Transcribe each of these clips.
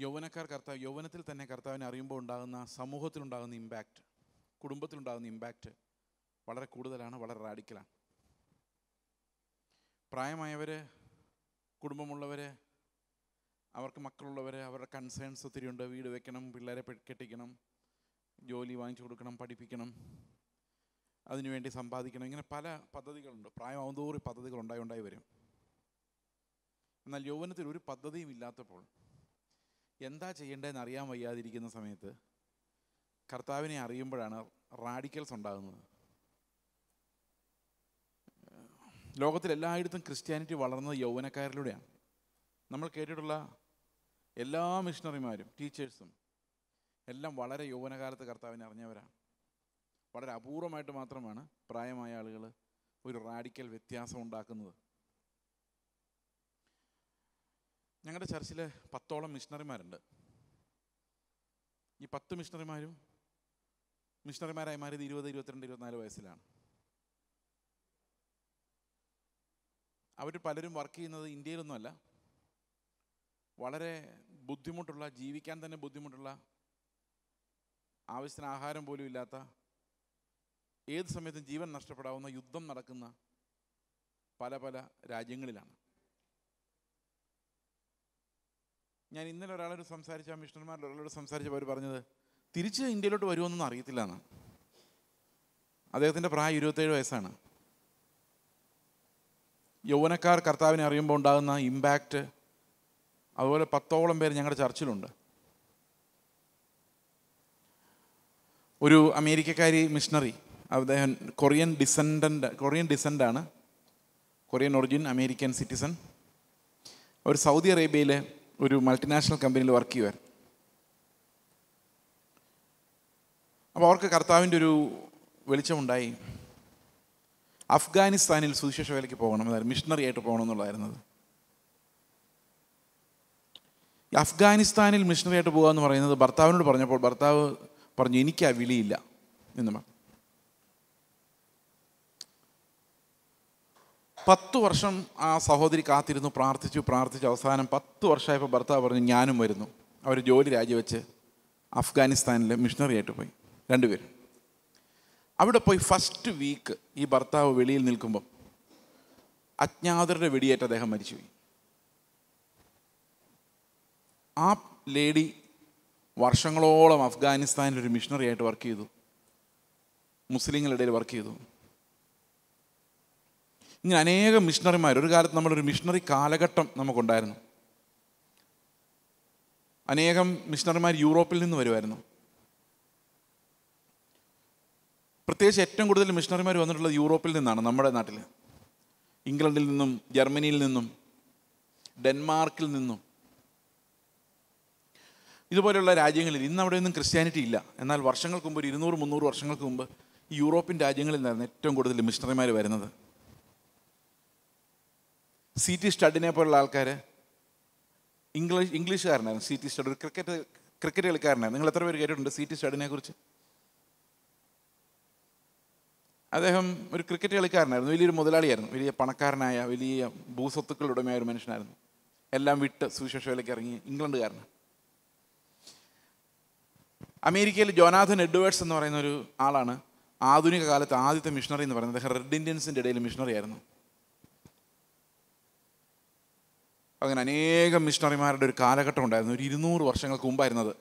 യൗവനക്കാർ കർത്താവ് യൗവനത്തിൽ തന്നെ കർത്താവിനെ അറിയുമ്പോൾ ഉണ്ടാകുന്ന സമൂഹത്തിലുണ്ടാകുന്ന ഇമ്പാക്റ്റ് കുടുംബത്തിലുണ്ടാകുന്ന ഇമ്പാക്റ്റ് വളരെ കൂടുതലാണ് വളരെ റാഡിക്കലാണ് പ്രായമായവർ കുടുംബമുള്ളവർ അവർക്ക് മക്കളുള്ളവർ അവരുടെ കൺസേൺസ് ഒത്തിരിയുണ്ട് വീട് വെക്കണം പിള്ളേരെ കെട്ടിക്കണം ജോലി വാങ്ങിച്ചു കൊടുക്കണം പഠിപ്പിക്കണം അതിനുവേണ്ടി സമ്പാദിക്കണം ഇങ്ങനെ പല പദ്ധതികളുണ്ട് പ്രായമാവുന്തോറും പദ്ധതികൾ ഉണ്ടായി ഉണ്ടായി വരും എന്നാൽ യൗവനത്തിൽ ഒരു പദ്ധതിയും ഇല്ലാത്തപ്പോൾ എന്താ ചെയ്യേണ്ടതെന്ന് അറിയാൻ വയ്യാതിരിക്കുന്ന സമയത്ത് കർത്താവിനെ അറിയുമ്പോഴാണ് റാഡിക്കൽസ് ഉണ്ടാകുന്നത് ലോകത്തിൽ എല്ലായിടത്തും ക്രിസ്ത്യാനിറ്റി വളർന്നത് യൗവനക്കാരിലൂടെയാണ് നമ്മൾ കേട്ടിട്ടുള്ള എല്ലാ മിഷണറിമാരും ടീച്ചേഴ്സും എല്ലാം വളരെ യൗവനകാലത്ത് കർത്താവിനെ അറിഞ്ഞവരാണ് വളരെ അപൂർവമായിട്ട് മാത്രമാണ് പ്രായമായ ആളുകൾ ഒരു റാഡിക്കൽ വ്യത്യാസം ഉണ്ടാക്കുന്നത് ഞങ്ങളുടെ ചർച്ചിൽ പത്തോളം മിഷണറിമാരുണ്ട് ഈ പത്ത് മിഷണറിമാരും മിഷണറിമാരായി മാറിയത് ഇരുപത് ഇരുപത്തിരണ്ട് ഇരുപത്തിനാല് വയസ്സിലാണ് അവർ പലരും വർക്ക് ചെയ്യുന്നത് ഇന്ത്യയിലൊന്നുമല്ല വളരെ ബുദ്ധിമുട്ടുള്ള ജീവിക്കാൻ തന്നെ ബുദ്ധിമുട്ടുള്ള ആവശ്യത്തിന് ആഹാരം പോലും ഇല്ലാത്ത ഏത് സമയത്തും ജീവൻ നഷ്ടപ്പെടാവുന്ന യുദ്ധം നടക്കുന്ന പല പല രാജ്യങ്ങളിലാണ് ഞാൻ ഇന്നലെ ഒരാളോട് സംസാരിച്ച ആ മിഷണർമാരിൽ ഒരാളോട് സംസാരിച്ചപ്പോൾ അവർ പറഞ്ഞത് തിരിച്ച് ഇന്ത്യയിലോട്ട് വരുമെന്നൊന്നും അറിയത്തില്ല എന്ന് അദ്ദേഹത്തിൻ്റെ പ്രായം ഇരുപത്തേഴ് വയസ്സാണ് യൗവനക്കാർ കർത്താവിനെ അറിയുമ്പോൾ ഉണ്ടാകുന്ന ഇമ്പാക്റ്റ് അതുപോലെ പത്തോളം പേര് ഞങ്ങളുടെ ചർച്ചിലുണ്ട് ഒരു അമേരിക്കക്കാരി മിഷണറി അദ്ദേഹം കൊറിയൻ ഡിസെൻഡൻ്റ് കൊറിയൻ ഡിസെൻ്റാണ് കൊറിയൻ ഒറിജിൻ അമേരിക്കൻ സിറ്റിസൺ അവർ സൗദി അറേബ്യയിലെ ഒരു മൾട്ടിനാഷണൽ കമ്പനിയിൽ വർക്ക് ചെയ്യുമായിരുന്നു അപ്പോൾ അവർക്ക് കർത്താവിൻ്റെ ഒരു വെളിച്ചമുണ്ടായി അഫ്ഗാനിസ്ഥാനിൽ സുവിശേഷ വേലയ്ക്ക് പോകണം അതായത് മിഷണറി ആയിട്ട് പോകണം എന്നുള്ളതായിരുന്നത് അഫ്ഗാനിസ്ഥാനിൽ മിഷണറി ആയിട്ട് പോകുക എന്ന് പറയുന്നത് ഭർത്താവിനോട് പറഞ്ഞപ്പോൾ ഭർത്താവ് പറഞ്ഞു എനിക്ക് ആ വിളിയില്ല എന്ന് പറഞ്ഞു പത്ത് വർഷം ആ സഹോദരി കാത്തിരുന്നു പ്രാർത്ഥിച്ചു പ്രാർത്ഥിച്ചു അവസാനം പത്ത് വർഷമായപ്പോൾ ഭർത്താവ് പറഞ്ഞു ഞാനും വരുന്നു അവർ ജോലി രാജിവെച്ച് അഫ്ഗാനിസ്ഥാനിലെ മിഷണറി ആയിട്ട് പോയി രണ്ടുപേരും അവിടെ പോയി ഫസ്റ്റ് വീക്ക് ഈ ഭർത്താവ് വെളിയിൽ നിൽക്കുമ്പം അജ്ഞാതരുടെ വെടിയേറ്റ് അദ്ദേഹം മരിച്ചുപോയി ആ ലേഡി വർഷങ്ങളോളം അഫ്ഗാനിസ്ഥാനിൽ ഒരു മിഷണറി ആയിട്ട് വർക്ക് ചെയ്തു മുസ്ലിങ്ങളുടെ വർക്ക് ചെയ്തു ഇങ്ങനെ അനേകം മിഷണറിമാർ ഒരു കാലത്ത് നമ്മളൊരു മിഷണറി കാലഘട്ടം നമുക്കുണ്ടായിരുന്നു അനേകം മിഷണറിമാർ യൂറോപ്പിൽ നിന്ന് വരുമായിരുന്നു പ്രത്യേകിച്ച് ഏറ്റവും കൂടുതൽ മിഷണറിമാർ വന്നിട്ടുള്ളത് യൂറോപ്പിൽ നിന്നാണ് നമ്മുടെ നാട്ടിൽ ഇംഗ്ലണ്ടിൽ നിന്നും ജർമ്മനിയിൽ നിന്നും ഡെൻമാർക്കിൽ നിന്നും ഇതുപോലെയുള്ള രാജ്യങ്ങളിൽ ഇന്ന് അവിടെയൊന്നും ക്രിസ്ത്യാനിറ്റി ഇല്ല എന്നാൽ വർഷങ്ങൾക്ക് മുമ്പ് ഒരു ഇരുന്നൂറ് മുന്നൂറ് വർഷങ്ങൾക്ക് മുമ്പ് യൂറോപ്യൻ രാജ്യങ്ങളിൽ നിന്നായിരുന്നു ഏറ്റവും കൂടുതൽ മിഷണറിമാർ വരുന്നത് സി ടി സ്റ്റഡിനെ പോലുള്ള ആൾക്കാർ ഇംഗ്ലീഷ് ഇംഗ്ലീഷുകാരനായിരുന്നു സി ടി സ്റ്റഡ് ഒരു ക്രിക്കറ്റ് ക്രിക്കറ്റ് കളിക്കാരനായിരുന്നു നിങ്ങൾ എത്ര പേര് കേട്ടിട്ടുണ്ട് സി ടി സ്റ്റഡിനെ കുറിച്ച് അദ്ദേഹം ഒരു ക്രിക്കറ്റ് കളിക്കാരനായിരുന്നു വലിയൊരു മുതലാളിയായിരുന്നു വലിയ പണക്കാരനായ വലിയ ഭൂസ്വത്തുക്കളുടമയായ ഒരു മനുഷ്യനായിരുന്നു എല്ലാം വിട്ട് സുവിശേഷ വിലയ്ക്ക് ഇറങ്ങി ഇംഗ്ലണ്ടുകാരനാണ് അമേരിക്കയിൽ ജോനാഥൻ എഡ്വേർഡ്സ് എന്ന് പറയുന്ന ഒരു ആളാണ് ആധുനിക കാലത്ത് ആദ്യത്തെ മിഷണറി എന്ന് പറയുന്നത് അദ്ദേഹം റെഡ് ഇന്ത്യൻസിൻ്റെ ഇടയിൽ മിഷണറി ആയിരുന്നു അങ്ങനെ അനേകം മിഷണറിമാരുടെ ഒരു കാലഘട്ടം ഉണ്ടായിരുന്നു ഒരു ഇരുന്നൂറ് വർഷങ്ങൾക്ക് മുമ്പായിരുന്നത്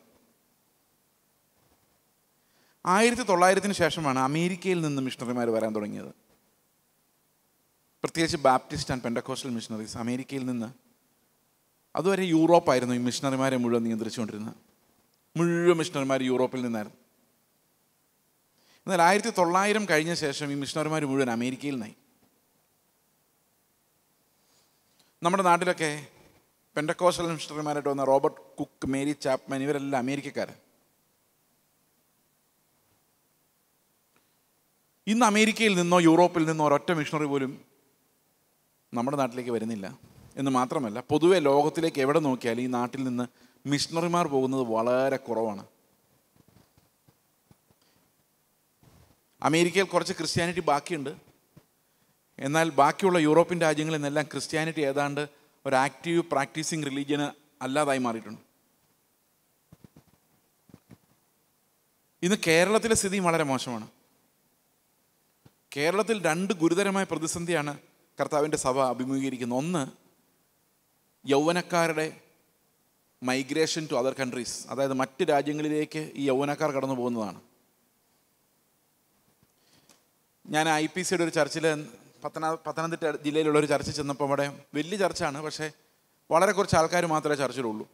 ആയിരത്തി തൊള്ളായിരത്തിന് ശേഷമാണ് അമേരിക്കയിൽ നിന്ന് മിഷണറിമാർ വരാൻ തുടങ്ങിയത് പ്രത്യേകിച്ച് ബാപ്റ്റിസ്റ്റ് ആൻഡ് പെൻഡക്കോസ്റ്റൽ മിഷണറീസ് അമേരിക്കയിൽ നിന്ന് അതുവരെ യൂറോപ്പായിരുന്നു ഈ മിഷണറിമാരെ മുഴുവൻ നിയന്ത്രിച്ചുകൊണ്ടിരുന്നത് മുഴുവൻ മിഷണറിമാർ യൂറോപ്പിൽ നിന്നായിരുന്നു എന്നാൽ ആയിരത്തി തൊള്ളായിരം കഴിഞ്ഞ ശേഷം ഈ മിഷണറിമാർ മുഴുവൻ അമേരിക്കയിൽ നിന്നായി നമ്മുടെ നാട്ടിലൊക്കെ പെൻഡക്കോസൽ മിഷണറിമാരായിട്ട് വന്ന റോബർട്ട് കുക്ക് മേരി ചാപ്മാൻ ഇവരെല്ലാം അമേരിക്കക്കാരൻ ഇന്ന് അമേരിക്കയിൽ നിന്നോ യൂറോപ്പിൽ നിന്നോ ഒരൊറ്റ മിഷണറി പോലും നമ്മുടെ നാട്ടിലേക്ക് വരുന്നില്ല എന്ന് മാത്രമല്ല പൊതുവെ ലോകത്തിലേക്ക് എവിടെ നോക്കിയാലും ഈ നാട്ടിൽ നിന്ന് മിഷണറിമാർ പോകുന്നത് വളരെ കുറവാണ് അമേരിക്കയിൽ കുറച്ച് ക്രിസ്ത്യാനിറ്റി ബാക്കിയുണ്ട് എന്നാൽ ബാക്കിയുള്ള യൂറോപ്യൻ രാജ്യങ്ങളിൽ നിന്നെല്ലാം ക്രിസ്ത്യാനിറ്റി ഏതാണ്ട് ഒരു ആക്റ്റീവ് പ്രാക്ടീസിങ് റിലീജിയന് അല്ലാതായി മാറിയിട്ടുണ്ട് ഇന്ന് കേരളത്തിലെ സ്ഥിതി വളരെ മോശമാണ് കേരളത്തിൽ രണ്ട് ഗുരുതരമായ പ്രതിസന്ധിയാണ് കർത്താവിൻ്റെ സഭ അഭിമുഖീകരിക്കുന്നത് ഒന്ന് യൗവനക്കാരുടെ മൈഗ്രേഷൻ ടു അതർ കൺട്രീസ് അതായത് മറ്റ് രാജ്യങ്ങളിലേക്ക് ഈ യൗവനക്കാർ കടന്നു പോകുന്നതാണ് ഞാൻ ഐ പി സിയുടെ ഒരു ചർച്ചിൽ പത്തന പത്തനംതിട്ട ജില്ലയിലുള്ള ഒരു ചർച്ച ചെന്നപ്പോൾ അവിടെ വലിയ ചർച്ചയാണ് പക്ഷേ വളരെ കുറച്ച് ആൾക്കാർ മാത്രമേ ചർച്ചയിലുള്ളൂ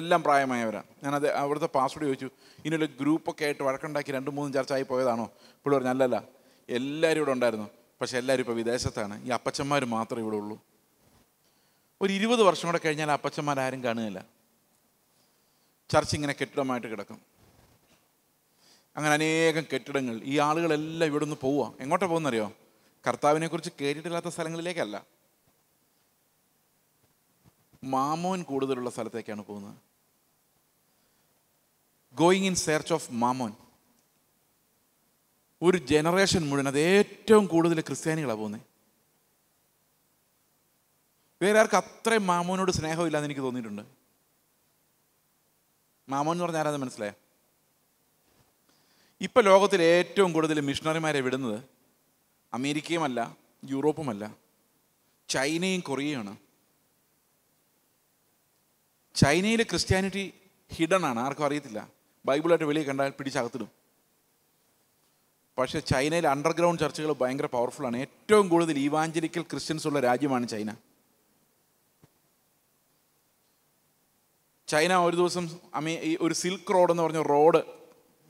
എല്ലാം പ്രായമായവരാണ് ഞാനത് അവിടുത്തെ പാസ്വേഡ് ചോദിച്ചു ഇനിയുള്ള ഗ്രൂപ്പൊക്കെ ആയിട്ട് വഴക്കുണ്ടാക്കി രണ്ട് മൂന്ന് ചർച്ച ആയി പോയതാണോ ഇപ്പോൾ പറഞ്ഞു അല്ലല്ല എല്ലാവരും ഇവിടെ ഉണ്ടായിരുന്നു പക്ഷെ എല്ലാവരും ഇപ്പോൾ വിദേശത്താണ് ഈ അപ്പച്ചന്മാർ മാത്രമേ ഇവിടെ ഉള്ളൂ ഒരു ഇരുപത് വർഷം കൂടെ കഴിഞ്ഞാൽ അപ്പച്ചന്മാരാരും കാണുകയില്ല ചർച്ച ഇങ്ങനെ കെട്ടിടമായിട്ട് കിടക്കും അങ്ങനെ അനേകം കെട്ടിടങ്ങൾ ഈ ആളുകളെല്ലാം ഇവിടെ നിന്ന് പോവുക എങ്ങോട്ടാണ് പോകുന്നറിയോ കർത്താവിനെക്കുറിച്ച് കേട്ടിട്ടില്ലാത്ത സ്ഥലങ്ങളിലേക്കല്ല മാമോൻ കൂടുതലുള്ള സ്ഥലത്തേക്കാണ് പോകുന്നത് ഗോയിങ് ഇൻ സെർച്ച് ഓഫ് മാമോൻ ഒരു ജനറേഷൻ മുഴുവൻ അത് ഏറ്റവും കൂടുതൽ ക്രിസ്ത്യാനികളാണ് പോകുന്നത് വേറെ ആർക്ക് അത്രയും മാമോനോട് സ്നേഹമില്ലാന്ന് എനിക്ക് തോന്നിയിട്ടുണ്ട് മാമോൻ എന്ന് പറഞ്ഞാൽ ആരാന്ന് മനസ്സിലായ ഇപ്പം ലോകത്തിൽ ഏറ്റവും കൂടുതൽ മിഷണറിമാരെ വിടുന്നത് അമേരിക്കയുമല്ല യൂറോപ്പുമല്ല ചൈനയും കൊറിയയാണ് ചൈനയിലെ ക്രിസ്ത്യാനിറ്റി ഹിഡൺ ആണ് ആർക്കും അറിയത്തില്ല ബൈബിളായിട്ട് വെളിയിൽ കണ്ടാൽ പിടിച്ചകത്തിടും പക്ഷേ ചൈനയിലെ അണ്ടർഗ്രൗണ്ട് ചർച്ചകൾ ഭയങ്കര പവർഫുള്ളാണ് ഏറ്റവും കൂടുതൽ ഇവാഞ്ചലിക്കൽ ക്രിസ്ത്യൻസ് ഉള്ള രാജ്യമാണ് ചൈന ചൈന ഒരു ദിവസം അമേ ഈ ഒരു സിൽക്ക് റോഡ് എന്ന് പറഞ്ഞ റോഡ്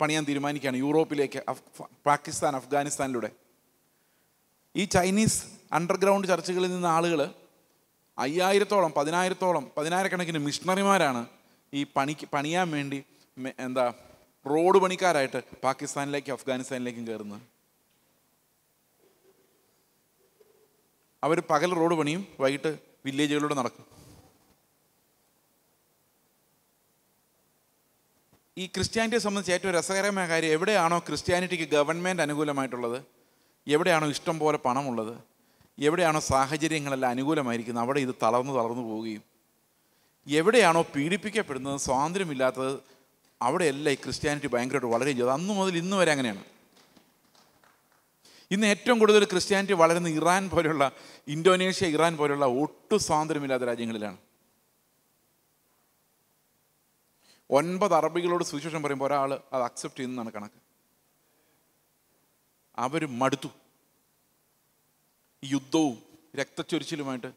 പണിയാൻ തീരുമാനിക്കുകയാണ് യൂറോപ്പിലേക്ക് പാകിസ്ഥാൻ അഫ്ഗാനിസ്ഥാനിലൂടെ ഈ ചൈനീസ് അണ്ടർഗ്രൗണ്ട് ചർച്ചകളിൽ നിന്ന് ആളുകൾ അയ്യായിരത്തോളം പതിനായിരത്തോളം പതിനായിരക്കണക്കിന് മിഷണറിമാരാണ് ഈ പണിക്ക് പണിയാൻ വേണ്ടി എന്താ റോഡ് പണിക്കാരായിട്ട് പാകിസ്ഥാനിലേക്കും അഫ്ഗാനിസ്ഥാനിലേക്കും കയറുന്നത് അവർ പകൽ റോഡ് പണിയും വൈകിട്ട് വില്ലേജുകളിലൂടെ നടക്കും ഈ ക്രിസ്ത്യാനിറ്റിയെ സംബന്ധിച്ച് ഏറ്റവും രസകരമായ കാര്യം എവിടെയാണോ ക്രിസ്ത്യാനിറ്റിക്ക് ഗവൺമെൻറ് അനുകൂലമായിട്ടുള്ളത് എവിടെയാണോ ഇഷ്ടം പോലെ പണമുള്ളത് എവിടെയാണോ സാഹചര്യങ്ങളെല്ലാം അനുകൂലമായിരിക്കുന്നത് അവിടെ ഇത് തളർന്നു തളർന്നു പോവുകയും എവിടെയാണോ പീഡിപ്പിക്കപ്പെടുന്നത് സ്വാതന്ത്ര്യമില്ലാത്തത് അവിടെയല്ല ഈ ക്രിസ്ത്യാനിറ്റി ഭയങ്കരമായിട്ട് വളരുകയും ചെയ്തു അന്ന് മുതൽ ഇന്ന് വരെ അങ്ങനെയാണ് ഇന്ന് ഏറ്റവും കൂടുതൽ ക്രിസ്ത്യാനിറ്റി വളരുന്ന ഇറാൻ പോലെയുള്ള ഇന്തോനേഷ്യ ഇറാൻ പോലെയുള്ള ഒട്ടും സ്വാതന്ത്ര്യമില്ലാത്ത രാജ്യങ്ങളിലാണ് ഒൻപത് അറബികളോട് സുവിശേഷം പറയുമ്പോൾ ഒരാൾ അത് അക്സെപ്റ്റ് ചെയ്യുന്നതാണ് കണക്ക് അവർ മടുത്തു യുദ്ധവും രക്തച്ചൊരിച്ചിലുമായിട്ട്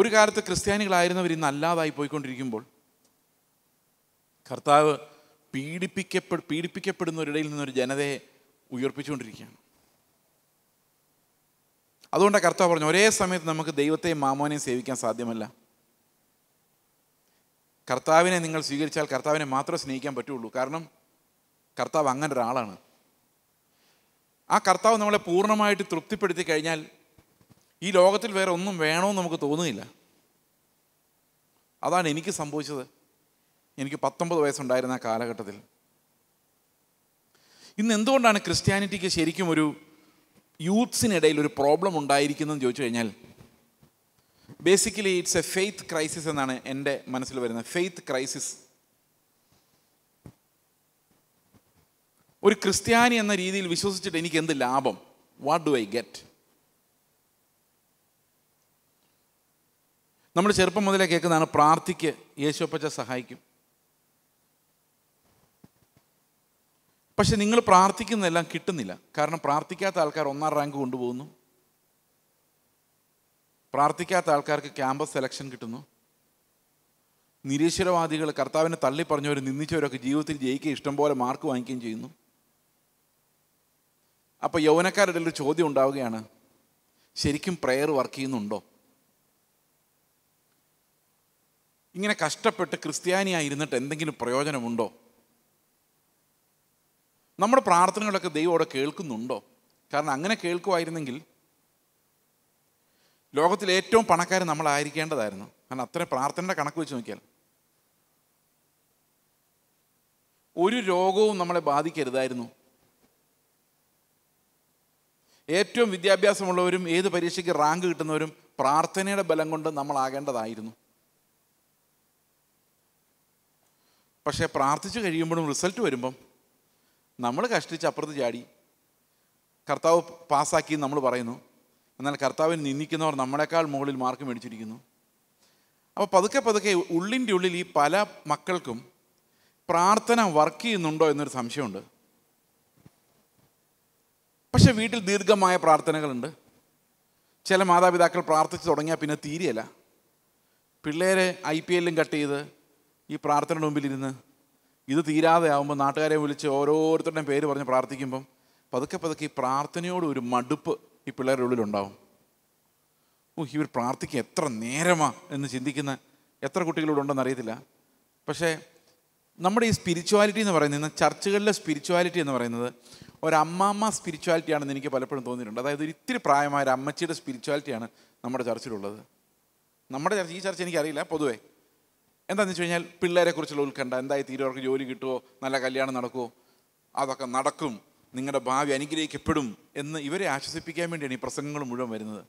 ഒരു കാലത്ത് ക്രിസ്ത്യാനികളായിരുന്നവർ ഇന്ന് അല്ലാതായി പോയിക്കൊണ്ടിരിക്കുമ്പോൾ കർത്താവ് പീഡിപ്പിക്കപ്പെ പീഡിപ്പിക്കപ്പെടുന്നവരിടയിൽ നിന്നൊരു ജനതയെ ഉയർപ്പിച്ചുകൊണ്ടിരിക്കുകയാണ് അതുകൊണ്ടാണ് കർത്താവ് പറഞ്ഞു ഒരേ സമയത്ത് നമുക്ക് ദൈവത്തെയും മാമോനെയും സേവിക്കാൻ സാധ്യമല്ല കർത്താവിനെ നിങ്ങൾ സ്വീകരിച്ചാൽ കർത്താവിനെ മാത്രമേ സ്നേഹിക്കാൻ പറ്റുള്ളൂ കാരണം കർത്താവ് അങ്ങനെ ഒരാളാണ് ആ കർത്താവ് നമ്മളെ പൂർണ്ണമായിട്ട് തൃപ്തിപ്പെടുത്തി കഴിഞ്ഞാൽ ഈ ലോകത്തിൽ വേറെ ഒന്നും വേണമെന്ന് നമുക്ക് തോന്നുന്നില്ല അതാണ് എനിക്ക് സംഭവിച്ചത് എനിക്ക് പത്തൊമ്പത് വയസ്സുണ്ടായിരുന്ന ആ കാലഘട്ടത്തിൽ ഇന്ന് എന്തുകൊണ്ടാണ് ക്രിസ്ത്യാനിറ്റിക്ക് ശരിക്കും ഒരു യൂത്ത്സിനിടയിൽ ഒരു പ്രോബ്ലം ഉണ്ടായിരിക്കുന്നതെന്ന് ചോദിച്ചു കഴിഞ്ഞാൽ basically it's a faith crisis എന്നാണ് എൻ്റെ മനസ്സിൽ വരുന്നത് ഫെയ്ത്ത് ക്രൈസിസ് ഒരു ക്രിസ്ത്യാനി എന്ന രീതിയിൽ വിശ്വസിച്ചിട്ട് എനിക്ക് എന്ത് ലാഭം വാട്ട് ഡു ഐ ഗെറ്റ് നമ്മൾ ചെറുപ്പം മുതലേ കേൾക്കുന്നതാണ് പ്രാർത്ഥിക്ക് യേശുപ്പച്ച സഹായിക്കും പക്ഷെ നിങ്ങൾ പ്രാർത്ഥിക്കുന്നതെല്ലാം കിട്ടുന്നില്ല കാരണം പ്രാർത്ഥിക്കാത്ത ആൾക്കാർ ഒന്നാം റാങ്ക് കൊണ്ടുപോകുന്നു പ്രാർത്ഥിക്കാത്ത ആൾക്കാർക്ക് ക്യാമ്പസ് സെലക്ഷൻ കിട്ടുന്നു നിരീശ്വരവാദികൾ കർത്താവിനെ തള്ളി പറഞ്ഞവർ നിന്ദിച്ചവരൊക്കെ ജീവിതത്തിൽ ജയിക്കുക ഇഷ്ടംപോലെ മാർക്ക് വാങ്ങിക്കുകയും ചെയ്യുന്നു അപ്പോൾ യൗവനക്കാരുടെ ഒരു ചോദ്യം ഉണ്ടാവുകയാണ് ശരിക്കും പ്രെയർ വർക്ക് ചെയ്യുന്നുണ്ടോ ഇങ്ങനെ കഷ്ടപ്പെട്ട് ക്രിസ്ത്യാനിയായിരുന്നിട്ട് എന്തെങ്കിലും പ്രയോജനമുണ്ടോ നമ്മുടെ പ്രാർത്ഥനകളൊക്കെ ദൈവം കേൾക്കുന്നുണ്ടോ കാരണം അങ്ങനെ കേൾക്കുമായിരുന്നെങ്കിൽ ലോകത്തിലെ ഏറ്റവും പണക്കാർ നമ്മളായിരിക്കേണ്ടതായിരുന്നു കാരണം അത്ര പ്രാർത്ഥനയുടെ കണക്ക് വെച്ച് നോക്കിയാൽ ഒരു രോഗവും നമ്മളെ ബാധിക്കരുതായിരുന്നു ഏറ്റവും വിദ്യാഭ്യാസമുള്ളവരും ഏത് പരീക്ഷയ്ക്ക് റാങ്ക് കിട്ടുന്നവരും പ്രാർത്ഥനയുടെ ബലം കൊണ്ട് നമ്മളാകേണ്ടതായിരുന്നു പക്ഷേ പ്രാർത്ഥിച്ചു കഴിയുമ്പോഴും റിസൾട്ട് വരുമ്പം നമ്മൾ കഷ്ടിച്ച് അപ്പുറത്ത് ചാടി കർത്താവ് പാസ്സാക്കി നമ്മൾ പറയുന്നു എന്നാൽ കർത്താവിന് നിന്ദിക്കുന്നവർ നമ്മളെക്കാൾ മുകളിൽ മാർക്ക് മേടിച്ചിരിക്കുന്നു അപ്പോൾ പതുക്കെ പതുക്കെ ഉള്ളിൻ്റെ ഉള്ളിൽ ഈ പല മക്കൾക്കും പ്രാർത്ഥന വർക്ക് ചെയ്യുന്നുണ്ടോ എന്നൊരു സംശയമുണ്ട് പക്ഷെ വീട്ടിൽ ദീർഘമായ പ്രാർത്ഥനകളുണ്ട് ചില മാതാപിതാക്കൾ പ്രാർത്ഥിച്ചു തുടങ്ങിയാൽ പിന്നെ തീരെയല്ല പിള്ളേരെ ഐ പി എല്ലും കട്ട് ചെയ്ത് ഈ പ്രാർത്ഥനയുടെ മുമ്പിലിരുന്ന് ഇത് തീരാതെ ആകുമ്പോൾ നാട്ടുകാരെ വിളിച്ച് ഓരോരുത്തരുടെയും പേര് പറഞ്ഞ് പ്രാർത്ഥിക്കുമ്പം പതുക്കെ പതുക്കെ ഈ പ്രാർത്ഥനയോട് ഒരു മടുപ്പ് ഈ പിള്ളേരുടെ ഉള്ളിലുണ്ടാവും ഓ ഇവർ പ്രാർത്ഥിക്കുക എത്ര നേരമാണ് എന്ന് ചിന്തിക്കുന്ന എത്ര കുട്ടികളോടുണ്ടെന്ന് അറിയത്തില്ല പക്ഷേ നമ്മുടെ ഈ സ്പിരിച്വാലിറ്റി എന്ന് പറയുന്നത് ഇന്ന് ചർച്ചുകളിലെ സ്പിരിച്വാലിറ്റി എന്ന് പറയുന്നത് ഒരു അമ്മാമ്മ ആണെന്ന് എനിക്ക് പലപ്പോഴും തോന്നിയിട്ടുണ്ട് അതായത് ഒരു ഇത്തിരി പ്രായമായ അമ്മച്ചിയുടെ സ്പിരിച്വാലിറ്റിയാണ് നമ്മുടെ ചർച്ചിലുള്ളത് നമ്മുടെ ചർച്ച ഈ ചർച്ച എനിക്കറിയില്ല പൊതുവേ എന്താണെന്ന് വെച്ച് കഴിഞ്ഞാൽ കുറിച്ചുള്ള ഉത്കണ്ഠ എന്തായി തീരുവർക്ക് ജോലി കിട്ടുമോ നല്ല കല്യാണം നടക്കുമോ അതൊക്കെ നടക്കും നിങ്ങളുടെ ഭാവി അനുഗ്രഹിക്കപ്പെടും എന്ന് ഇവരെ ആശ്വസിപ്പിക്കാൻ വേണ്ടിയാണ് ഈ പ്രസംഗങ്ങൾ മുഴുവൻ വരുന്നത്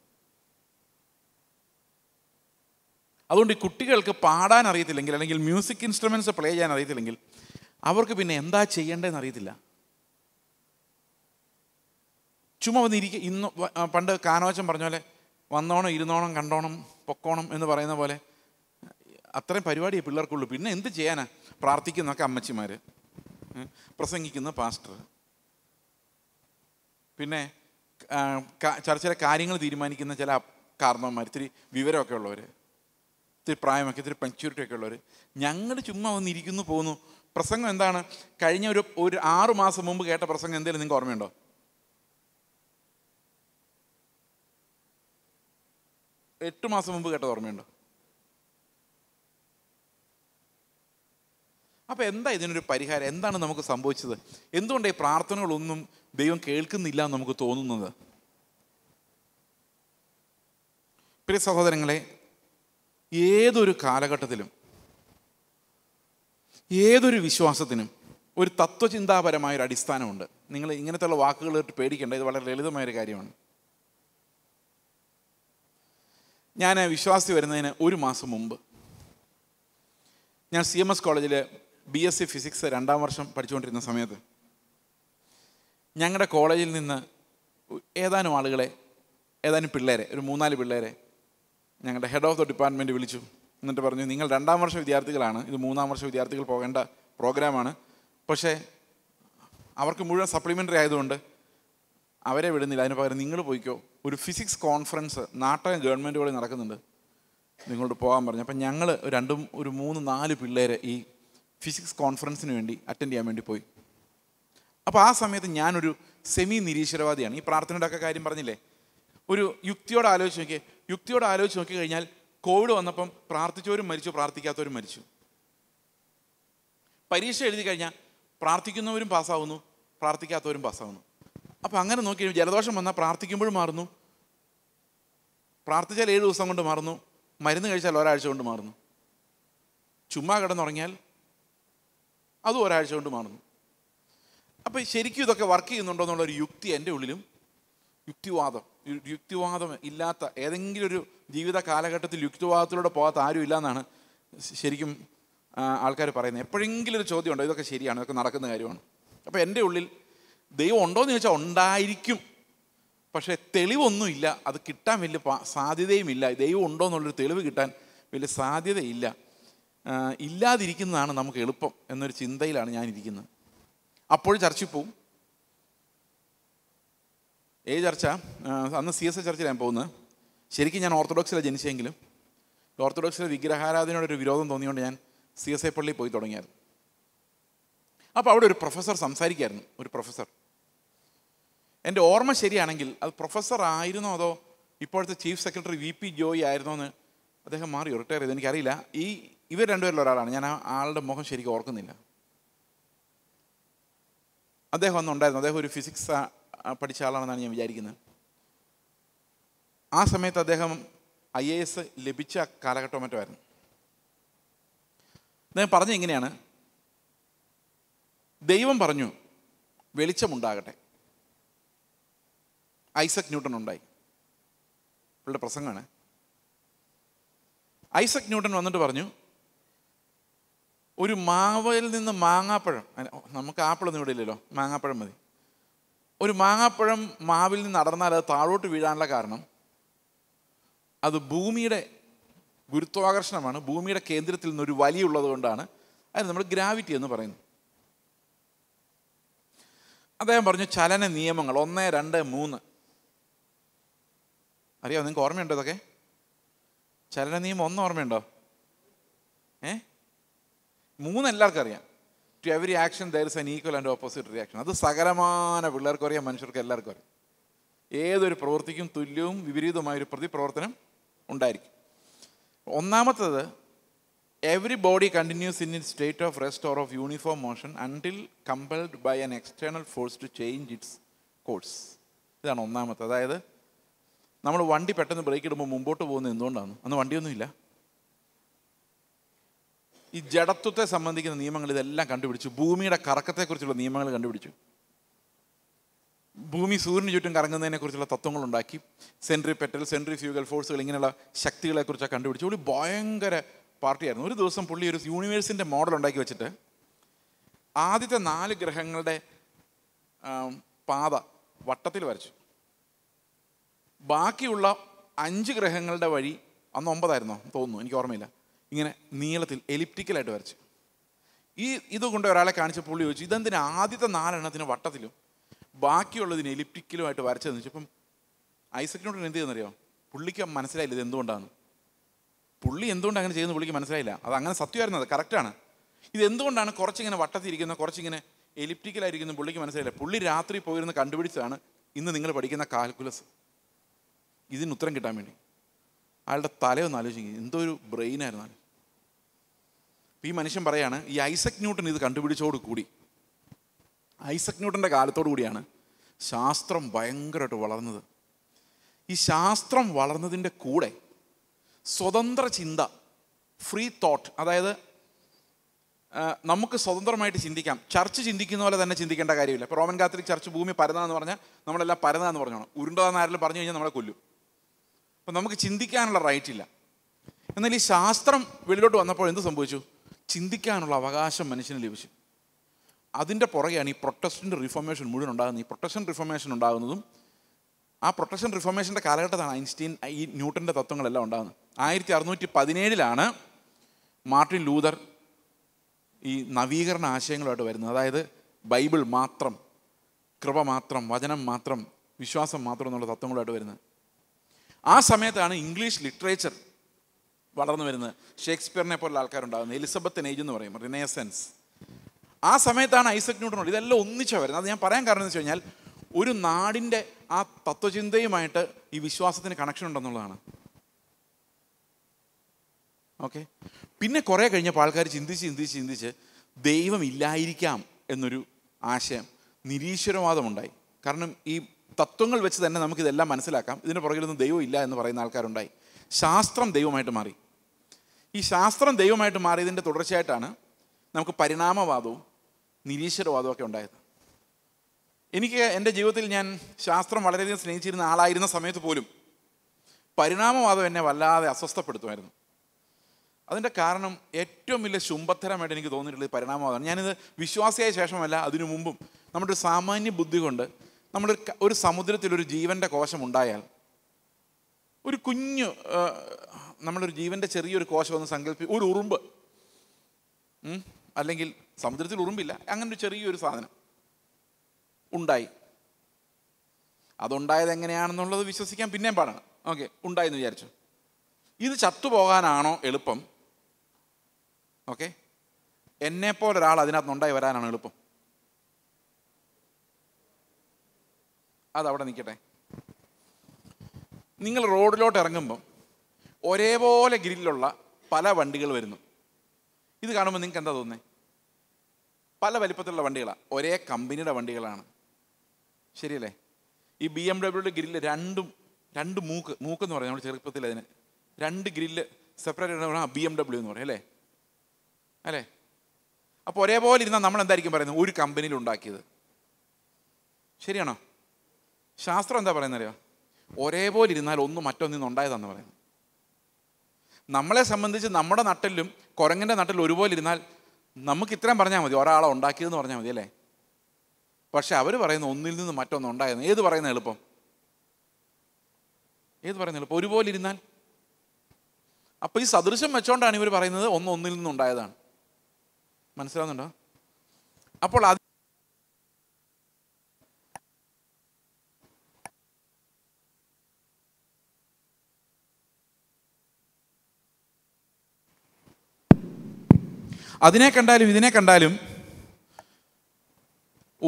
അതുകൊണ്ട് ഈ കുട്ടികൾക്ക് പാടാൻ അറിയത്തില്ലെങ്കിൽ അല്ലെങ്കിൽ മ്യൂസിക് ഇൻസ്ട്രുമെൻറ്റ്സ് പ്ലേ ചെയ്യാൻ അറിയത്തില്ലെങ്കിൽ അവർക്ക് പിന്നെ എന്താ ചെയ്യേണ്ടതെന്ന് അറിയത്തില്ല ചുമ വന്നിരിക്കുക ഇന്ന് പണ്ട് കാനോച്ചം പറഞ്ഞ പോലെ വന്നോണം ഇരുന്നോണം കണ്ടോണം പൊക്കോണം എന്ന് പറയുന്ന പോലെ അത്രയും പരിപാടിയെ പിള്ളേർക്കുള്ളൂ പിന്നെ എന്ത് ചെയ്യാനാ പ്രാർത്ഥിക്കുന്നൊക്കെ അമ്മച്ചിമാർ പ്രസംഗിക്കുന്ന പാസ്റ്റർ പിന്നെ ചില ചില കാര്യങ്ങൾ തീരുമാനിക്കുന്ന ചില കാരണവന്മാർ ഇത്തിരി വിവരമൊക്കെ ഉള്ളവർ ഇത്തിരി പ്രായമൊക്കെ ഇത്തിരി പഞ്ച്യൂരിറ്റി ഒക്കെ ഉള്ളവർ ഞങ്ങൾ ചുമ്മാ വന്നിരിക്കുന്നു പോകുന്നു പ്രസംഗം എന്താണ് കഴിഞ്ഞ ഒരു ഒരു ആറുമാസം മാസം മുമ്പ് കേട്ട പ്രസംഗം എന്തെങ്കിലും നിങ്ങൾക്ക് ഓർമ്മയുണ്ടോ എട്ട് മാസം മുമ്പ് കേട്ടത് ഓർമ്മയുണ്ടോ അപ്പോൾ എന്താ ഇതിനൊരു പരിഹാരം എന്താണ് നമുക്ക് സംഭവിച്ചത് എന്തുകൊണ്ട് ഈ പ്രാർത്ഥനകളൊന്നും ദൈവം കേൾക്കുന്നില്ല എന്ന് നമുക്ക് തോന്നുന്നത് പ്രിയ സഹോദരങ്ങളെ ഏതൊരു കാലഘട്ടത്തിലും ഏതൊരു വിശ്വാസത്തിനും ഒരു തത്വചിന്താപരമായൊരു അടിസ്ഥാനമുണ്ട് നിങ്ങൾ ഇങ്ങനത്തെയുള്ള വാക്കുകൾ കേട്ട് പേടിക്കേണ്ട ഇത് വളരെ ലളിതമായൊരു കാര്യമാണ് ഞാൻ വിശ്വാസി വരുന്നതിന് ഒരു മാസം മുമ്പ് ഞാൻ സി എം എസ് കോളേജിൽ ബി എസ് സി ഫിസിക്സ് രണ്ടാം വർഷം പഠിച്ചുകൊണ്ടിരുന്ന സമയത്ത് ഞങ്ങളുടെ കോളേജിൽ നിന്ന് ഏതാനും ആളുകളെ ഏതാനും പിള്ളേരെ ഒരു മൂന്നാല് പിള്ളേരെ ഞങ്ങളുടെ ഹെഡ് ഓഫ് ദ ഡിപ്പാർട്ട്മെൻറ്റ് വിളിച്ചു എന്നിട്ട് പറഞ്ഞു നിങ്ങൾ രണ്ടാം വർഷ വിദ്യാർത്ഥികളാണ് ഇത് മൂന്നാം വർഷ വിദ്യാർത്ഥികൾ പോകേണ്ട പ്രോഗ്രാമാണ് പക്ഷേ അവർക്ക് മുഴുവൻ സപ്ലിമെൻ്ററി ആയതുകൊണ്ട് അവരെ വിടുന്നില്ല അതിന് പകരം നിങ്ങൾ പോയിക്കോ ഒരു ഫിസിക്സ് കോൺഫറൻസ് നാട്ടകം ഗവൺമെൻറ്റുകളിൽ നടക്കുന്നുണ്ട് നിങ്ങളോട് പോകാൻ പറഞ്ഞു അപ്പം ഞങ്ങൾ രണ്ടും ഒരു മൂന്ന് നാല് പിള്ളേരെ ഈ ഫിസിക്സ് കോൺഫറൻസിന് വേണ്ടി അറ്റൻഡ് ചെയ്യാൻ വേണ്ടി പോയി അപ്പോൾ ആ സമയത്ത് ഞാനൊരു സെമി നിരീശ്വരവാദിയാണ് ഈ പ്രാർത്ഥനയുടെ ഒക്കെ കാര്യം പറഞ്ഞില്ലേ ഒരു യുക്തിയോടെ ആലോചിച്ച് നോക്കിയേ യുക്തിയോട് ആലോചിച്ച് നോക്കിക്കഴിഞ്ഞാൽ കോവിഡ് വന്നപ്പം പ്രാർത്ഥിച്ചവരും മരിച്ചു പ്രാർത്ഥിക്കാത്തവരും മരിച്ചു പരീക്ഷ എഴുതി കഴിഞ്ഞാൽ പ്രാർത്ഥിക്കുന്നവരും പാസ്സാവുന്നു പ്രാർത്ഥിക്കാത്തവരും പാസ്സാവുന്നു അപ്പോൾ അങ്ങനെ നോക്കി ജലദോഷം വന്നാൽ പ്രാർത്ഥിക്കുമ്പോഴും മാറുന്നു പ്രാർത്ഥിച്ചാൽ ഏഴ് ദിവസം കൊണ്ട് മാറുന്നു മരുന്ന് കഴിച്ചാൽ ഒരാഴ്ച കൊണ്ട് മാറുന്നു ചുമ്മാ കിടന്നുറങ്ങിയാൽ അതും ഒരാഴ്ച കൊണ്ട് മാറുന്നു അപ്പോൾ ശരിക്കും ഇതൊക്കെ വർക്ക് ചെയ്യുന്നുണ്ടോ എന്നുള്ളൊരു യുക്തി എൻ്റെ ഉള്ളിലും യുക്തിവാദം യുക്തിവാദം ഇല്ലാത്ത ഏതെങ്കിലും ഒരു ജീവിത കാലഘട്ടത്തിൽ യുക്തിവാദത്തിലൂടെ പോകാത്ത ആരും ഇല്ലയെന്നാണ് ശരിക്കും ആൾക്കാർ പറയുന്നത് എപ്പോഴെങ്കിലും ഒരു ചോദ്യം ഉണ്ടോ ഇതൊക്കെ ശരിയാണ് ഇതൊക്കെ നടക്കുന്ന കാര്യമാണ് അപ്പോൾ എൻ്റെ ഉള്ളിൽ ദൈവം ഉണ്ടോയെന്ന് ചോദിച്ചാൽ ഉണ്ടായിരിക്കും പക്ഷേ തെളിവൊന്നുമില്ല അത് കിട്ടാൻ വലിയ ഇല്ല ദൈവം ഉണ്ടോ എന്നുള്ളൊരു തെളിവ് കിട്ടാൻ വലിയ സാധ്യതയില്ല ഇല്ലാതിരിക്കുന്നതാണ് നമുക്ക് എളുപ്പം എന്നൊരു ചിന്തയിലാണ് ഞാനിരിക്കുന്നത് അപ്പോൾ ചർച്ചിപ്പോവും ഏത് ചർച്ച അന്ന് സി എസ് എ ചർച്ച ഞാൻ പോകുന്നത് ശരിക്കും ഞാൻ ഓർത്തഡോക്സിലെ ജനിച്ചെങ്കിലും ഓർത്തഡോക്സിലെ വിഗ്രഹാരാധനയോട് ഒരു വിരോധം തോന്നിയുകൊണ്ട് ഞാൻ സി എസ് ഐ പള്ളിയിൽ പോയി തുടങ്ങിയായിരുന്നു അപ്പോൾ അവിടെ ഒരു പ്രൊഫസർ സംസാരിക്കായിരുന്നു ഒരു പ്രൊഫസർ എൻ്റെ ഓർമ്മ ശരിയാണെങ്കിൽ അത് പ്രൊഫസർ ആയിരുന്നോ അതോ ഇപ്പോഴത്തെ chief secretary V P Joy ആയിരുന്നോ എന്ന് അദ്ദേഹം മാറി റിട്ടയർ ചെയ്ത് എനിക്കറിയില്ല ഈ ഇവർ രണ്ടുപേരിൽ ഒരാളാണ് ഞാൻ ആ ആളുടെ മുഖം ശരിക്കും ഓർക്കുന്നില്ല അദ്ദേഹം ഒന്നുണ്ടായിരുന്നു അദ്ദേഹം ഒരു ഫിസിക്സ് പഠിച്ച ആളാണെന്നാണ് ഞാൻ വിചാരിക്കുന്നത് ആ സമയത്ത് അദ്ദേഹം ഐ എ എസ് ലഭിച്ച കാലഘട്ടം മറ്റുമായിരുന്നു അദ്ദേഹം പറഞ്ഞ എങ്ങനെയാണ് ദൈവം പറഞ്ഞു വെളിച്ചമുണ്ടാകട്ടെ ഐസക് ന്യൂട്ടൺ ഉണ്ടായി ഇവളുടെ പ്രസംഗമാണ് ഐസക് ന്യൂട്ടൺ വന്നിട്ട് പറഞ്ഞു ഒരു മാവയിൽ നിന്ന് മാങ്ങാപ്പഴം നമുക്ക് ആപ്പിളൊന്നും ഇവിടെ ഇല്ലല്ലോ മാങ്ങാപ്പഴം മതി ഒരു മാങ്ങാപ്പഴം മാവിൽ നിന്ന് നടന്നാൽ അത് താഴോട്ട് വീഴാനുള്ള കാരണം അത് ഭൂമിയുടെ ഗുരുത്വാകർഷണമാണ് ഭൂമിയുടെ കേന്ദ്രത്തിൽ നിന്ന് ഒരു ഉള്ളത് കൊണ്ടാണ് അതിന് നമ്മൾ ഗ്രാവിറ്റി എന്ന് പറയുന്നു അദ്ദേഹം പറഞ്ഞു ചലന നിയമങ്ങൾ ഒന്ന് രണ്ട് മൂന്ന് അറിയാമോ നിങ്ങൾക്ക് ഓർമ്മയുണ്ടോ ഇതൊക്കെ ചലന നിയമം ഒന്ന് ഓർമ്മയുണ്ടോ ഏ മൂന്ന് എല്ലാവർക്കും അറിയാം to every action there is an equal and opposite reaction അത് സകലമാന പിള്ളേർക്കും അറിയാം മനുഷ്യർക്കും എല്ലാവർക്കും അറിയാം ഏതൊരു പ്രവൃത്തിക്കും തുല്യവും പ്രതി പ്രവർത്തനം ഉണ്ടായിരിക്കും ഒന്നാമത്തത് every body continues in it state of rest or of uniform motion until compelled by an external force to change its course ഇതാണ് ഒന്നാമത്തെ അതായത് നമ്മൾ വണ്ടി പെട്ടെന്ന് ബ്രേക്ക് ഇടുമ്പോൾ മുമ്പോട്ട് പോകുന്നത് എന്തുകൊണ്ടാണ് അന്ന് വണ്ടിയൊന്നുമില്ല ഈ ജഡത്വത്തെ സംബന്ധിക്കുന്ന നിയമങ്ങൾ ഇതെല്ലാം കണ്ടുപിടിച്ചു ഭൂമിയുടെ കറക്കത്തെക്കുറിച്ചുള്ള നിയമങ്ങൾ കണ്ടുപിടിച്ചു ഭൂമി സൂര്യന് ചുറ്റും കറങ്ങുന്നതിനെക്കുറിച്ചുള്ള ഉണ്ടാക്കി സെൻട്രി പെറ്റൽ സെൻട്രി ഫ്യൂഗൽ ഫോഴ്സുകൾ ഇങ്ങനെയുള്ള ശക്തികളെക്കുറിച്ചൊക്കെ കണ്ടുപിടിച്ചു ഒരു ഭയങ്കര പാർട്ടിയായിരുന്നു ഒരു ദിവസം പുള്ളി ഒരു യൂണിവേഴ്സിൻ്റെ മോഡൽ ഉണ്ടാക്കി വെച്ചിട്ട് ആദ്യത്തെ നാല് ഗ്രഹങ്ങളുടെ പാത വട്ടത്തിൽ വരച്ചു ബാക്കിയുള്ള അഞ്ച് ഗ്രഹങ്ങളുടെ വഴി അന്ന് ഒമ്പതായിരുന്നോ തോന്നുന്നു എനിക്ക് ഓർമ്മയില്ല ഇങ്ങനെ നീളത്തിൽ എലിപ്റ്റിക്കലായിട്ട് വരച്ച് ഈ ഇത് കൊണ്ട് ഒരാളെ കാണിച്ച പുള്ളി ചോദിച്ചു ഇതെന്തിനാ ആദ്യത്തെ നാലെണ്ണത്തിന് വട്ടത്തിലും ബാക്കിയുള്ളതിന് എലിപ്റ്റിക്കലുമായിട്ട് വരച്ചതെന്ന് ചോദിച്ചു അപ്പം ഐസക്കിനോട് എന്ത് ചെയ്യുന്നറിയോ പുള്ളിക്ക് മനസ്സിലായില്ല ഇത് എന്തുകൊണ്ടാണ് പുള്ളി എന്തുകൊണ്ട് അങ്ങനെ ചെയ്യുന്ന പുള്ളിക്ക് മനസ്സിലായില്ല അത് അങ്ങനെ സത്യമായിരുന്നത് കറക്റ്റാണ് ഇത് എന്തുകൊണ്ടാണ് കുറച്ചിങ്ങനെ വട്ടത്തിരിക്കുന്ന കുറച്ചിങ്ങനെ എലിപ്റ്റിക്കലായിരിക്കുന്ന പുള്ളിക്ക് മനസ്സിലായില്ല പുള്ളി രാത്രി പോയിരുന്ന് കണ്ടുപിടിച്ചതാണ് ഇന്ന് നിങ്ങൾ പഠിക്കുന്ന കാൽക്കുലസ് ഇതിന് ഉത്തരം കിട്ടാൻ വേണ്ടി അയാളുടെ തലയൊന്ന് ആലോചിക്കും എന്തോ ഒരു ബ്രെയിനായിരുന്നു ഈ മനുഷ്യൻ പറയാണ് ഈ ഐസക് ന്യൂട്ടൺ ഇത് കണ്ടുപിടിച്ചോട് കൂടി ഐസക് ന്യൂട്ടൻ്റെ കാലത്തോടു കൂടിയാണ് ശാസ്ത്രം ഭയങ്കരമായിട്ട് വളർന്നത് ഈ ശാസ്ത്രം വളർന്നതിൻ്റെ കൂടെ സ്വതന്ത്ര ചിന്ത ഫ്രീ തോട്ട് അതായത് നമുക്ക് സ്വതന്ത്രമായിട്ട് ചിന്തിക്കാം ചർച്ച് ചിന്തിക്കുന്ന പോലെ തന്നെ ചിന്തിക്കേണ്ട കാര്യമില്ല ഇപ്പോൾ റോമൻ കാത്തലിക് ചർച്ച് ഭൂമി പരന്നതെന്ന് പറഞ്ഞാൽ നമ്മളെല്ലാം പരന്നതെന്ന് പറഞ്ഞോണം ഉരുണ്ടതെന്ന് ആരെങ്കിലും പറഞ്ഞു കഴിഞ്ഞാൽ നമ്മളെ കൊല്ലും അപ്പം നമുക്ക് ചിന്തിക്കാനുള്ള റൈറ്റ് ഇല്ല എന്നാൽ ഈ ശാസ്ത്രം വെളിയിലോട്ട് വന്നപ്പോൾ എന്ത് സംഭവിച്ചു ചിന്തിക്കാനുള്ള അവകാശം മനുഷ്യന് ലഭിച്ചു അതിൻ്റെ പുറകെയാണ് ഈ പ്രൊട്ടസ്റ്റൻ്റ് റിഫോർമേഷൻ മുഴുവൻ ഉണ്ടാകുന്നത് ഈ പ്രൊട്ടസ്റ്റൻ റിഫോർമേഷൻ ഉണ്ടാകുന്നതും ആ പ്രൊട്ടക്ഷൻ റിഫോർമേഷൻ്റെ കാലഘട്ടത്താണ് ഐൻസ്റ്റീൻ ഈ ന്യൂട്ടൻ്റെ തത്വങ്ങളെല്ലാം ഉണ്ടാകുന്നത് ആയിരത്തി അറുന്നൂറ്റി പതിനേഴിലാണ് മാർട്ടിൻ ലൂതർ ഈ നവീകരണ ആശയങ്ങളുമായിട്ട് വരുന്നത് അതായത് ബൈബിൾ മാത്രം കൃപ മാത്രം വചനം മാത്രം വിശ്വാസം മാത്രം എന്നുള്ള തത്വങ്ങളായിട്ട് വരുന്നത് ആ സമയത്താണ് ഇംഗ്ലീഷ് ലിറ്ററേച്ചർ വളർന്നു വരുന്നത് ഷേക്സ്പിയറിനെ പോലുള്ള ആൾക്കാരുണ്ടാകുന്നത് എലിസബത്ത് ഏജ് എന്ന് പറയും റിനേസൻസ് ആ സമയത്താണ് ഐസക് ന്യൂട്ടൺ ഇതെല്ലാം ഒന്നിച്ചാണ് വരുന്നത് അത് ഞാൻ പറയാൻ കാരണം എന്ന് വെച്ച് കഴിഞ്ഞാൽ ഒരു നാടിൻ്റെ ആ തത്വചിന്തയുമായിട്ട് ഈ വിശ്വാസത്തിന് കണക്ഷൻ ഉണ്ടെന്നുള്ളതാണ് ഓക്കെ പിന്നെ കുറേ കഴിഞ്ഞപ്പോൾ ആൾക്കാർ ചിന്തിച്ച് ചിന്തിച്ച് ചിന്തിച്ച് ദൈവം ഇല്ലായിരിക്കാം എന്നൊരു ആശയം നിരീശ്വരവാദമുണ്ടായി കാരണം ഈ തത്വങ്ങൾ വെച്ച് തന്നെ നമുക്കിതെല്ലാം മനസ്സിലാക്കാം ഇതിന് പുറകിലൊന്നും ദൈവം ഇല്ല എന്ന് പറയുന്ന ആൾക്കാരുണ്ടായി ശാസ്ത്രം ദൈവമായിട്ട് മാറി ഈ ശാസ്ത്രം ദൈവമായിട്ട് മാറിയതിൻ്റെ തുടർച്ചയായിട്ടാണ് നമുക്ക് പരിണാമവാദവും നിരീശ്വരവാദവും ഒക്കെ ഉണ്ടായത് എനിക്ക് എൻ്റെ ജീവിതത്തിൽ ഞാൻ ശാസ്ത്രം വളരെയധികം സ്നേഹിച്ചിരുന്ന ആളായിരുന്ന സമയത്ത് പോലും പരിണാമവാദം എന്നെ വല്ലാതെ അസ്വസ്ഥപ്പെടുത്തുമായിരുന്നു അതിൻ്റെ കാരണം ഏറ്റവും വലിയ ശുംഭത്തരമായിട്ട് എനിക്ക് തോന്നിയിട്ടുള്ളത് പരിണാമവാദമാണ് ഞാനിത് വിശ്വാസിയായ ശേഷമല്ല അതിനു മുമ്പും നമ്മുടെ സാമാന്യ ബുദ്ധി കൊണ്ട് നമ്മൾ ഒരു സമുദ്രത്തിൽ ഒരു ജീവൻ്റെ കോശം ഉണ്ടായാൽ ഒരു കുഞ്ഞു നമ്മളൊരു ജീവൻ്റെ ചെറിയൊരു കോശം ഒന്ന് സങ്കല്പി ഒരു ഉറുമ്പ് അല്ലെങ്കിൽ സമുദ്രത്തിൽ ഉറുമ്പില്ല അങ്ങനെ ഒരു ചെറിയൊരു സാധനം ഉണ്ടായി അതുണ്ടായത് എങ്ങനെയാണെന്നുള്ളത് വിശ്വസിക്കാൻ പിന്നെയും പാടാണ് ഓക്കെ ഉണ്ടായെന്ന് വിചാരിച്ചു ഇത് ചത്തുപോകാനാണോ എളുപ്പം ഓക്കെ എന്നെപ്പോലൊരാൾ അതിനകത്ത് ഉണ്ടായി വരാനാണ് എളുപ്പം അതവിടെ നിൽക്കട്ടെ നിങ്ങൾ റോഡിലോട്ട് ഇറങ്ങുമ്പം ഒരേപോലെ ഗ്രില്ലുള്ള പല വണ്ടികൾ വരുന്നു ഇത് കാണുമ്പോൾ നിങ്ങൾക്ക് എന്താ തോന്നുന്നത് പല വലിപ്പത്തിലുള്ള വണ്ടികളാണ് ഒരേ കമ്പനിയുടെ വണ്ടികളാണ് ശരിയല്ലേ ഈ ബി എം ഡബ്ല്യൂടെ ഗ്രില്ല് രണ്ടും രണ്ട് മൂക്ക് മൂക്കെന്ന് പറയാം നമ്മൾ ചെറുപ്പത്തിൽ അതിന് രണ്ട് ഗ്രില്ല് സെപ്പറേറ്റ് ആ ബി എം ഡബ്ല്യു എന്ന് പറയും അല്ലേ അല്ലേ അപ്പോൾ ഒരേപോലെ ഇരുന്നാൽ നമ്മൾ എന്തായിരിക്കും പറയുന്നത് ഒരു കമ്പനിയിൽ ഉണ്ടാക്കിയത് ശരിയാണോ ശാസ്ത്രം എന്താ അറിയാം ഒരേപോലെ ഇരുന്നാൽ ഒന്ന് മറ്റൊന്നിന്ന് ഉണ്ടായതാന്ന് പറയുന്നത് നമ്മളെ സംബന്ധിച്ച് നമ്മുടെ നട്ടിലും കുരങ്ങൻ്റെ നട്ടലും ഒരുപോലെ ഇരുന്നാൽ നമുക്ക് ഇത്രയും പറഞ്ഞാൽ മതി ഒരാളെ ഉണ്ടാക്കിയതെന്ന് പറഞ്ഞാൽ മതി അല്ലേ പക്ഷെ അവർ പറയുന്ന ഒന്നിൽ നിന്ന് മറ്റൊന്ന് ഉണ്ടായെന്ന് ഏത് പറയുന്ന എളുപ്പം ഏത് പറയുന്ന എളുപ്പം ഒരുപോലെ ഇരുന്നാൽ അപ്പോൾ ഈ സദൃശം വെച്ചോണ്ടാണ് ഇവർ പറയുന്നത് ഒന്ന് ഒന്നിൽ നിന്നുണ്ടായതാണ് മനസ്സിലാവുന്നുണ്ടോ അപ്പോൾ അത് അതിനെ കണ്ടാലും ഇതിനെ കണ്ടാലും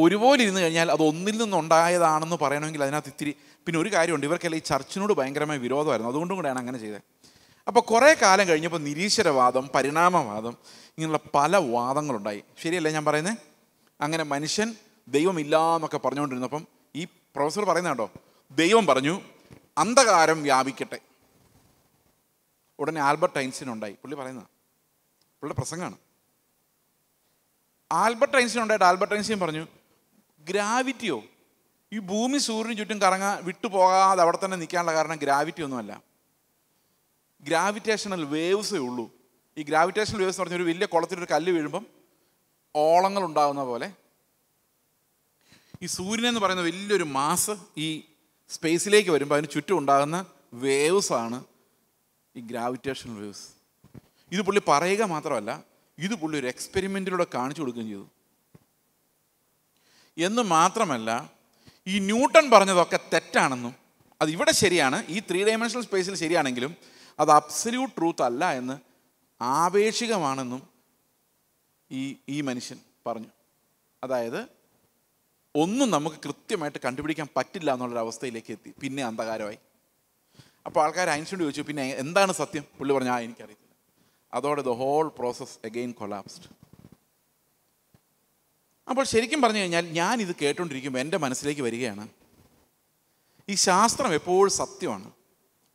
ഒരുപോലെ ഇരുന്ന് കഴിഞ്ഞാൽ അത് ഒന്നിൽ നിന്നുണ്ടായതാണെന്ന് പറയണമെങ്കിൽ അതിനകത്ത് ഇത്തിരി പിന്നെ ഒരു കാര്യമുണ്ട് ഇവർക്കെല്ലാം ഈ ചർച്ചിനോട് ഭയങ്കരമായ വിരോധമായിരുന്നു അതുകൊണ്ടും കൂടെയാണ് അങ്ങനെ ചെയ്തത് അപ്പോൾ കുറേ കാലം കഴിഞ്ഞപ്പോൾ നിരീശ്വരവാദം പരിണാമവാദം ഇങ്ങനെയുള്ള പല വാദങ്ങളുണ്ടായി ശരിയല്ലേ ഞാൻ പറയുന്നത് അങ്ങനെ മനുഷ്യൻ ദൈവമില്ല എന്നൊക്കെ പറഞ്ഞുകൊണ്ടിരുന്നപ്പം ഈ പ്രൊഫസർ പറയുന്ന ദൈവം പറഞ്ഞു അന്ധകാരം വ്യാപിക്കട്ടെ ഉടനെ ആൽബർട്ട് ഐൻസ്റ്റീൻ ഉണ്ടായി പുള്ളി പറയുന്ന പുള്ളിയുടെ പ്രസംഗമാണ് ആൽബർട്ട് ഐൻസ്റ്റീൻ ഉണ്ടായിട്ട് ആൽബർട്ട് ഐൻസ്റ്റീൻ പറഞ്ഞു ഗ്രാവിറ്റിയോ ഈ ഭൂമി സൂര്യന് ചുറ്റും കറങ്ങാൻ വിട്ടുപോകാതെ അവിടെ തന്നെ നിൽക്കാനുള്ള കാരണം ഗ്രാവിറ്റി ഒന്നുമല്ല ഗ്രാവിറ്റേഷണൽ വേവ്സേ ഉള്ളൂ ഈ ഗ്രാവിറ്റേഷണൽ വേവ്സ് എന്ന് പറഞ്ഞാൽ ഒരു വലിയ കുളത്തിലൊരു കല്ല് വീഴുമ്പം ഓളങ്ങൾ ഉണ്ടാകുന്ന പോലെ ഈ സൂര്യനെന്ന് പറയുന്ന വലിയൊരു മാസ് ഈ സ്പേസിലേക്ക് വരുമ്പോൾ അതിന് ചുറ്റും ഉണ്ടാകുന്ന വേവ്സാണ് ഈ ഗ്രാവിറ്റേഷണൽ വേവ്സ് ഇത് പുള്ളി പറയുക മാത്രമല്ല ഇത് പുള്ളി ഒരു എക്സ്പെരിമെൻറ്റിലൂടെ കാണിച്ചു കൊടുക്കുകയും ചെയ്തു എന്ന് മാത്രമല്ല ഈ ന്യൂട്ടൺ പറഞ്ഞതൊക്കെ തെറ്റാണെന്നും അത് ഇവിടെ ശരിയാണ് ഈ ത്രീ ഡയമെൻഷണൽ സ്പേസിൽ ശരിയാണെങ്കിലും അത് അബ്സല്യൂട്ട് ട്രൂത്ത് അല്ല എന്ന് ആപേക്ഷികമാണെന്നും ഈ ഈ മനുഷ്യൻ പറഞ്ഞു അതായത് ഒന്നും നമുക്ക് കൃത്യമായിട്ട് കണ്ടുപിടിക്കാൻ പറ്റില്ല എന്നുള്ളൊരവസ്ഥയിലേക്ക് എത്തി പിന്നെ അന്ധകാരമായി അപ്പോൾ ആൾക്കാർ ഐൻസ്റ്റീൻ ചോദിച്ചു പിന്നെ എന്താണ് സത്യം പുള്ളി പറഞ്ഞു ആ എനിക്കറിയില്ല അതോടെ the whole process again collapsed അപ്പോൾ ശരിക്കും പറഞ്ഞു കഴിഞ്ഞാൽ ഞാൻ ഇത് കേട്ടുകൊണ്ടിരിക്കുമ്പോൾ എൻ്റെ മനസ്സിലേക്ക് വരികയാണ് ഈ ശാസ്ത്രം എപ്പോഴും സത്യമാണ്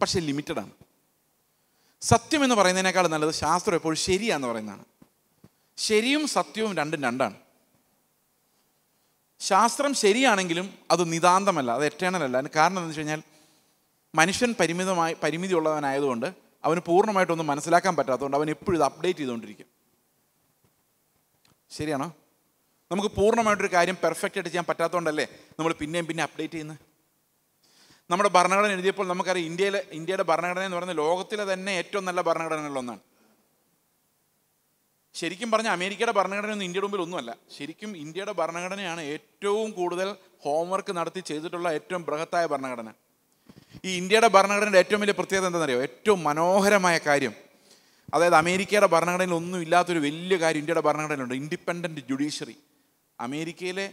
പക്ഷേ ലിമിറ്റഡാണ് സത്യം എന്ന് പറയുന്നതിനേക്കാൾ നല്ലത് ശാസ്ത്രം എപ്പോഴും ശരിയാണെന്ന് പറയുന്നതാണ് ശരിയും സത്യവും രണ്ടും രണ്ടാണ് ശാസ്ത്രം ശരിയാണെങ്കിലും അത് നിതാന്തമല്ല അത് എറ്റേണൽ അല്ല കാരണം എന്താണെന്ന് വെച്ച് കഴിഞ്ഞാൽ മനുഷ്യൻ പരിമിതമായി പരിമിതി ഉള്ളവനായതുകൊണ്ട് അവന് പൂർണ്ണമായിട്ടൊന്നും മനസ്സിലാക്കാൻ പറ്റാത്തതുകൊണ്ട് അവൻ എപ്പോഴും ഇത് അപ്ഡേറ്റ് ചെയ്തുകൊണ്ടിരിക്കും ശരിയാണോ നമുക്ക് പൂർണ്ണമായിട്ടൊരു കാര്യം പെർഫെക്റ്റ് ആയിട്ട് ചെയ്യാൻ പറ്റാത്തതുകൊണ്ടല്ലേ നമ്മൾ പിന്നെയും പിന്നെ അപ്ഡേറ്റ് ചെയ്യുന്നത് നമ്മുടെ ഭരണഘടന എഴുതിയപ്പോൾ നമുക്കറിയാം ഇന്ത്യയിലെ ഇന്ത്യയുടെ ഭരണഘടന എന്ന് പറയുന്നത് ലോകത്തിലെ തന്നെ ഏറ്റവും നല്ല ഭരണഘടനകളിലൊന്നാണ് ശരിക്കും പറഞ്ഞാൽ അമേരിക്കയുടെ ഭരണഘടനയൊന്നും ഇന്ത്യയുടെ മുമ്പിൽ ഒന്നുമല്ല ശരിക്കും ഇന്ത്യയുടെ ഭരണഘടനയാണ് ഏറ്റവും കൂടുതൽ ഹോംവർക്ക് നടത്തി ചെയ്തിട്ടുള്ള ഏറ്റവും ബൃഹത്തായ ഭരണഘടന ഈ ഇന്ത്യയുടെ ഭരണഘടനയുടെ ഏറ്റവും വലിയ പ്രത്യേകത എന്താണെന്നറിയോ ഏറ്റവും മനോഹരമായ കാര്യം അതായത് അമേരിക്കയുടെ ഭരണഘടനയിൽ ഒന്നും ഇല്ലാത്തൊരു വലിയ കാര്യം ഇന്ത്യയുടെ ഭരണഘടനയിലുണ്ട് ഇൻഡിപെൻഡൻറ്റ് ജുഡീഷ്യറി അമേരിക്കയിലെ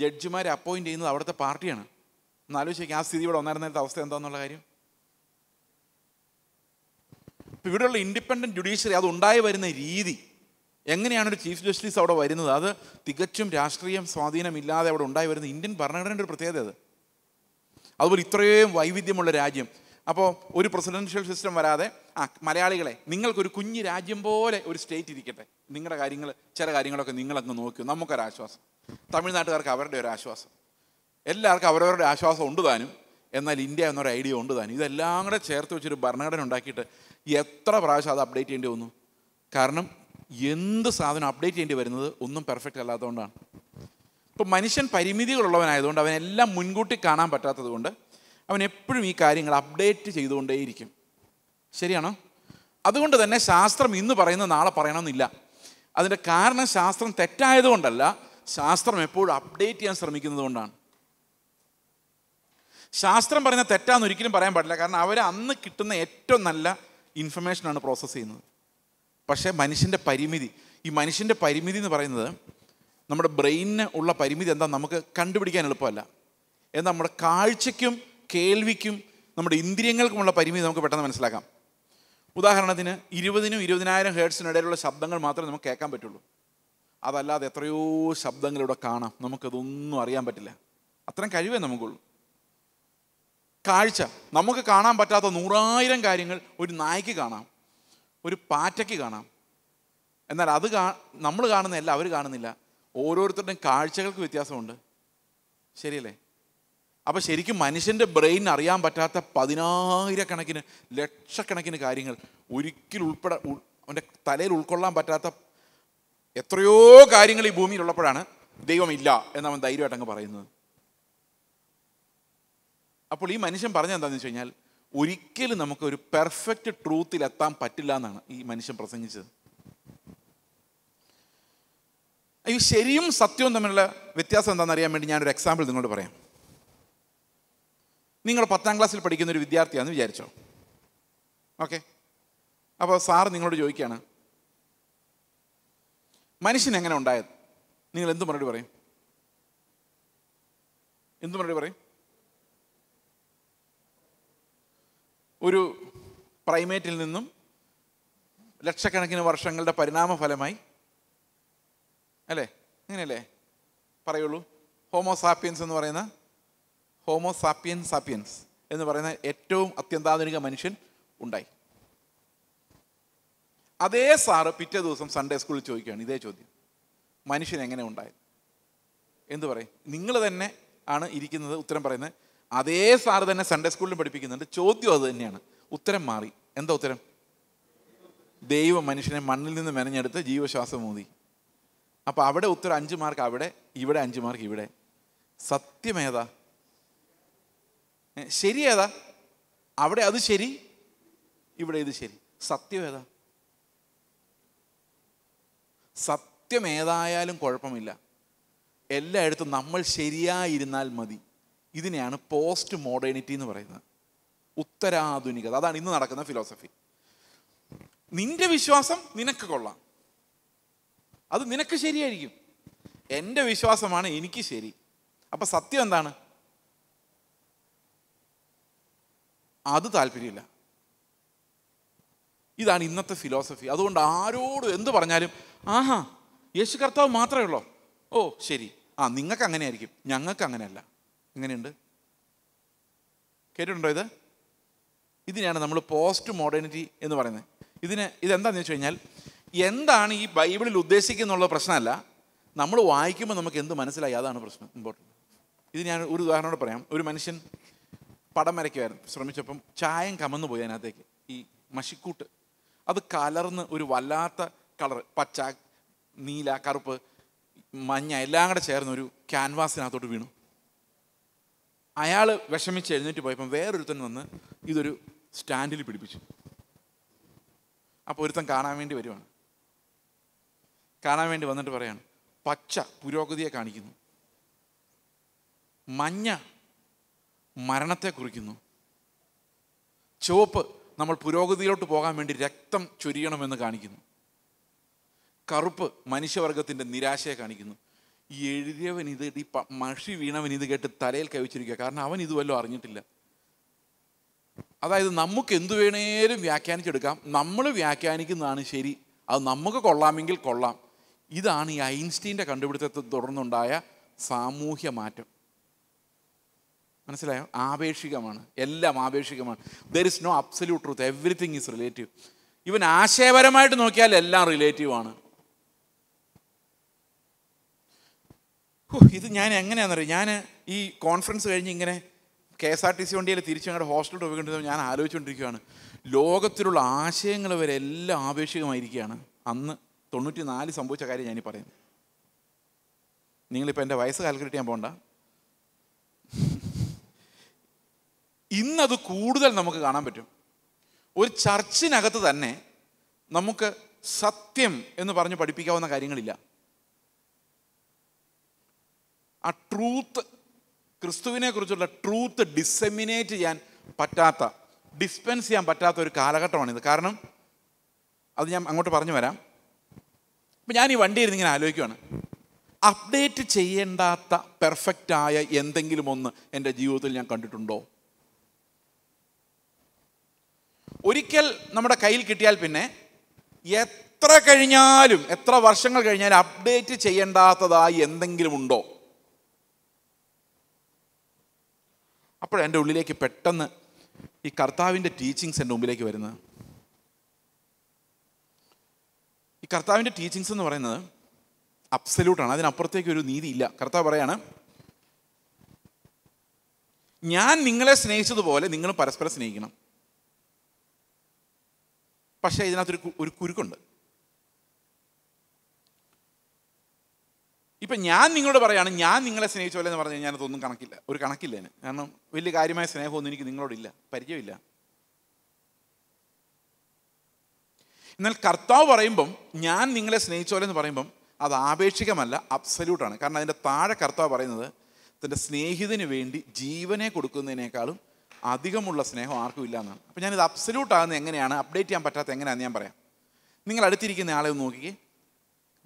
ജഡ്ജിമാരെ അപ്പോയിൻറ്റ് ചെയ്യുന്നത് അവിടുത്തെ പാർട്ടിയാണ് ഒന്നാലോചിക്കുക ആ സ്ഥിതി ഇവിടെ നേരത്തെ അവസ്ഥ എന്താണെന്നുള്ള കാര്യം ഇപ്പോൾ ഇവിടെയുള്ള ഇൻഡിപെൻഡൻറ്റ് ജുഡീഷ്യറി അത് ഉണ്ടായി വരുന്ന രീതി എങ്ങനെയാണ് ഒരു ചീഫ് ജസ്റ്റിസ് അവിടെ വരുന്നത് അത് തികച്ചും രാഷ്ട്രീയം സ്വാധീനമില്ലാതെ അവിടെ ഉണ്ടായി വരുന്ന ഇന്ത്യൻ ഭരണഘടനയുടെ ഒരു പ്രത്യേകത അത് അതുപോലെ ഇത്രയും വൈവിധ്യമുള്ള രാജ്യം അപ്പോൾ ഒരു പ്രസിഡൻഷ്യൽ സിസ്റ്റം വരാതെ ആ മലയാളികളെ നിങ്ങൾക്കൊരു കുഞ്ഞു രാജ്യം പോലെ ഒരു സ്റ്റേറ്റ് ഇരിക്കട്ടെ നിങ്ങളുടെ കാര്യങ്ങൾ ചില കാര്യങ്ങളൊക്കെ നിങ്ങളങ്ങ് നോക്കൂ നമുക്കൊരാശ്വാസം തമിഴ്നാട്ടുകാർക്ക് അവരുടെ ഒരു ആശ്വാസം എല്ലാവർക്കും അവരവരുടെ ആശ്വാസം ഉണ്ട് താനും എന്നാൽ ഇന്ത്യ എന്നൊരു ഐഡിയ ഉണ്ട് താനും ഇതെല്ലാം കൂടെ ചേർത്ത് വെച്ചൊരു ഭരണഘടന ഉണ്ടാക്കിയിട്ട് എത്ര പ്രാവശ്യം അത് അപ്ഡേറ്റ് ചെയ്യേണ്ടി വന്നു കാരണം എന്ത് സാധനം അപ്ഡേറ്റ് ചെയ്യേണ്ടി വരുന്നത് ഒന്നും പെർഫെക്റ്റ് അല്ലാത്തതുകൊണ്ടാണ് ഇപ്പം മനുഷ്യൻ പരിമിതികളുള്ളവനായതുകൊണ്ട് അവനെല്ലാം മുൻകൂട്ടി കാണാൻ പറ്റാത്തതുകൊണ്ട് അവൻ എപ്പോഴും ഈ കാര്യങ്ങൾ അപ്ഡേറ്റ് ചെയ്തുകൊണ്ടേയിരിക്കും ശരിയാണോ അതുകൊണ്ട് തന്നെ ശാസ്ത്രം ഇന്ന് പറയുന്നത് നാളെ പറയണമെന്നില്ല അതിൻ്റെ കാരണം ശാസ്ത്രം തെറ്റായതുകൊണ്ടല്ല ശാസ്ത്രം എപ്പോഴും അപ്ഡേറ്റ് ചെയ്യാൻ ശ്രമിക്കുന്നത് കൊണ്ടാണ് ശാസ്ത്രം പറയുന്ന തെറ്റാന്ന് ഒരിക്കലും പറയാൻ പാടില്ല കാരണം അവർ അന്ന് കിട്ടുന്ന ഏറ്റവും നല്ല ഇൻഫർമേഷനാണ് പ്രോസസ്സ് ചെയ്യുന്നത് പക്ഷേ മനുഷ്യൻ്റെ പരിമിതി ഈ മനുഷ്യൻ്റെ പരിമിതി എന്ന് പറയുന്നത് നമ്മുടെ ബ്രെയിനിന് ഉള്ള പരിമിതി എന്താ നമുക്ക് കണ്ടുപിടിക്കാൻ എളുപ്പമല്ല എന്നാൽ നമ്മുടെ കാഴ്ചയ്ക്കും കേൾവിക്കും നമ്മുടെ ഇന്ദ്രിയങ്ങൾക്കുമുള്ള പരിമിതി നമുക്ക് പെട്ടെന്ന് മനസ്സിലാക്കാം ഉദാഹരണത്തിന് ഇരുപതിനും ഇരുപതിനായിരം ഹേഡ്സിനിടയിലുള്ള ഇടയിലുള്ള ശബ്ദങ്ങൾ മാത്രമേ നമുക്ക് കേൾക്കാൻ പറ്റുള്ളൂ അതല്ലാതെ എത്രയോ ശബ്ദങ്ങളിവിടെ കാണാം നമുക്കതൊന്നും അറിയാൻ പറ്റില്ല അത്രയും കഴിവേ നമുക്കുള്ളൂ കാഴ്ച നമുക്ക് കാണാൻ പറ്റാത്ത നൂറായിരം കാര്യങ്ങൾ ഒരു നായ്ക്ക് കാണാം ഒരു പാറ്റയ്ക്ക് കാണാം എന്നാൽ അത് കാ നമ്മൾ കാണുന്നതല്ല അവർ കാണുന്നില്ല ഓരോരുത്തരുടെയും കാഴ്ചകൾക്ക് വ്യത്യാസമുണ്ട് ശരിയല്ലേ അപ്പോൾ ശരിക്കും മനുഷ്യൻ്റെ ബ്രെയിൻ അറിയാൻ പറ്റാത്ത പതിനായിരക്കണക്കിന് ലക്ഷക്കണക്കിന് കാര്യങ്ങൾ ഒരിക്കലും ഉൾപ്പെടെ അവൻ്റെ തലയിൽ ഉൾക്കൊള്ളാൻ പറ്റാത്ത എത്രയോ കാര്യങ്ങൾ ഈ ഭൂമിയിൽ ഉള്ളപ്പോഴാണ് ദൈവമില്ല എന്നവൻ ധൈര്യമായിട്ട് അങ്ങ് പറയുന്നത് അപ്പോൾ ഈ മനുഷ്യൻ പറഞ്ഞ എന്താണെന്ന് വെച്ച് കഴിഞ്ഞാൽ ഒരിക്കലും നമുക്ക് ഒരു പെർഫെക്റ്റ് ട്രൂത്തിൽ എത്താൻ പറ്റില്ല എന്നാണ് ഈ മനുഷ്യൻ പ്രസംഗിച്ചത് അയ്യോ ശരിയും സത്യവും തമ്മിലുള്ള വ്യത്യാസം എന്താണെന്ന് അറിയാൻ വേണ്ടി ഞാനൊരു എക്സാമ്പിൾ നിങ്ങളോട് പറയാം നിങ്ങൾ പത്താം ക്ലാസ്സിൽ പഠിക്കുന്ന ഒരു വിദ്യാർത്ഥിയാണെന്ന് വിചാരിച്ചോ ഓക്കെ അപ്പോൾ സാർ നിങ്ങളോട് ചോദിക്കുകയാണ് മനുഷ്യൻ എങ്ങനെ ഉണ്ടായത് നിങ്ങൾ എന്ത് മറുപടി പറയും എന്ത് മറുപടി പറയും ഒരു പ്രൈമേറ്റിൽ നിന്നും ലക്ഷക്കണക്കിന് വർഷങ്ങളുടെ പരിണാമഫലമായി അല്ലേ അങ്ങനെയല്ലേ പറയുള്ളൂ ഹോമോസാപ്പിയൻസ് എന്ന് പറയുന്ന ഹോമോസാപ്പിയൻ സാപ്പിയൻസ് എന്ന് പറയുന്ന ഏറ്റവും അത്യന്താധുനിക മനുഷ്യൻ ഉണ്ടായി അതേ സാറ് പിറ്റേ ദിവസം സൺഡേ സ്കൂളിൽ ചോദിക്കുകയാണ് ഇതേ ചോദ്യം മനുഷ്യൻ എങ്ങനെ ഉണ്ടായത് എന്ത് പറയും നിങ്ങൾ തന്നെ ആണ് ഇരിക്കുന്നത് ഉത്തരം പറയുന്നത് അതേ സാറ് തന്നെ സൺഡേ സ്കൂളിൽ പഠിപ്പിക്കുന്നുണ്ട് ചോദ്യം അത് തന്നെയാണ് ഉത്തരം മാറി എന്താ ഉത്തരം ദൈവം മനുഷ്യനെ മണ്ണിൽ നിന്ന് മെനഞ്ഞെടുത്ത് ജീവശ്വാസം മോദി അപ്പോൾ അവിടെ ഉത്തരം അഞ്ച് മാർക്ക് അവിടെ ഇവിടെ അഞ്ച് മാർക്ക് ഇവിടെ സത്യമേതാ ശരി ഏതാ അവിടെ അത് ശരി ഇവിടെ ഇത് ശരി സത്യം ഏതാ സത്യം ഏതായാലും കുഴപ്പമില്ല എല്ലായിടത്തും നമ്മൾ ശരിയായിരുന്നാൽ മതി ഇതിനെയാണ് പോസ്റ്റ് മോഡേണിറ്റി എന്ന് പറയുന്നത് ഉത്തരാധുനികത അതാണ് ഇന്ന് നടക്കുന്ന ഫിലോസഫി നിന്റെ വിശ്വാസം നിനക്ക് കൊള്ളാം അത് നിനക്ക് ശരിയായിരിക്കും എൻ്റെ വിശ്വാസമാണ് എനിക്ക് ശരി അപ്പം സത്യം എന്താണ് അത് താല്പര്യമില്ല ഇതാണ് ഇന്നത്തെ ഫിലോസഫി അതുകൊണ്ട് ആരോടും എന്ത് പറഞ്ഞാലും ആഹാ യേശു കർത്താവ് മാത്രമേ ഉള്ളോ ഓ ശരി ആ നിങ്ങൾക്ക് അങ്ങനെ ആയിരിക്കും ഞങ്ങൾക്ക് അങ്ങനെയല്ല എങ്ങനെയുണ്ട് കേട്ടിട്ടുണ്ടോ ഇത് ഇതിനെയാണ് നമ്മൾ പോസ്റ്റ് മോഡേണിറ്റി എന്ന് പറയുന്നത് ഇതിന് ഇതെന്താണെന്ന് വെച്ച് കഴിഞ്ഞാൽ എന്താണ് ഈ ബൈബിളിൽ ഉദ്ദേശിക്കുന്നുള്ള പ്രശ്നമല്ല നമ്മൾ വായിക്കുമ്പോൾ നമുക്ക് എന്ത് മനസ്സിലായി അതാണ് പ്രശ്നം ഇമ്പോർട്ടൻറ്റ് ഇത് ഞാൻ ഒരു ഉദാഹരണോട് പറയാം ഒരു മനുഷ്യൻ പടം വരയ്ക്കുമായിരുന്നു ശ്രമിച്ചപ്പം ചായം കമന്നു പോയി അതിനകത്തേക്ക് ഈ മഷിക്കൂട്ട് അത് കലർന്ന് ഒരു വല്ലാത്ത കളർ പച്ച നീല കറുപ്പ് മഞ്ഞ എല്ലാം കൂടെ ചേർന്ന് ഒരു ക്യാൻവാസിനകത്തോട്ട് വീണു അയാൾ വിഷമിച്ച് എഴുന്നേറ്റ് പോയപ്പം വേറൊരുത്തൻ വന്ന് ഇതൊരു സ്റ്റാൻഡിൽ പിടിപ്പിച്ചു അപ്പോൾ ഒരുത്തൻ കാണാൻ വേണ്ടി വരുവാണ് കാണാൻ വേണ്ടി വന്നിട്ട് പറയാണ് പച്ച പുരോഗതിയെ കാണിക്കുന്നു മഞ്ഞ മരണത്തെ കുറിക്കുന്നു ചുവപ്പ് നമ്മൾ പുരോഗതിയിലോട്ട് പോകാൻ വേണ്ടി രക്തം ചൊരിയണമെന്ന് കാണിക്കുന്നു കറുപ്പ് മനുഷ്യവർഗത്തിൻ്റെ നിരാശയെ കാണിക്കുന്നു ഈ എഴുതിയവൻ ഇത് ഈ മഷി വീണവൻ ഇത് കേട്ട് തലയിൽ കവിച്ചിരിക്കുക കാരണം അവൻ ഇതുവല്ലോ അറിഞ്ഞിട്ടില്ല അതായത് നമുക്ക് എന്തു വേണേലും വ്യാഖ്യാനിച്ചെടുക്കാം നമ്മൾ വ്യാഖ്യാനിക്കുന്നതാണ് ശരി അത് നമുക്ക് കൊള്ളാമെങ്കിൽ കൊള്ളാം ഇതാണ് ഈ ഐൻസ്റ്റീൻ്റെ കണ്ടുപിടുത്തത്തെ തുടർന്നുണ്ടായ സാമൂഹ്യ മാറ്റം മനസ്സിലായോ ആപേക്ഷികമാണ് എല്ലാം ആപേക്ഷികമാണ് there is no absolute truth everything is relative even ആശയപരമായിട്ട് നോക്കിയാൽ എല്ലാം റിലേറ്റീവാണ് ഇത് ഞാൻ എങ്ങനെയാണെന്നറിയാം ഞാൻ ഈ കോൺഫറൻസ് കഴിഞ്ഞ് ഇങ്ങനെ K S R T C വണ്ടിയിൽ തിരിച്ച് ഞങ്ങളുടെ ഹോസ്റ്റലിൽ ഉപയോഗിക്കേണ്ടത് ഞാൻ ആലോചിച്ചുകൊണ്ടിരിക്കുകയാണ് ലോകത്തിലുള്ള ആശയങ്ങൾ വരെ എല്ലാം ആപേക്ഷികമായിരിക്കുകയാണ് അന്ന് തൊണ്ണൂറ്റി നാല് സംഭവിച്ച കാര്യം ഞാനീ പറയുന്നു നിങ്ങളിപ്പോൾ എൻ്റെ വയസ്സ് കാൽക്കുലേറ്റ് ചെയ്യാൻ പോകണ്ട ഇന്നത് കൂടുതൽ നമുക്ക് കാണാൻ പറ്റും ഒരു ചർച്ചിനകത്ത് തന്നെ നമുക്ക് സത്യം എന്ന് പറഞ്ഞ് പഠിപ്പിക്കാവുന്ന കാര്യങ്ങളില്ല ആ ട്രൂത്ത് ക്രിസ്തുവിനെ കുറിച്ചുള്ള ട്രൂത്ത് ഡിസെമിനേറ്റ് ചെയ്യാൻ പറ്റാത്ത ഡിസ്പെൻസ് ചെയ്യാൻ പറ്റാത്ത ഒരു കാലഘട്ടമാണിത് കാരണം അത് ഞാൻ അങ്ങോട്ട് പറഞ്ഞു വരാം അപ്പം ഞാൻ ഈ വണ്ടി ഇരുന്ന് ഇങ്ങനെ ആലോചിക്കുകയാണ് അപ്ഡേറ്റ് ചെയ്യേണ്ടാത്ത പെർഫെക്റ്റായ എന്തെങ്കിലും ഒന്ന് എൻ്റെ ജീവിതത്തിൽ ഞാൻ കണ്ടിട്ടുണ്ടോ ഒരിക്കൽ നമ്മുടെ കയ്യിൽ കിട്ടിയാൽ പിന്നെ എത്ര കഴിഞ്ഞാലും എത്ര വർഷങ്ങൾ കഴിഞ്ഞാലും അപ്ഡേറ്റ് ചെയ്യേണ്ടാത്തതായി എന്തെങ്കിലും ഉണ്ടോ അപ്പോഴെൻ്റെ ഉള്ളിലേക്ക് പെട്ടെന്ന് ഈ കർത്താവിൻ്റെ ടീച്ചിങ്സ് എൻ്റെ മുമ്പിലേക്ക് വരുന്നത് ഈ കർത്താവിൻ്റെ ടീച്ചിങ്സ് എന്ന് പറയുന്നത് അപ്സല്യൂട്ടാണ് അതിനപ്പുറത്തേക്ക് ഒരു നീതിയില്ല കർത്താവ് പറയാണ് ഞാൻ നിങ്ങളെ സ്നേഹിച്ചതുപോലെ നിങ്ങൾ പരസ്പരം സ്നേഹിക്കണം പക്ഷേ ഇതിനകത്തൊരു ഒരു കുരുക്കുണ്ട് ഇപ്പം ഞാൻ നിങ്ങളോട് പറയുകയാണ് ഞാൻ നിങ്ങളെ സ്നേഹിച്ച പോലെ എന്ന് പറഞ്ഞു കഴിഞ്ഞാൽ അതൊന്നും കണക്കില്ല ഒരു കണക്കില്ല കാരണം വലിയ കാര്യമായ സ്നേഹമൊന്നും എനിക്ക് നിങ്ങളോടില്ല പരിചയമില്ല എന്നാൽ കർത്താവ് പറയുമ്പം ഞാൻ നിങ്ങളെ സ്നേഹിച്ചോലെ എന്ന് പറയുമ്പം അത് ആപേക്ഷികമല്ല അബ്സല്യൂട്ടാണ് കാരണം അതിൻ്റെ താഴെ കർത്താവ് പറയുന്നത് തൻ്റെ സ്നേഹിതന് വേണ്ടി ജീവനെ കൊടുക്കുന്നതിനേക്കാളും അധികമുള്ള സ്നേഹം ആർക്കും ഇല്ല എന്നാണ് അപ്പോൾ ഞാനിത് അബ്സല്യൂട്ട് ആകുന്നത് എങ്ങനെയാണ് അപ്ഡേറ്റ് ചെയ്യാൻ പറ്റാത്ത എങ്ങനെയാണെന്ന് ഞാൻ പറയാം നിങ്ങൾ അടുത്തിരിക്കുന്ന ആളെ ഒന്ന് നോക്കിക്കേ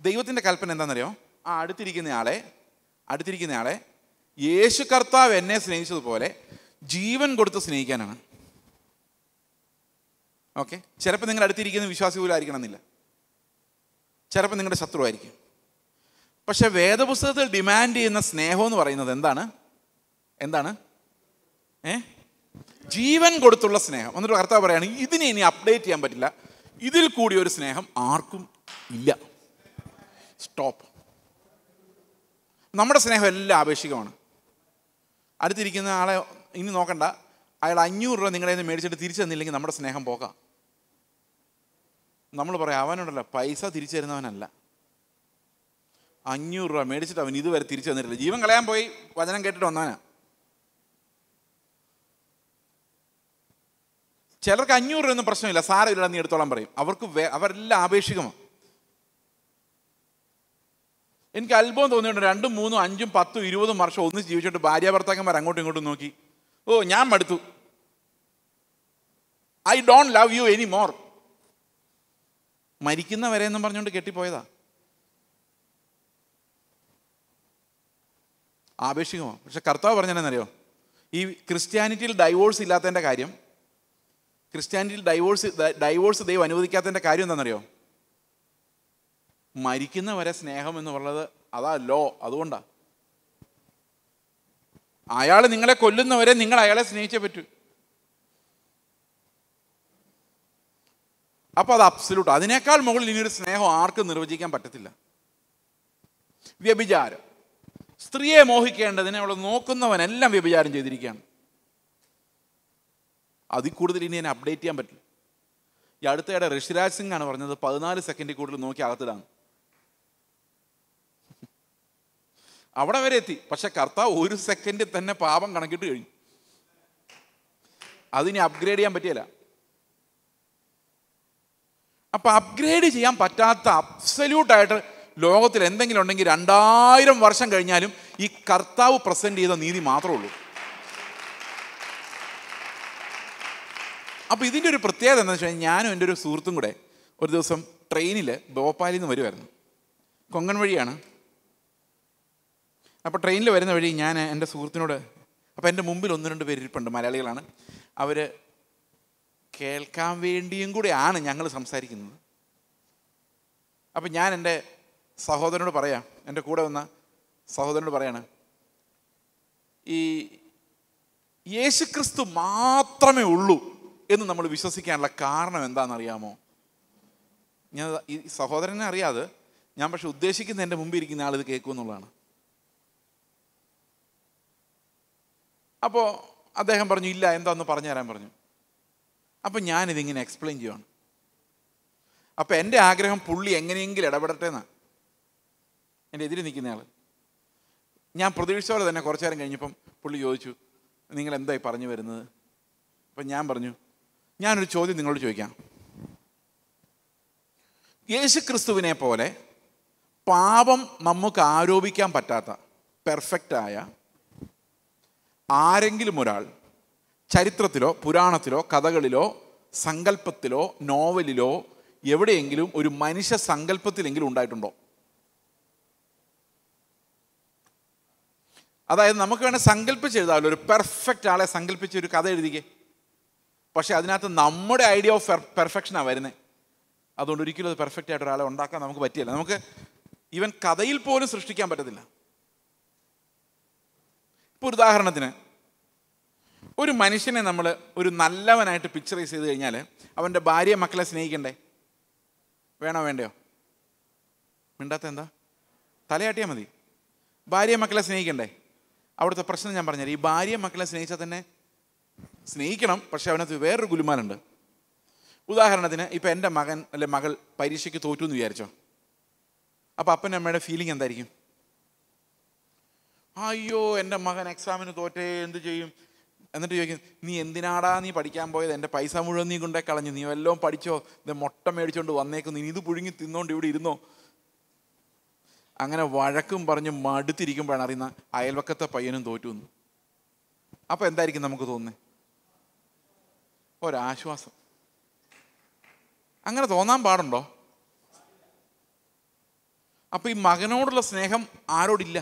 ദൈവത്തിൻ്റെ കൽപ്പന എന്താണെന്നറിയോ ആ അടുത്തിരിക്കുന്ന ആളെ അടുത്തിരിക്കുന്ന ആളെ യേശു കർത്താവ് എന്നെ സ്നേഹിച്ചതുപോലെ ജീവൻ കൊടുത്ത് സ്നേഹിക്കാനാണ് ഓക്കെ ചിലപ്പോൾ നിങ്ങൾ അടുത്തിരിക്കുന്ന വിശ്വാസി പോലും ആയിരിക്കണമെന്നില്ല ചിലപ്പോൾ നിങ്ങളുടെ ആയിരിക്കും പക്ഷെ വേദപുസ്തകത്തിൽ ഡിമാൻഡ് ചെയ്യുന്ന സ്നേഹം എന്ന് പറയുന്നത് എന്താണ് എന്താണ് ഏ ജീവൻ കൊടുത്തുള്ള സ്നേഹം എന്നിട്ട് കർത്താവ് പറയാണ് ഇതിനെ ഇനി അപ്ഡേറ്റ് ചെയ്യാൻ പറ്റില്ല ഇതിൽ കൂടി ഒരു സ്നേഹം ആർക്കും ഇല്ല സ്റ്റോപ്പ് നമ്മുടെ സ്നേഹം എല്ലാം ആപേക്ഷികമാണ് അടുത്തിരിക്കുന്ന ആളെ ഇനി നോക്കണ്ട അയാൾ അഞ്ഞൂറ് രൂപ നിങ്ങളെ നിന്ന് മേടിച്ചിട്ട് തിരിച്ചു തന്നില്ലെങ്കിൽ നമ്മുടെ സ്നേഹം പോകാം നമ്മൾ പറയാം അവനുണ്ടല്ലോ പൈസ തിരിച്ചു തരുന്നവനല്ല അഞ്ഞൂറ് രൂപ മേടിച്ചിട്ട് അവൻ ഇതുവരെ തിരിച്ചു തന്നിട്ടില്ല ജീവൻ കളയാൻ പോയി വചനം കേട്ടിട്ട് വന്നവനാ ചിലർക്ക് അഞ്ഞൂറ് ഒന്നും പ്രശ്നമില്ല സാരമില്ല നീ എടുത്തോളം പറയും അവർക്ക് അവരെല്ലാം ആപേക്ഷികമാണ് എനിക്ക് അത്ഭുതം തോന്നിയിട്ടുണ്ട് രണ്ടും മൂന്നും അഞ്ചും പത്തും ഇരുപതും വർഷം ഒന്ന് ജീവിച്ചിട്ട് ഭാര്യ ഭർത്താക്കന്മാർ അങ്ങോട്ടും ഇങ്ങോട്ടും നോക്കി ഓ ഞാൻ മടുത്തു I don't love you any more മരിക്കുന്നവരെ എന്നും പറഞ്ഞുകൊണ്ട് കെട്ടിപ്പോയതാ ആപേക്ഷികമോ പക്ഷെ കർത്താവ് പറഞ്ഞെന്നറിയോ ഈ ക്രിസ്ത്യാനിറ്റിയിൽ ഡൈവോഴ്സ് ഇല്ലാത്തതിൻ്റെ കാര്യം ക്രിസ്ത്യാനിറ്റിയിൽ ഡൈവോഴ്സ് ഡൈവോഴ്സ് ദൈവം അനുവദിക്കാത്തതിൻ്റെ കാര്യം എന്താണെന്നറിയോ മരിക്കുന്നവരെ സ്നേഹം എന്ന് പറയുന്നത് അതാ ലോ അതുകൊണ്ടാണ് അയാൾ നിങ്ങളെ കൊല്ലുന്നവരെ നിങ്ങൾ അയാളെ സ്നേഹിച്ചേ പറ്റൂ അപ്പോൾ അത് അബ്സല്യൂട്ട് അതിനേക്കാൾ മുകളിൽ ഇനിയൊരു സ്നേഹം ആർക്കും നിർവചിക്കാൻ പറ്റത്തില്ല വ്യഭിചാരം സ്ത്രീയെ മോഹിക്കേണ്ടതിനെ അവൾ നോക്കുന്നവനെല്ലാം വ്യഭിചാരം ചെയ്തിരിക്കുകയാണ് അതിൽ കൂടുതൽ ഇനി എന്നെ അപ്ഡേറ്റ് ചെയ്യാൻ പറ്റില്ല ഈ അടുത്തയുടെ ഋഷിരാജ് സിംഗ് ആണ് പറഞ്ഞത് പതിനാല് സെക്കൻഡിൽ കൂടുതൽ നോക്കി അകത്തിടാണ് അവിടെ വരെ എത്തി പക്ഷെ കർത്താവ് ഒരു സെക്കൻഡിൽ തന്നെ പാപം കണക്കിട്ട് കഴിഞ്ഞു അതിനി അപ്ഗ്രേഡ് ചെയ്യാൻ പറ്റിയല്ല അപ്പോൾ അപ്ഗ്രേഡ് ചെയ്യാൻ പറ്റാത്ത അബ്സല്യൂട്ടായിട്ട് ലോകത്തിൽ എന്തെങ്കിലും ഉണ്ടെങ്കിൽ രണ്ടായിരം വർഷം കഴിഞ്ഞാലും ഈ കർത്താവ് പ്രസൻറ്റ് ചെയ്ത നീതി മാത്രമേ ഉള്ളൂ അപ്പോൾ ഇതിൻ്റെ ഒരു പ്രത്യേകത എന്താണെന്ന് വെച്ചാൽ ഞാനും എൻ്റെ ഒരു സുഹൃത്തും കൂടെ ഒരു ദിവസം ട്രെയിനിൽ ഭോപ്പാലിൽ നിന്ന് വരുമായിരുന്നു കൊങ്കൺ വഴിയാണ് അപ്പോൾ ട്രെയിനിൽ വരുന്ന വഴി ഞാൻ എൻ്റെ സുഹൃത്തിനോട് അപ്പോൾ എൻ്റെ മുമ്പിൽ ഒന്ന് രണ്ട് പേര് ഇരിപ്പുണ്ട് മലയാളികളാണ് അവർ കേൾക്കാൻ വേണ്ടിയും കൂടിയാണ് ഞങ്ങൾ സംസാരിക്കുന്നത് അപ്പം ഞാൻ എൻ്റെ സഹോദരനോട് പറയാം എൻ്റെ കൂടെ വന്ന സഹോദരനോട് പറയാണ് ഈ യേശുക്രിസ്തു മാത്രമേ ഉള്ളൂ എന്ന് നമ്മൾ വിശ്വസിക്കാനുള്ള കാരണം എന്താണെന്നറിയാമോ ഞാൻ ഈ സഹോദരനെ അറിയാതെ ഞാൻ പക്ഷെ ഉദ്ദേശിക്കുന്ന എൻ്റെ മുമ്പിൽ ഇരിക്കുന്ന ആൾ ഇത് കേൾക്കുമെന്നുള്ളതാണ് അപ്പോൾ അദ്ദേഹം പറഞ്ഞു ഇല്ല എന്താന്ന് പറഞ്ഞു തരാൻ പറഞ്ഞു അപ്പം ഞാനിതിങ്ങനെ എക്സ്പ്ലെയിൻ ചെയ്യണം അപ്പം എൻ്റെ ആഗ്രഹം പുള്ളി എങ്ങനെയെങ്കിലും ഇടപെടട്ടെ എന്നാണ് എൻ്റെ നിൽക്കുന്ന നിൽക്കുന്നയാൾ ഞാൻ പ്രതീക്ഷിച്ച പോലെ തന്നെ കുറച്ചു നേരം കഴിഞ്ഞപ്പം പുള്ളി ചോദിച്ചു നിങ്ങൾ എന്തായി പറഞ്ഞു വരുന്നത് അപ്പം ഞാൻ പറഞ്ഞു ഞാനൊരു ചോദ്യം നിങ്ങളോട് ചോദിക്കാം യേശു ക്രിസ്തുവിനെ പോലെ പാപം നമുക്ക് ആരോപിക്കാൻ പറ്റാത്ത പെർഫെക്റ്റായ ആരെങ്കിലും ഒരാൾ ചരിത്രത്തിലോ പുരാണത്തിലോ കഥകളിലോ സങ്കല്പത്തിലോ നോവലിലോ എവിടെയെങ്കിലും ഒരു മനുഷ്യ സങ്കല്പത്തിലെങ്കിലും ഉണ്ടായിട്ടുണ്ടോ അതായത് നമുക്ക് വേണേൽ എഴുതാമല്ലോ ഒരു പെർഫെക്റ്റ് ആളെ സങ്കല്പിച്ച് ഒരു കഥ എഴുതിക്കേ പക്ഷേ അതിനകത്ത് നമ്മുടെ ഐഡിയ ഓഫ് പെർഫെക്ഷനാണ് വരുന്നത് അതുകൊണ്ട് ഒരിക്കലും അത് പെർഫെക്റ്റ് ആയിട്ട് ഒരാളെ ഉണ്ടാക്കാൻ നമുക്ക് പറ്റിയല്ല നമുക്ക് ഈവൻ കഥയിൽ പോലും സൃഷ്ടിക്കാൻ പറ്റത്തില്ല ഇപ്പോൾ ഉദാഹരണത്തിന് ഒരു മനുഷ്യനെ നമ്മൾ ഒരു നല്ലവനായിട്ട് പിക്ചറൈസ് ചെയ്ത് കഴിഞ്ഞാൽ അവൻ്റെ ഭാര്യ മക്കളെ സ്നേഹിക്കണ്ടേ വേണോ വേണ്ടയോ മിണ്ടാത്ത എന്താ തലയാട്ടിയാൽ മതി ഭാര്യ മക്കളെ സ്നേഹിക്കണ്ടേ അവിടുത്തെ പ്രശ്നം ഞാൻ പറഞ്ഞുതരാം ഈ ഭാര്യ മക്കളെ സ്നേഹിച്ചാൽ തന്നെ സ്നേഹിക്കണം പക്ഷേ അവനകത്ത് വേറൊരു ഗുലുമാനുണ്ട് ഉദാഹരണത്തിന് ഇപ്പോൾ എൻ്റെ മകൻ അല്ലെ മകൾ പരീക്ഷയ്ക്ക് തോറ്റു എന്ന് വിചാരിച്ചോ അപ്പോൾ അപ്പൻ്റെ അമ്മയുടെ ഫീലിംഗ് എന്തായിരിക്കും അയ്യോ എൻ്റെ മകൻ എക്സാമിന് തോറ്റേ എന്ത് ചെയ്യും എന്നിട്ട് ചോദിക്കും നീ എന്തിനാടാ നീ പഠിക്കാൻ പോയത് എൻ്റെ പൈസ മുഴുവൻ നീ കൊണ്ടേ കളഞ്ഞു നീ എല്ലാം പഠിച്ചോ ഇത് മുട്ട മേടിച്ചോണ്ട് വന്നേക്കും നീ ഇത് പുഴുങ്ങി തിന്നോണ്ട് ഇവിടെ ഇരുന്നോ അങ്ങനെ വഴക്കും പറഞ്ഞ് മടുത്തിരിക്കുമ്പോഴാണ് അറിയുന്ന അയൽവക്കത്തെ പയ്യനും തോറ്റു എന്ന് അപ്പോൾ എന്തായിരിക്കും നമുക്ക് തോന്നുന്നത് ഒരാശ്വാസം അങ്ങനെ തോന്നാൻ പാടുണ്ടോ അപ്പോൾ ഈ മകനോടുള്ള സ്നേഹം ആരോടില്ല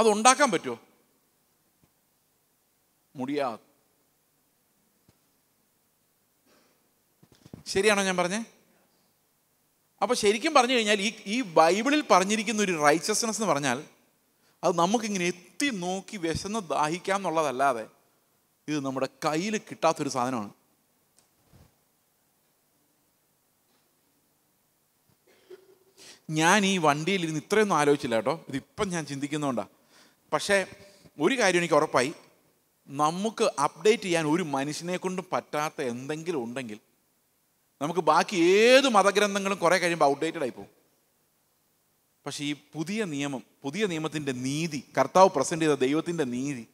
അതുണ്ടാക്കാൻ പറ്റുമോ മുടിയാ ശരിയാണോ ഞാൻ പറഞ്ഞേ അപ്പോൾ ശരിക്കും പറഞ്ഞു കഴിഞ്ഞാൽ ഈ ഈ ബൈബിളിൽ പറഞ്ഞിരിക്കുന്ന ഒരു റൈച്ചസ്നെസ് എന്ന് പറഞ്ഞാൽ അത് നമുക്കിങ്ങനെ എത്തി നോക്കി വിശന്ന് ദാഹിക്കാം എന്നുള്ളതല്ലാതെ ഇത് നമ്മുടെ കയ്യിൽ കിട്ടാത്തൊരു സാധനമാണ് ഞാൻ ഈ വണ്ടിയിൽ ഇരുന്ന് ഇത്രയൊന്നും ആലോചിച്ചില്ല കേട്ടോ ഇതിപ്പം ഞാൻ ചിന്തിക്കുന്നതുകൊണ്ടാണ് പക്ഷേ ഒരു കാര്യം എനിക്ക് ഉറപ്പായി നമുക്ക് അപ്ഡേറ്റ് ചെയ്യാൻ ഒരു മനുഷ്യനെ കൊണ്ടും പറ്റാത്ത എന്തെങ്കിലും ഉണ്ടെങ്കിൽ നമുക്ക് ബാക്കി ഏത് മതഗ്രന്ഥങ്ങളും കുറേ കഴിയുമ്പോൾ ഔട്ട്ഡേറ്റഡ് ആയി പോകും പക്ഷേ ഈ പുതിയ നിയമം പുതിയ നിയമത്തിൻ്റെ നീതി കർത്താവ് പ്രസൻറ്റ് ചെയ്ത ദൈവത്തിൻ്റെ നീതി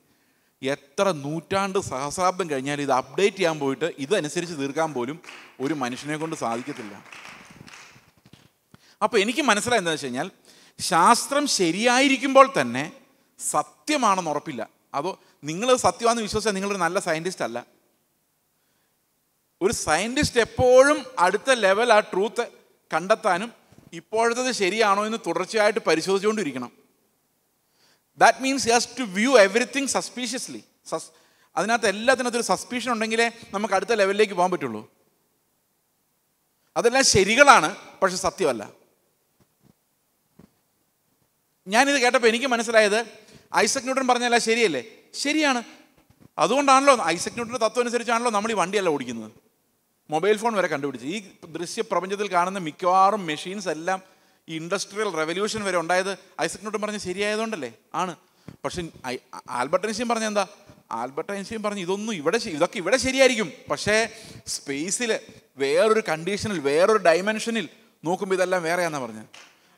എത്ര നൂറ്റാണ്ട് സഹസ്രാബ്ദം കഴിഞ്ഞാൽ ഇത് അപ്ഡേറ്റ് ചെയ്യാൻ പോയിട്ട് ഇതനുസരിച്ച് തീർക്കാൻ പോലും ഒരു മനുഷ്യനെ കൊണ്ട് സാധിക്കത്തില്ല അപ്പോൾ എനിക്ക് മനസ്സിലായെന്താണെന്ന് വെച്ച് കഴിഞ്ഞാൽ ശാസ്ത്രം ശരിയായിരിക്കുമ്പോൾ തന്നെ സത്യമാണെന്ന് ഉറപ്പില്ല അതോ നിങ്ങൾ സത്യമാണെന്ന് വിശ്വസിച്ചാൽ നിങ്ങളൊരു നല്ല സയൻറ്റിസ്റ്റ് അല്ല ഒരു സയൻറ്റിസ്റ്റ് എപ്പോഴും അടുത്ത ലെവൽ ആ ട്രൂത്ത് കണ്ടെത്താനും ഇപ്പോഴത്തത് ശരിയാണോ എന്ന് തുടർച്ചയായിട്ട് പരിശോധിച്ചുകൊണ്ടിരിക്കണം that means he has to view everything suspiciously സസ് അതിനകത്ത് എല്ലാത്തിനകത്തൊരു സസ്പീഷൻ ഉണ്ടെങ്കിലേ നമുക്ക് അടുത്ത ലെവലിലേക്ക് പോകാൻ പറ്റുള്ളൂ അതെല്ലാം ശരികളാണ് പക്ഷെ സത്യമല്ല ഞാനിത് കേട്ടപ്പോൾ എനിക്ക് മനസ്സിലായത് ഐസക് ന്യൂട്ടൺ പറഞ്ഞല്ല ശരിയല്ലേ ശരിയാണ് അതുകൊണ്ടാണല്ലോ ഐസക് ന്യൂട്ടൻ്റെ തത്വം അനുസരിച്ചാണല്ലോ നമ്മൾ ഈ വണ്ടിയല്ല ഓടിക്കുന്നത് മൊബൈൽ ഫോൺ വരെ കണ്ടുപിടിച്ച് ഈ ദൃശ്യ പ്രപഞ്ചത്തിൽ കാണുന്ന മിക്കവാറും മെഷീൻസ് എല്ലാം ഈ ഇൻഡസ്ട്രിയൽ റെവല്യൂഷൻ വരെ ഉണ്ടായത് ഐസക് ന്യൂട്ടൺ പറഞ്ഞ ശരിയായതുകൊണ്ടല്ലേ ആണ് പക്ഷെ ആൽബർട്ട് ഐൻസ്റ്റീൻ പറഞ്ഞ എന്താ ആൽബർട്ട് ഐൻസ്റ്റീൻ പറഞ്ഞു ഇതൊന്നും ഇവിടെ ഇതൊക്കെ ഇവിടെ ശരിയായിരിക്കും പക്ഷേ സ്പേസിൽ വേറൊരു കണ്ടീഷനിൽ വേറൊരു ഡയമെൻഷനിൽ നോക്കുമ്പോൾ ഇതെല്ലാം വേറെയാണെന്നാണ് പറഞ്ഞത്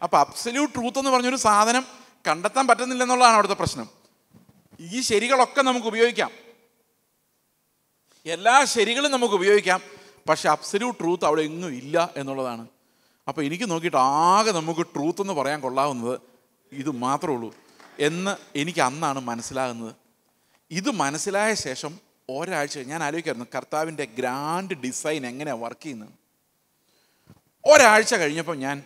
അപ്പോൾ അബ്സല്യൂട്ട് ട്രൂത്ത് എന്ന് പറഞ്ഞൊരു സാധനം കണ്ടെത്താൻ പറ്റുന്നില്ല എന്നുള്ളതാണ് അവിടുത്തെ പ്രശ്നം ഈ ശരികളൊക്കെ നമുക്ക് ഉപയോഗിക്കാം എല്ലാ ശരികളും നമുക്ക് ഉപയോഗിക്കാം പക്ഷെ അബ്സല്യൂട്ട് ട്രൂത്ത് അവിടെ എങ്ങും ഇല്ല എന്നുള്ളതാണ് അപ്പോൾ എനിക്ക് നോക്കിയിട്ട് ആകെ നമുക്ക് ട്രൂത്ത് എന്ന് പറയാൻ കൊള്ളാവുന്നത് ഇത് മാത്രമേ ഉള്ളൂ എന്ന് എനിക്ക് അന്നാണ് മനസ്സിലാകുന്നത് ഇത് മനസ്സിലായ ശേഷം ഒരാഴ്ച ഞാൻ ആലോചിക്കായിരുന്നു കർത്താവിൻ്റെ ഗ്രാൻഡ് ഡിസൈൻ എങ്ങനെയാണ് വർക്ക് ചെയ്യുന്നത് ഒരാഴ്ച കഴിഞ്ഞപ്പോൾ ഞാൻ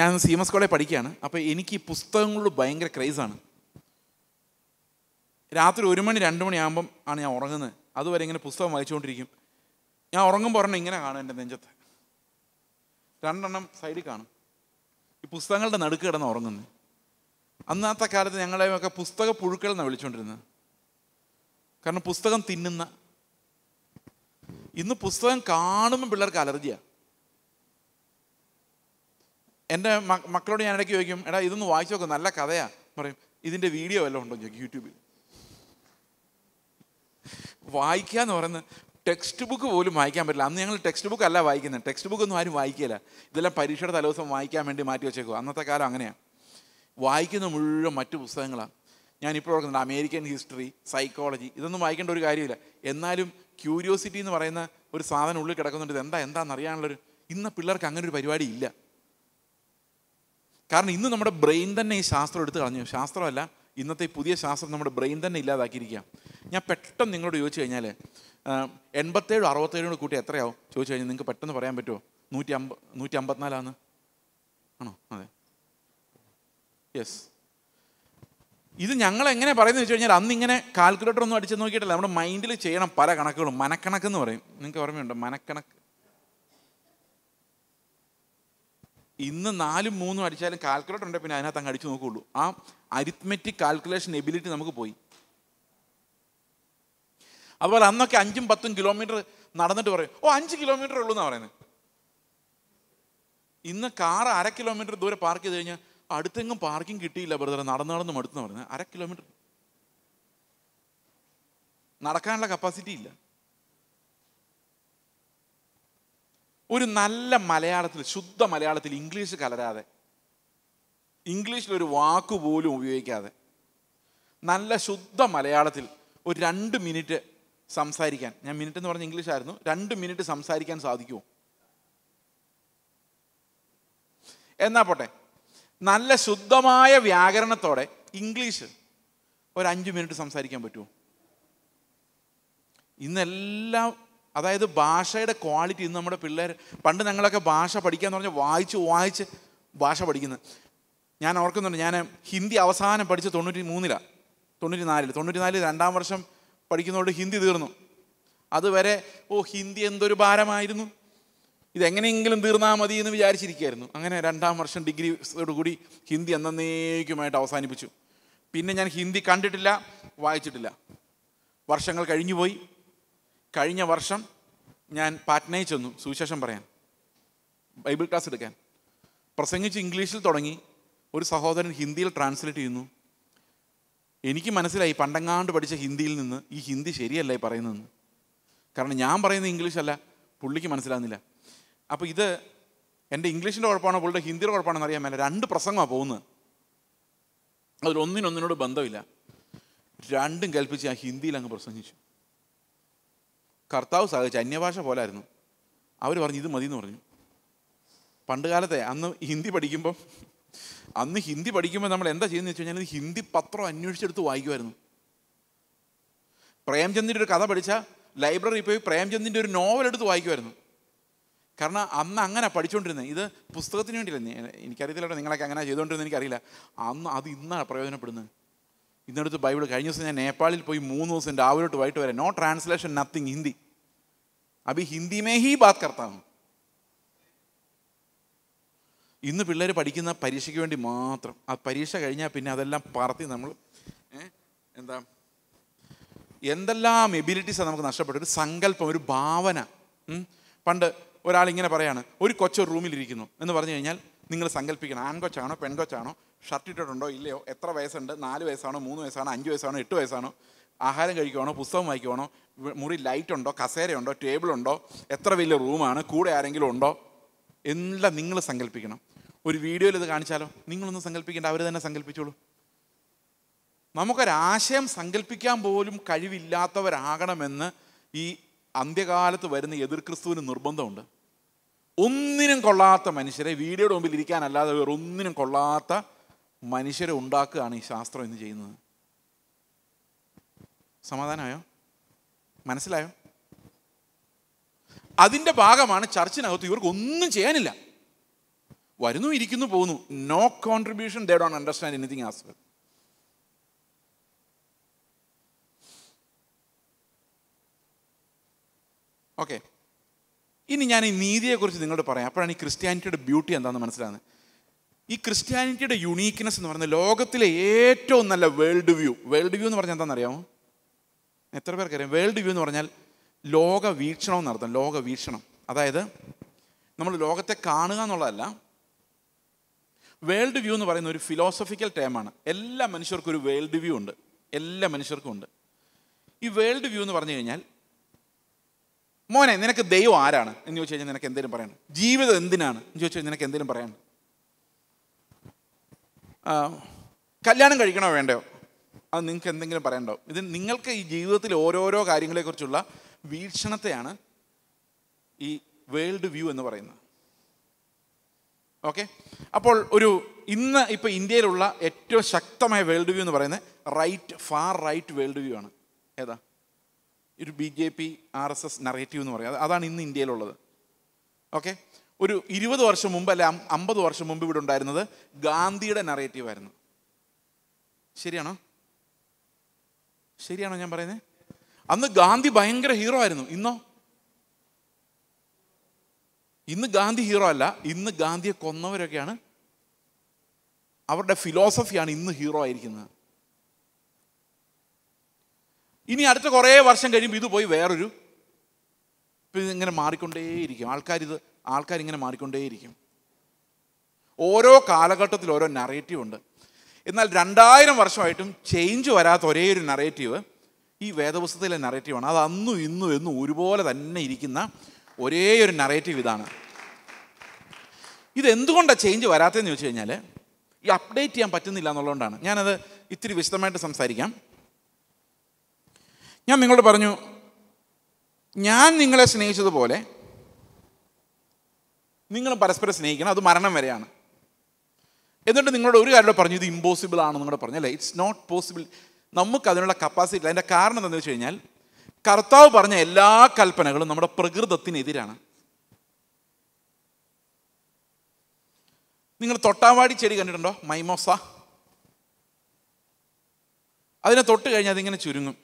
ഞാൻ സി എം എസ് കോളേജ് പഠിക്കുകയാണ് അപ്പോൾ എനിക്ക് പുസ്തകങ്ങളോട് ഭയങ്കര ക്രൈസാണ് രാത്രി ഒരു മണി രണ്ട് മണിയാകുമ്പം ആണ് ഞാൻ ഉറങ്ങുന്നത് അതുവരെ ഇങ്ങനെ പുസ്തകം വായിച്ചുകൊണ്ടിരിക്കും ഞാൻ ഉറങ്ങുമ്പോൾ ഒരെണ്ണം ഇങ്ങനെ കാണും എൻ്റെ നെഞ്ചത്ത് രണ്ടെണ്ണം സൈഡിൽ കാണും ഈ പുസ്തകങ്ങളുടെ നടുക്ക് കിടന്ന് ഉറങ്ങുന്നത് അന്നാത്ത കാലത്ത് ഞങ്ങളെയൊക്കെ പുസ്തക പുഴുക്കൾ എന്നാണ് വിളിച്ചുകൊണ്ടിരുന്നത് കാരണം പുസ്തകം തിന്നുന്ന ഇന്ന് പുസ്തകം കാണുമ്പോൾ പിള്ളേർക്ക് അലർജിയാണ് എൻ്റെ മക്കളോട് ഞാൻ ഇടയ്ക്ക് ചോദിക്കും എടാ ഇതൊന്ന് വായിച്ചു നോക്കും നല്ല കഥയാണ് പറയും ഇതിൻ്റെ വീഡിയോ വല്ലതും ഉണ്ടോ ചോദിക്കും യൂട്യൂബിൽ വായിക്കുക എന്ന് പറയുന്നത് ടെക്സ്റ്റ് ബുക്ക് പോലും വായിക്കാൻ പറ്റില്ല അന്ന് ഞങ്ങൾ ടെക്സ്റ്റ് ബുക്ക് അല്ല വായിക്കുന്നത് ടെക്സ്റ്റ് ബുക്ക് ഒന്നും ആരും വായിക്കില്ല ഇതെല്ലാം പരീക്ഷയുടെ തലേദിവസം വായിക്കാൻ വേണ്ടി മാറ്റി വെച്ചേക്കും അന്നത്തെ കാലം അങ്ങനെയാണ് വായിക്കുന്ന മുഴുവൻ മറ്റു പുസ്തകങ്ങളാണ് ഞാനിപ്പോൾ ഓർക്കുന്നുണ്ട് അമേരിക്കൻ ഹിസ്റ്ററി സൈക്കോളജി ഇതൊന്നും വായിക്കേണ്ട ഒരു കാര്യമില്ല എന്നാലും ക്യൂരിയോസിറ്റി എന്ന് പറയുന്ന ഒരു സാധനം ഉള്ളിൽ കിടക്കുന്നുണ്ട് ഇത് എന്താ എന്താണെന്ന് അറിയാനുള്ളൊരു ഇന്ന് പിള്ളേർക്ക് അങ്ങനെ ഒരു പരിപാടി ഇല്ല കാരണം ഇന്ന് നമ്മുടെ ബ്രെയിൻ തന്നെ ഈ ശാസ്ത്രം എടുത്ത് കളഞ്ഞു ശാസ്ത്രമല്ല ഇന്നത്തെ പുതിയ ശാസ്ത്രം നമ്മുടെ ബ്രെയിൻ തന്നെ ഇല്ലാതാക്കിയിരിക്കുക ഞാൻ പെട്ടെന്ന് നിങ്ങളോട് ചോദിച്ചു കഴിഞ്ഞാൽ എൺപത്തേഴ് അറുപത്തേഴും കൂട്ടി എത്രയാവും ചോദിച്ചു കഴിഞ്ഞാൽ നിങ്ങൾക്ക് പെട്ടെന്ന് പറയാൻ പറ്റുമോ നൂറ്റി അമ്പ നൂറ്റി അമ്പത്തിനാലാണ് ആണോ അതെ യെസ് ഇത് ഞങ്ങൾ എങ്ങനെ പറയുന്നത് വെച്ച് കഴിഞ്ഞാൽ അന്ന് ഇങ്ങനെ കാൽക്കുലേറ്റർ ഒന്നും അടിച്ച് നോക്കിയിട്ടില്ല നമ്മുടെ മൈൻഡിൽ ചെയ്യണം പല കണക്കുകളും മനക്കണക്ക് എന്ന് പറയും നിങ്ങൾക്ക് ഓർമ്മയുണ്ടോ മനക്കണക്ക് ഇന്ന് നാലും മൂന്നും അടിച്ചാലും കാൽക്കുലേറ്റർ ഉണ്ടെങ്കിൽ പിന്നെ അതിനകത്ത് അങ്ങ് അടിച്ചു നോക്കുകയുള്ളൂ ആ അരിത്മെറ്റിക് കാൽക്കുലേഷൻ എബിലിറ്റി നമുക്ക് പോയി അതുപോലെ അന്നൊക്കെ അഞ്ചും പത്തും കിലോമീറ്റർ നടന്നിട്ട് പറയും ഓ അഞ്ച് കിലോമീറ്റർ ഉള്ളൂ എന്നാണ് പറയുന്നത് ഇന്ന് കാർ അര കിലോമീറ്റർ ദൂരെ പാർക്ക് ചെയ്ത് കഴിഞ്ഞാൽ അടുത്തെങ്ങും പാർക്കിംഗ് കിട്ടിയില്ല ബ്രദർ നടന്ന് നടന്ന് മടുത്തെന്ന് പറയുന്നത് അര കിലോമീറ്റർ നടക്കാനുള്ള കപ്പാസിറ്റി ഇല്ല ഒരു നല്ല മലയാളത്തിൽ ശുദ്ധ മലയാളത്തിൽ ഇംഗ്ലീഷ് കലരാതെ ഇംഗ്ലീഷിൽ ഒരു വാക്ക് പോലും ഉപയോഗിക്കാതെ നല്ല ശുദ്ധ മലയാളത്തിൽ ഒരു രണ്ട് മിനിറ്റ് സംസാരിക്കാൻ ഞാൻ മിനിറ്റ് എന്ന് പറഞ്ഞ ഇംഗ്ലീഷ് ആയിരുന്നു രണ്ട് മിനിറ്റ് സംസാരിക്കാൻ സാധിക്കുമോ എന്നാ പോട്ടെ നല്ല ശുദ്ധമായ വ്യാകരണത്തോടെ ഇംഗ്ലീഷ് ഒരു അഞ്ച് മിനിറ്റ് സംസാരിക്കാൻ പറ്റുമോ ഇന്നെല്ലാം അതായത് ഭാഷയുടെ ക്വാളിറ്റി ഇന്ന് നമ്മുടെ പിള്ളേർ പണ്ട് ഞങ്ങളൊക്കെ ഭാഷ പഠിക്കാന്ന് പറഞ്ഞാൽ വായിച്ച് വായിച്ച് ഭാഷ പഠിക്കുന്നത് ഞാൻ ഓർക്കുന്നുണ്ട് ഞാൻ ഹിന്ദി അവസാനം പഠിച്ച് തൊണ്ണൂറ്റി മൂന്നിലാണ് തൊണ്ണൂറ്റി നാലിൽ തൊണ്ണൂറ്റി നാലിൽ രണ്ടാം വർഷം പഠിക്കുന്നതോട് ഹിന്ദി തീർന്നു അതുവരെ ഓ ഹിന്ദി എന്തൊരു ഭാരമായിരുന്നു ഇതെങ്ങനെയെങ്കിലും തീർന്നാൽ മതി എന്ന് വിചാരിച്ചിരിക്കുകയായിരുന്നു അങ്ങനെ രണ്ടാം വർഷം ഡിഗ്രിയോടുകൂടി ഹിന്ദി എന്നേക്കുമായിട്ട് അവസാനിപ്പിച്ചു പിന്നെ ഞാൻ ഹിന്ദി കണ്ടിട്ടില്ല വായിച്ചിട്ടില്ല വർഷങ്ങൾ കഴിഞ്ഞുപോയി കഴിഞ്ഞ വർഷം ഞാൻ പാറ്റ്നയിൽ ചെന്നു സുവിശേഷം പറയാൻ ബൈബിൾ ക്ലാസ് എടുക്കാൻ പ്രസംഗിച്ച് ഇംഗ്ലീഷിൽ തുടങ്ങി ഒരു സഹോദരൻ ഹിന്ദിയിൽ ട്രാൻസ്ലേറ്റ് ചെയ്യുന്നു എനിക്ക് മനസ്സിലായി പണ്ടങ്ങാണ്ട് പഠിച്ച ഹിന്ദിയിൽ നിന്ന് ഈ ഹിന്ദി ശരിയല്ല ഈ പറയുന്നതെന്ന് കാരണം ഞാൻ പറയുന്ന ഇംഗ്ലീഷ് അല്ല പുള്ളിക്ക് മനസ്സിലാകുന്നില്ല അപ്പോൾ ഇത് എൻ്റെ ഇംഗ്ലീഷിൻ്റെ കുഴപ്പമാണോ പുള്ളിയുടെ ഹിന്ദിയുടെ എന്ന് അറിയാൻ മേല രണ്ട് പ്രസംഗമാണ് പോകുന്നത് അതിലൊന്നിനൊന്നിനോട് ബന്ധമില്ല രണ്ടും കൽപ്പിച്ച് ഞാൻ ഹിന്ദിയിൽ അങ്ങ് പ്രസംഗിച്ചു കർത്താവ് സഹകരിച്ചു അന്യഭാഷ പോലായിരുന്നു അവർ പറഞ്ഞു ഇത് മതി എന്ന് പറഞ്ഞു പണ്ട് കാലത്തെ അന്ന് ഹിന്ദി പഠിക്കുമ്പം അന്ന് ഹിന്ദി പഠിക്കുമ്പോൾ നമ്മൾ എന്താ ചെയ്യുന്നത് വെച്ച് കഴിഞ്ഞാൽ ഹിന്ദി പത്രം അന്വേഷിച്ചെടുത്ത് വായിക്കുമായിരുന്നു പ്രേംചന്ദിൻ്റെ ഒരു കഥ പഠിച്ച ലൈബ്രറി പോയി പ്രേംചന്ദിൻ്റെ ഒരു നോവൽ എടുത്ത് വായിക്കുമായിരുന്നു കാരണം അന്ന് അങ്ങനെ പഠിച്ചുകൊണ്ടിരുന്നത് ഇത് പുസ്തകത്തിന് വേണ്ടിയില്ല എനിക്കറിയത്തില്ല നിങ്ങളൊക്കെ അങ്ങനെ ചെയ്തുകൊണ്ടിരുന്നത് എനിക്കറിയില്ല അന്ന് അത് ഇന്നാണ് പ്രയോജനപ്പെടുന്നത് ഇന്നെടുത്ത് ബൈബിൾ കഴിഞ്ഞ ദിവസം ഞാൻ നേപ്പാളിൽ പോയി മൂന്ന് ദിവസം രാവിലോട്ട് വൈകിട്ട് വരെ നോ ട്രാൻസ്ലേഷൻ നത്തിങ് ഹിന്ദി അഭി ഹിന്ദി മേ ഹി ബാത് കർത്താ ഹും ഇന്ന് പിള്ളേർ പഠിക്കുന്ന പരീക്ഷയ്ക്ക് വേണ്ടി മാത്രം ആ പരീക്ഷ കഴിഞ്ഞാൽ പിന്നെ അതെല്ലാം പറത്തി നമ്മൾ എന്താ എന്തെല്ലാം എബിലിറ്റീസാണ് നമുക്ക് നഷ്ടപ്പെട്ടു ഒരു സങ്കല്പം ഒരു ഭാവന പണ്ട് ഒരാളിങ്ങനെ പറയാണ് ഒരു കൊച്ചു റൂമിലിരിക്കുന്നു എന്ന് പറഞ്ഞു കഴിഞ്ഞാൽ നിങ്ങൾ സങ്കല്പിക്കണം ആൺകൊച്ചാണോ പെൺകൊച്ചാണോ ഷർട്ട് ഇട്ടിട്ടുണ്ടോ ഇല്ലയോ എത്ര വയസ്സുണ്ട് നാല് വയസ്സാണോ മൂന്ന് വയസ്സാണോ അഞ്ച് വയസ്സാണോ എട്ട് വയസ്സാണോ ആഹാരം കഴിക്കുവാണോ പുസ്തകം വായിക്കുവാണോ മുറി ലൈറ്റ് ഉണ്ടോ കസേരയുണ്ടോ ടേബിളുണ്ടോ എത്ര വലിയ റൂമാണ് കൂടെ ആരെങ്കിലും ഉണ്ടോ എല്ലാം നിങ്ങൾ സങ്കല്പിക്കണം ഒരു വീഡിയോയിൽ ഇത് കാണിച്ചാലോ നിങ്ങളൊന്ന് സങ്കല്പിക്കേണ്ട അവർ തന്നെ സങ്കല്പിച്ചോളൂ നമുക്കൊരാശയം സങ്കല്പിക്കാൻ പോലും കഴിവില്ലാത്തവരാകണമെന്ന് ഈ അന്ത്യകാലത്ത് വരുന്ന എതിർ ക്രിസ്തുവിന് നിർബന്ധമുണ്ട് ഒന്നിനും കൊള്ളാത്ത മനുഷ്യരെ വീഡിയോയുടെ മുമ്പിൽ ഇരിക്കാനല്ലാതെ വേറെ ഒന്നിനും കൊള്ളാത്ത മനുഷ്യരെ ഉണ്ടാക്കുകയാണ് ഈ ശാസ്ത്രം ഇന്ന് ചെയ്യുന്നത് സമാധാനമായോ മനസ്സിലായോ അതിൻ്റെ ഭാഗമാണ് ചർച്ചിനകത്ത് ഇവർക്ക് ഒന്നും ചെയ്യാനില്ല വരുന്നു ഇരിക്കുന്നു പോകുന്നു no contribution they don't understand anything as well okay ഇനി ഞാൻ ഈ നീതിയെക്കുറിച്ച് നിങ്ങളോട് പറയാം അപ്പോഴാണ് ഈ ക്രിസ്ത്യാനിറ്റിയുടെ ബ്യൂട്ടി എന്താണെന്ന് മനസ്സിലാകുന്നത് ഈ ക്രിസ്ത്യാനിറ്റിയുടെ യുണീക്ക്നെസ് എന്ന് പറയുന്നത് ലോകത്തിലെ ഏറ്റവും നല്ല വേൾഡ് വ്യൂ വേൾഡ് വ്യൂ എന്ന് പറഞ്ഞാൽ എന്താണെന്നറിയാമോ എത്ര പേർക്കറിയാം വേൾഡ് വ്യൂ എന്ന് പറഞ്ഞാൽ ലോക വീക്ഷണം അർത്ഥം ലോക വീക്ഷണം അതായത് നമ്മൾ ലോകത്തെ കാണുക എന്നുള്ളതല്ല വേൾഡ് വ്യൂ എന്ന് പറയുന്ന ഒരു ഫിലോസഫിക്കൽ ടേമാണ് എല്ലാ മനുഷ്യർക്കും ഒരു വേൾഡ് വ്യൂ ഉണ്ട് എല്ലാ മനുഷ്യർക്കും ഉണ്ട് ഈ വേൾഡ് വ്യൂ എന്ന് പറഞ്ഞു കഴിഞ്ഞാൽ മോനെ നിനക്ക് ദൈവം ആരാണ് എന്ന് ചോദിച്ചു കഴിഞ്ഞാൽ നിനക്ക് എന്തെങ്കിലും പറയണം ജീവിതം എന്തിനാണ് എന്ന് ചോദിച്ചു കഴിഞ്ഞാൽ നിനക്ക് എന്തെങ്കിലും പറയണം കല്യാണം കഴിക്കണോ വേണ്ടയോ അത് നിങ്ങൾക്ക് എന്തെങ്കിലും പറയണ്ടാവും ഇത് നിങ്ങൾക്ക് ഈ ജീവിതത്തിൽ ഓരോരോ കാര്യങ്ങളെക്കുറിച്ചുള്ള വീക്ഷണത്തെയാണ് ഈ വേൾഡ് വ്യൂ എന്ന് പറയുന്നത് ഓക്കെ അപ്പോൾ ഒരു ഇന്ന് ഇപ്പോൾ ഇന്ത്യയിലുള്ള ഏറ്റവും ശക്തമായ വേൾഡ് വ്യൂ എന്ന് പറയുന്നത് right far right world view ആണ് ഏതാ ഒരു B J P R S S narrative എന്ന് പറയുന്നത് അതാണ് ഇന്ന് ഇന്ത്യയിലുള്ളത് ഓക്കെ ഒരു ഇരുപത് വർഷം മുമ്പ് അല്ലെ അമ്പത് വർഷം മുമ്പ് ഇവിടെ ഉണ്ടായിരുന്നത് ഗാന്ധിയുടെ നറേറ്റീവായിരുന്നു ശരിയാണോ ശരിയാണോ ഞാൻ പറയുന്നത് അന്ന് ഗാന്ധി ഭയങ്കര ഹീറോ ആയിരുന്നു ഇന്നോ ഇന്ന് ഗാന്ധി ഹീറോ അല്ല ഇന്ന് ഗാന്ധിയെ കൊന്നവരൊക്കെയാണ് അവരുടെ ഫിലോസഫിയാണ് ഇന്ന് ഹീറോ ആയിരിക്കുന്നത് ഇനി അടുത്ത കുറേ വർഷം കഴിയുമ്പോൾ ഇത് പോയി വേറൊരു ഇങ്ങനെ മാറിക്കൊണ്ടേയിരിക്കും ആൾക്കാരിത് ആൾക്കാരിങ്ങനെ മാറിക്കൊണ്ടേയിരിക്കും ഓരോ കാലഘട്ടത്തിൽ ഓരോ നറേറ്റീവ് ഉണ്ട് എന്നാൽ രണ്ടായിരം വർഷമായിട്ടും ചേഞ്ച് വരാത്ത ഒരേ ഒരു നറേറ്റീവ് ഈ വേദപുസ്തകത്തിലെ നറേറ്റീവാണ് അത് അന്നും ഇന്നും എന്നും ഒരുപോലെ തന്നെ ഇരിക്കുന്ന ഒരേ ഒരു നറേറ്റീവ് ഇതാണ് ഇതെന്തുകൊണ്ടാണ് ചേഞ്ച് വരാത്തതെന്ന് ചോദിച്ചു കഴിഞ്ഞാൽ ഈ അപ്ഡേറ്റ് ചെയ്യാൻ പറ്റുന്നില്ല എന്നുള്ളതുകൊണ്ടാണ് ഞാനത് ഇത്തിരി വിശദമായിട്ട് സംസാരിക്കാം ഞാൻ നിങ്ങളോട് പറഞ്ഞു ഞാൻ നിങ്ങളെ സ്നേഹിച്ചതുപോലെ നിങ്ങൾ പരസ്പരം സ്നേഹിക്കണം അത് മരണം വരെയാണ് എന്നിട്ട് നിങ്ങളോട് ഒരു കാര്യം പറഞ്ഞു ഇത് ഇമ്പോസിബിൾ ആണെന്ന് നിങ്ങളുടെ പറഞ്ഞു അല്ലേ ഇറ്റ്സ് നോട്ട് പോസിബിൾ നമുക്ക് അതിനുള്ള കപ്പാസിറ്റി ഇല്ല അതിൻ്റെ കാരണം എന്താണെന്ന് വെച്ച് കഴിഞ്ഞാൽ കർത്താവ് പറഞ്ഞ എല്ലാ കൽപ്പനകളും നമ്മുടെ പ്രകൃതത്തിനെതിരാണ് നിങ്ങൾ തൊട്ടാവാടി ചെടി കണ്ടിട്ടുണ്ടോ മൈമോസ അതിനെ തൊട്ട് കഴിഞ്ഞാൽ അതിങ്ങനെ ചുരുങ്ങും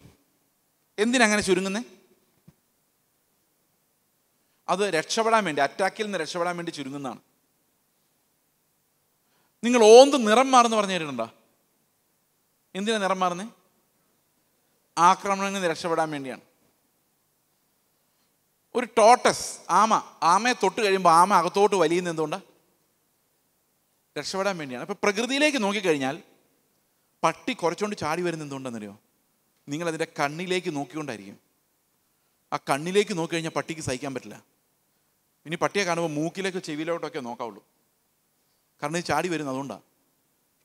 എന്തിനങ്ങനെ ചുരുങ്ങുന്നത് അത് രക്ഷപ്പെടാൻ വേണ്ടി അറ്റാക്കിൽ നിന്ന് രക്ഷപ്പെടാൻ വേണ്ടി ചുരുങ്ങുന്നതാണ് നിങ്ങൾ ഓന്ത് നിറം മാറുന്ന പറഞ്ഞു തരുന്നുണ്ടോ എന്തിനാ നിറം മാറുന്നത് ആക്രമണങ്ങളിൽ രക്ഷപ്പെടാൻ വേണ്ടിയാണ് ഒരു ടോട്ടസ് ആമ ആമയെ തൊട്ട് കഴിയുമ്പോൾ ആമ അകത്തോട്ട് വലിയുന്ന എന്തുകൊണ്ടാണ് രക്ഷപ്പെടാൻ വേണ്ടിയാണ് അപ്പോൾ പ്രകൃതിയിലേക്ക് നോക്കിക്കഴിഞ്ഞാൽ പട്ടി കുറച്ചുകൊണ്ട് ചാടി വരുന്ന എന്തുകൊണ്ടെന്നറിയോ നിങ്ങളതിൻ്റെ കണ്ണിലേക്ക് നോക്കിക്കൊണ്ടായിരിക്കും ആ കണ്ണിലേക്ക് നോക്കി കഴിഞ്ഞാൽ പട്ടിക്ക് സഹിക്കാൻ പറ്റില്ല ഇനി പട്ടിയെ കാണുമ്പോൾ മൂക്കിലേക്കോ ചെവിയിലോട്ടൊക്കെ നോക്കാവുള്ളൂ കാരണം ചാടി വരുന്നത് അതുകൊണ്ടാണ്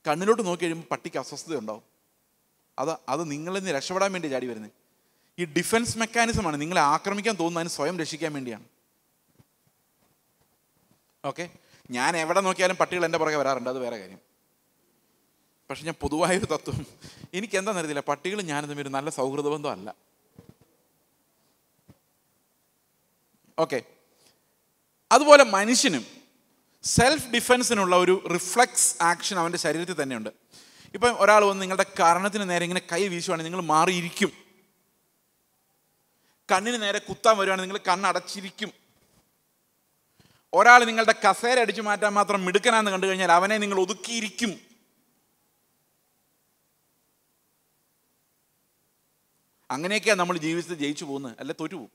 കണ്ണിലോട്ട് നോക്കി കഴിയുമ്പോൾ പട്ടിക്ക് അസ്വസ്ഥത ഉണ്ടാവും അത് അത് നിങ്ങളിൽ നിന്ന് രക്ഷപ്പെടാൻ വേണ്ടി ചാടി വരുന്നത് ഈ ഡിഫൻസ് മെക്കാനിസമാണ് നിങ്ങളെ ആക്രമിക്കാൻ തോന്നുന്നതിന് സ്വയം രക്ഷിക്കാൻ വേണ്ടിയാണ് ഓക്കെ ഞാൻ എവിടെ നോക്കിയാലും പട്ടികൾ എൻ്റെ പുറകെ വരാറുണ്ട് അത് വേറെ കാര്യം പക്ഷെ ഞാൻ പൊതുവായൊരു തത്വം എനിക്ക് എന്താണെന്ന് അറിയത്തില്ല ഞാൻ ഞാനും തമ്മിൽ നല്ല സൗഹൃദ ബന്ധമല്ല ഓക്കെ അതുപോലെ മനുഷ്യനും സെൽഫ് ഡിഫെൻസിനുള്ള ഒരു റിഫ്ലക്സ് ആക്ഷൻ അവൻ്റെ ശരീരത്തിൽ തന്നെയുണ്ട് ഇപ്പം ഒരാൾ വന്ന് നിങ്ങളുടെ കാരണത്തിന് നേരെ ഇങ്ങനെ കൈ വീശുവാണെങ്കിൽ നിങ്ങൾ മാറിയിരിക്കും കണ്ണിന് നേരെ കുത്താൻ വരുവാണെങ്കിൽ നിങ്ങൾ കണ്ണടച്ചിരിക്കും ഒരാൾ നിങ്ങളുടെ കസേര അടിച്ചു മാറ്റാൻ മാത്രം മിടുക്കനാന്ന് കണ്ടു കഴിഞ്ഞാൽ അവനെ നിങ്ങൾ ഒതുക്കിയിരിക്കും അങ്ങനെയൊക്കെയാണ് നമ്മൾ ജീവിതത്തിൽ ജയിച്ചു പോകുന്നത് അല്ലെ തോറ്റുപോകും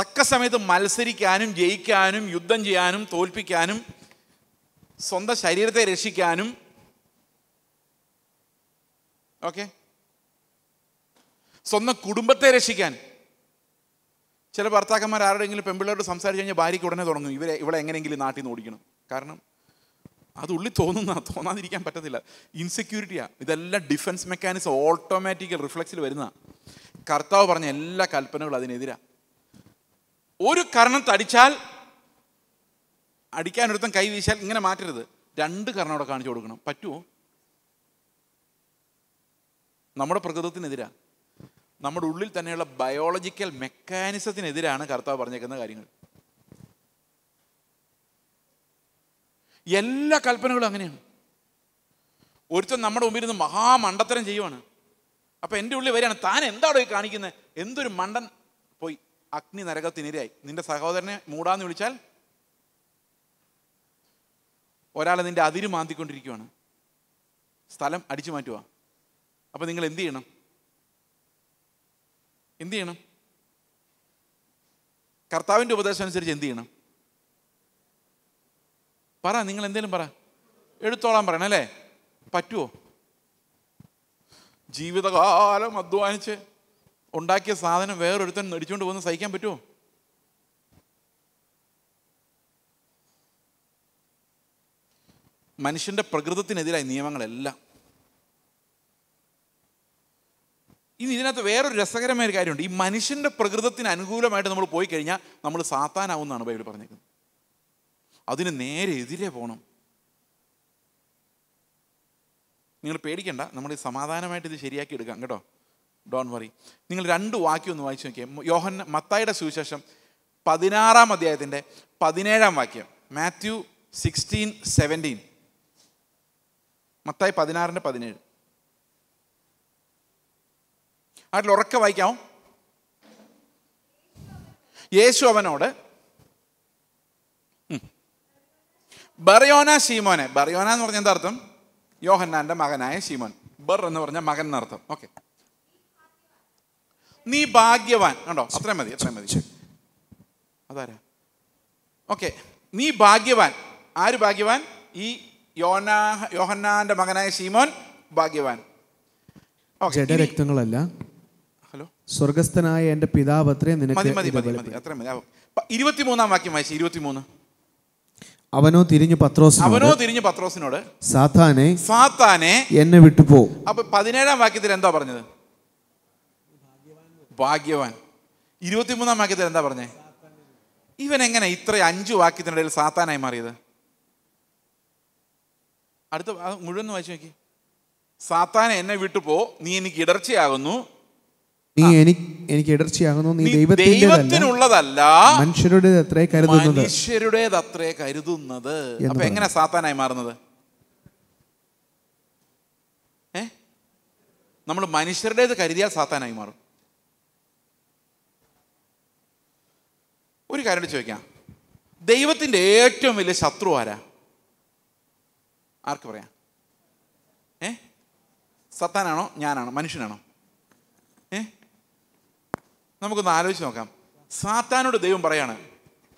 തക്ക സമയത്ത് മത്സരിക്കാനും ജയിക്കാനും യുദ്ധം ചെയ്യാനും തോൽപ്പിക്കാനും സ്വന്തം ശരീരത്തെ രക്ഷിക്കാനും ഓക്കെ സ്വന്തം കുടുംബത്തെ രക്ഷിക്കാൻ ചില ഭർത്താക്കന്മാർ ആരുടെങ്കിലും പെമ്പിള്ളേരോട് സംസാരിച്ചു കഴിഞ്ഞാൽ ഭാര്യയ്ക്ക് ഉടനെ തുടങ്ങും ഇവരെ ഇവിടെ എങ്ങനെയെങ്കിലും നാട്ടിൽ നിന്ന് ഓടിക്കണം കാരണം അത് ഉള്ളി തോന്നുന്ന തോന്നാതിരിക്കാൻ പറ്റത്തില്ല ഇൻസെക്യൂരിറ്റിയാണ് ഇതെല്ലാം ഡിഫൻസ് മെക്കാനിസം ഓട്ടോമാറ്റിക്കൽ റിഫ്ലക്സിൽ വരുന്ന കർത്താവ് പറഞ്ഞ എല്ലാ കൽപ്പനകളും അതിനെതിരാണ് ഒരു കർണം തടിച്ചാൽ അടിക്കാനൊരുത്തൻ കൈ വീശാൽ ഇങ്ങനെ മാറ്റരുത് രണ്ട് കർണം അവിടെ കാണിച്ചു കൊടുക്കണം പറ്റുമോ നമ്മുടെ പ്രകൃതത്തിനെതിരാ നമ്മുടെ ഉള്ളിൽ തന്നെയുള്ള ബയോളജിക്കൽ മെക്കാനിസത്തിനെതിരാണ് കർത്താവ് പറഞ്ഞേക്കുന്ന കാര്യങ്ങൾ എല്ലാ കൽപ്പനകളും അങ്ങനെയാണ് ഒരുത്തൻ നമ്മുടെ മുമ്പിൽ നിന്ന് മഹാമണ്ടത്തരം ചെയ്യുവാണ് അപ്പൊ എൻ്റെ ഉള്ളിൽ വരികയാണ് താൻ എന്താണോ ഈ കാണിക്കുന്നത് എന്തൊരു മണ്ടൻ അഗ്നി നരകത്തിനിരയായി നിന്റെ സഹോദരനെ മൂടാന്ന് വിളിച്ചാൽ ഒരാളെ നിന്റെ അതിര് മാന്തിക്കൊണ്ടിരിക്കുവാണ് സ്ഥലം അടിച്ചു മാറ്റുക അപ്പം നിങ്ങൾ എന്ത് ചെയ്യണം എന്ത് ചെയ്യണം കർത്താവിൻ്റെ ഉപദേശം അനുസരിച്ച് എന്ത് ചെയ്യണം പറ നിങ്ങൾ എന്തേലും പറ എടുത്തോളാൻ പറയണം അല്ലേ പറ്റുമോ ജീവിതകാലം അധ്വാനിച്ച് ഉണ്ടാക്കിയ സാധനം വേറൊരുത്തൻ നടിച്ചുകൊണ്ട് പോകുന്ന സഹിക്കാൻ പറ്റുമോ മനുഷ്യന്റെ പ്രകൃതത്തിനെതിരായി നിയമങ്ങളെല്ലാം ഇനി ഇതിനകത്ത് വേറൊരു രസകരമായ ഒരു കാര്യമുണ്ട് ഈ മനുഷ്യന്റെ പ്രകൃതത്തിന് അനുകൂലമായിട്ട് നമ്മൾ പോയി കഴിഞ്ഞാൽ നമ്മൾ എന്നാണ് ബൈബിൾ പറഞ്ഞേക്കുന്നത് അതിന് നേരെ എതിരെ പോകണം നിങ്ങൾ പേടിക്കണ്ട നമ്മൾ സമാധാനമായിട്ട് ഇത് ശരിയാക്കി എടുക്കാം കേട്ടോ ഡോൺ വറി നിങ്ങൾ രണ്ട് വാക്യം ഒന്ന് വായിച്ചു നോക്കിയാൽ യോഹൻ മത്തായുടെ സുവിശേഷം പതിനാറാം അധ്യായത്തിൻ്റെ പതിനേഴാം വാക്യം മാത്യു സിക്സ്റ്റീൻ സെവൻറ്റീൻ മത്തായി പതിനാറിൻ്റെ പതിനേഴ് അതിൽ ഉറക്കെ വായിക്കാമോ യേശു അവനോട് ബറിയോന ഷീമോനെ ബറിയോന എന്ന് പറഞ്ഞ എന്താർത്ഥം യോഹന്നാൻ്റെ മകനായ ഷീമോൻ ബർ എന്ന് പറഞ്ഞ മകൻ എന്നർത്ഥം ഓക്കെ നീ ഭാഗ്യവാൻ കണ്ടോ അത്രയും മതി അത്രയും മതി അതാരാ ഓക്കെ നീ ഭാഗ്യവാൻ ആര് ഭാഗ്യവാൻ ഈ യോനാ യോഹന്നാന്റെ മകനായ ശീമോൻ ഭാഗ്യവാൻ ജഡരക്തങ്ങളല്ല ഹലോ സ്വർഗസ്ഥനായ എന്റെ പിതാവ് അത്രയും മതി ഇരുപത്തിമൂന്നാം വാക്യം വായിച്ചു ഇരുപത്തിമൂന്ന് അവനോ തിരിഞ്ഞു പത്രോസ് അവനോ തിരിഞ്ഞു പത്രോസിനോട് സാത്താനെ സാത്താനെ എന്നെ വിട്ടുപോ അപ്പൊ പതിനേഴാം വാക്യത്തിൽ എന്താ പറഞ്ഞത് ഭാഗ്യവാൻ ഇരുപത്തിമൂന്നാം വാക്യത്തിൽ എന്താ പറഞ്ഞേ ഇവൻ എങ്ങനെ ഇത്ര അഞ്ച് വാക്യത്തിനിടയിൽ സാത്താനായി മാറിയത് അടുത്ത മുഴുവൻ വായിച്ചു നോക്കി സാത്താൻ എന്നെ വിട്ടുപോ നീ എനിക്ക് ഇടർച്ചയാകുന്നു നീ എനിക്ക് എനിക്ക് ഇടർച്ചയാകുന്നു നീ ദൈവത്തിനുള്ളതല്ല മനുഷ്യരുടെ അത്രേ കരുതുന്നത് മനുഷ്യരുടേത് അത്രേ കരുതുന്നത് അപ്പൊ എങ്ങനെ സാത്താനായി മാറുന്നത് ഏ നമ്മൾ മനുഷ്യരുടേത് കരുതിയാൽ സാത്താനായി മാറും ഒരു കാര്യം ചോദിക്കാം ദൈവത്തിൻ്റെ ഏറ്റവും വലിയ ശത്രു ആരാ ആർക്ക് പറയാം ഏ സത്താനാണോ ഞാനാണോ മനുഷ്യനാണോ ഏ നമുക്കൊന്ന് ആലോചിച്ച് നോക്കാം സാത്താനോട് ദൈവം പറയാണ്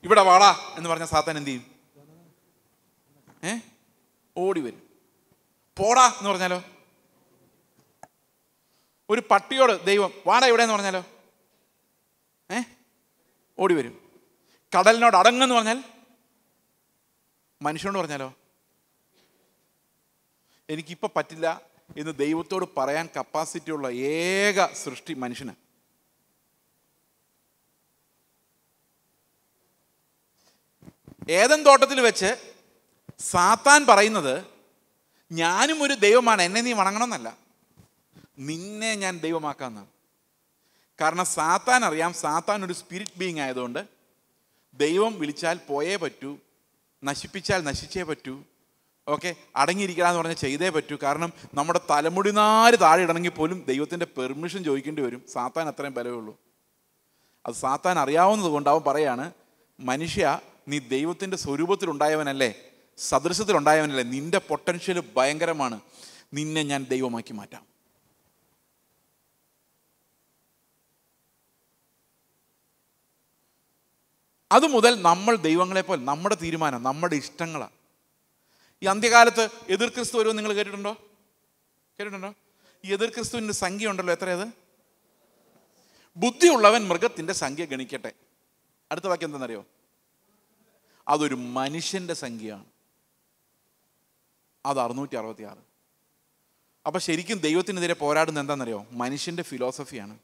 ഇവിടെ വാടാ എന്ന് പറഞ്ഞ സാത്താൻ എന്ത് ചെയ്യും ഏ ഓടി വരും പോടാ എന്ന് പറഞ്ഞാലോ ഒരു പട്ടിയോട് ദൈവം വാടാ ഇവിടെ എന്ന് പറഞ്ഞാലോ ഏ ഓടി വരും കടലിനോട് അടങ്ങെന്ന് പറഞ്ഞാൽ മനുഷ്യനോട് പറഞ്ഞാലോ എനിക്കിപ്പോൾ പറ്റില്ല എന്ന് ദൈവത്തോട് പറയാൻ കപ്പാസിറ്റി ഉള്ള ഏക സൃഷ്ടി മനുഷ്യന് ഏതൻ തോട്ടത്തിൽ വെച്ച് സാത്താൻ പറയുന്നത് ഞാനും ഒരു ദൈവമാണ് എന്നെ നീ വണങ്ങണമെന്നല്ല നിന്നെ ഞാൻ ദൈവമാക്കാമെന്നാണ് കാരണം സാത്താൻ അറിയാം സാത്താൻ ഒരു സ്പിരിറ്റ് ബീങ് ആയതുകൊണ്ട് ദൈവം വിളിച്ചാൽ പോയേ പറ്റൂ നശിപ്പിച്ചാൽ നശിച്ചേ പറ്റൂ ഓക്കെ എന്ന് പറഞ്ഞാൽ ചെയ്തേ പറ്റൂ കാരണം നമ്മുടെ തലമുടിനാര് താഴെ ഇടണമെങ്കിൽ പോലും ദൈവത്തിൻ്റെ പെർമിഷൻ ചോദിക്കേണ്ടി വരും സാത്താൻ അത്രയും ബലമുള്ളൂ ഉള്ളൂ അത് സാത്താൻ അറിയാവുന്നത് അവൻ പറയാണ് മനുഷ്യ നീ ദൈവത്തിൻ്റെ സ്വരൂപത്തിലുണ്ടായവനല്ലേ സദൃശത്തിലുണ്ടായവനല്ലേ നിൻ്റെ പൊട്ടൻഷ്യൽ ഭയങ്കരമാണ് നിന്നെ ഞാൻ ദൈവമാക്കി മാറ്റാം അതുമുതൽ നമ്മൾ ദൈവങ്ങളെപ്പോലെ നമ്മുടെ തീരുമാനം നമ്മുടെ ഇഷ്ടങ്ങളാണ് ഈ അന്ത്യകാലത്ത് എതിർ ക്രിസ്തു വരുമെന്ന് നിങ്ങൾ കേട്ടിട്ടുണ്ടോ കേട്ടിട്ടുണ്ടോ ഈ എതിർ ക്രിസ്തുവിൻ്റെ സംഖ്യ ഉണ്ടല്ലോ എത്രയത് ബുദ്ധിയുള്ളവൻ മൃഗത്തിൻ്റെ സംഖ്യ ഗണിക്കട്ടെ അടുത്ത വാക്യം എന്താണെന്നറിയോ അതൊരു മനുഷ്യൻ്റെ സംഖ്യയാണ് അത് അറുന്നൂറ്റി അറുപത്തി ആറ് അപ്പോൾ ശരിക്കും ദൈവത്തിനെതിരെ പോരാടുന്നത് എന്താണെന്നറിയോ മനുഷ്യൻ്റെ ഫിലോസഫിയാണ്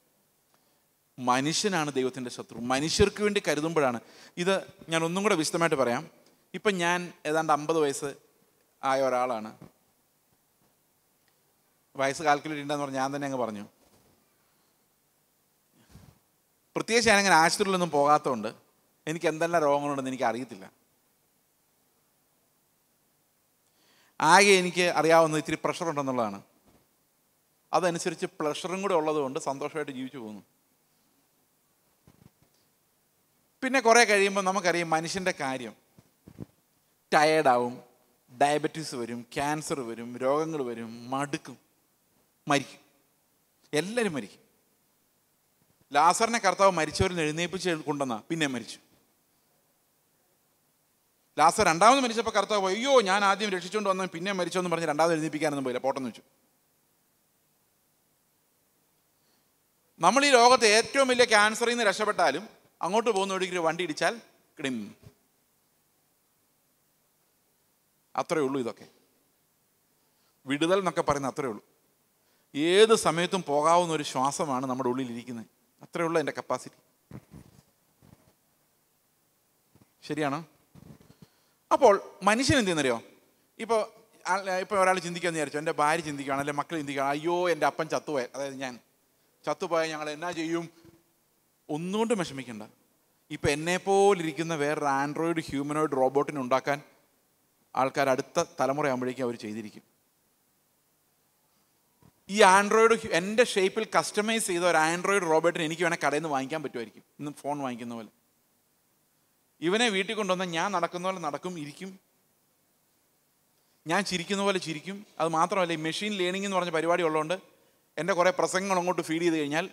മനുഷ്യനാണ് ദൈവത്തിൻ്റെ ശത്രു മനുഷ്യർക്ക് വേണ്ടി കരുതുമ്പോഴാണ് ഇത് ഞാൻ ഒന്നും കൂടെ വിശദമായിട്ട് പറയാം ഇപ്പം ഞാൻ ഏതാണ്ട് അമ്പത് വയസ്സ് ആയ ഒരാളാണ് വയസ്സ് കാൽക്കുലേറ്റ് ഉണ്ടെന്ന് പറഞ്ഞ് ഞാൻ തന്നെ അങ്ങ് പറഞ്ഞു പ്രത്യേകിച്ച് ഞാനങ്ങനെ ആശുപത്രിയിലൊന്നും പോകാത്തതുകൊണ്ട് എനിക്ക് എന്തെല്ലാം രോഗങ്ങളുണ്ടെന്ന് എനിക്ക് അറിയത്തില്ല ആകെ എനിക്ക് അറിയാവുന്ന ഇത്തിരി പ്രഷർ ഉണ്ടെന്നുള്ളതാണ് അതനുസരിച്ച് പ്ലഷറും കൂടെ ഉള്ളതുകൊണ്ട് സന്തോഷമായിട്ട് ജീവിച്ചു പോകുന്നു പിന്നെ കുറേ കഴിയുമ്പോൾ നമുക്കറിയാം മനുഷ്യൻ്റെ കാര്യം ടയേർഡാവും ഡയബറ്റീസ് വരും ക്യാൻസർ വരും രോഗങ്ങൾ വരും മടുക്കും മരിക്കും എല്ലാവരും മരിക്കും ലാസറിനെ കർത്താവ് മരിച്ചവരിൽ എഴുന്നേപ്പിച്ച് കൊണ്ടുവന്ന പിന്നെ മരിച്ചു ലാസർ രണ്ടാമത് മരിച്ചപ്പോൾ കർത്താവ് അയ്യോ ഞാൻ ആദ്യം രക്ഷിച്ചുകൊണ്ട് വന്ന പിന്നെ മരിച്ചോ എന്ന് പറഞ്ഞ് രണ്ടാമത് എഴുന്നേപ്പിക്കാനൊന്നും പോയില്ല പോട്ടെന്ന് വെച്ചു നമ്മൾ ഈ ലോകത്ത് ഏറ്റവും വലിയ ക്യാൻസറിൽ നിന്ന് രക്ഷപ്പെട്ടാലും അങ്ങോട്ട് പോകുന്ന വഴിക്ക് വണ്ടി ഇടിച്ചാൽ കിടിം അത്രയേ ഉള്ളൂ ഇതൊക്കെ വിടുതൽ എന്നൊക്കെ പറയുന്നത് അത്രയേ ഉള്ളൂ ഏത് സമയത്തും പോകാവുന്ന ഒരു ശ്വാസമാണ് നമ്മുടെ ഉള്ളിലിരിക്കുന്നത് അത്രയേ ഉള്ളൂ എൻ്റെ കപ്പാസിറ്റി ശരിയാണോ അപ്പോൾ മനുഷ്യൻ എന്ത് ചെയ്യുന്നറിയോ ഇപ്പോൾ ഇപ്പോൾ ഒരാൾ ചിന്തിക്കാൻ വിചാരിച്ചു എൻ്റെ ഭാര്യ ചിന്തിക്കുകയാണ് അല്ലെങ്കിൽ മക്കൾ ചിന്തിക്കുകയാണ് അയ്യോ എൻ്റെ അപ്പൻ ചത്തുപോയ അതായത് ഞാൻ ചത്തുപോയാൽ ഞങ്ങൾ എന്നാ ചെയ്യും ഒന്നുകൊണ്ടും വിഷമിക്കണ്ട ഇപ്പോൾ എന്നെപ്പോലിരിക്കുന്ന വേറൊരു ആൻഡ്രോയിഡ് ഹ്യൂമനോയിഡ് റോബോട്ടിനെ ഉണ്ടാക്കാൻ ആൾക്കാർ അടുത്ത തലമുറയാകുമ്പോഴേക്കും അവർ ചെയ്തിരിക്കും ഈ ആൻഡ്രോയിഡ് എൻ്റെ ഷേപ്പിൽ കസ്റ്റമൈസ് ചെയ്ത ഒരു ആൻഡ്രോയിഡ് റോബോട്ടിന് എനിക്ക് വേണേൽ കടയിൽ നിന്ന് വാങ്ങിക്കാൻ പറ്റുമായിരിക്കും ഇന്ന് ഫോൺ വാങ്ങിക്കുന്ന പോലെ ഇവനെ വീട്ടിൽ കൊണ്ടുവന്ന ഞാൻ നടക്കുന്ന പോലെ നടക്കും ഇരിക്കും ഞാൻ ചിരിക്കുന്ന പോലെ ചിരിക്കും അത് മാത്രമല്ല ഈ മെഷീൻ ലേണിംഗ് എന്ന് പറഞ്ഞ പരിപാടി ഉള്ളതുകൊണ്ട് എൻ്റെ കുറേ പ്രസംഗങ്ങൾ അങ്ങോട്ട് ഫീഡ് ചെയ്ത് കഴിഞ്ഞാൽ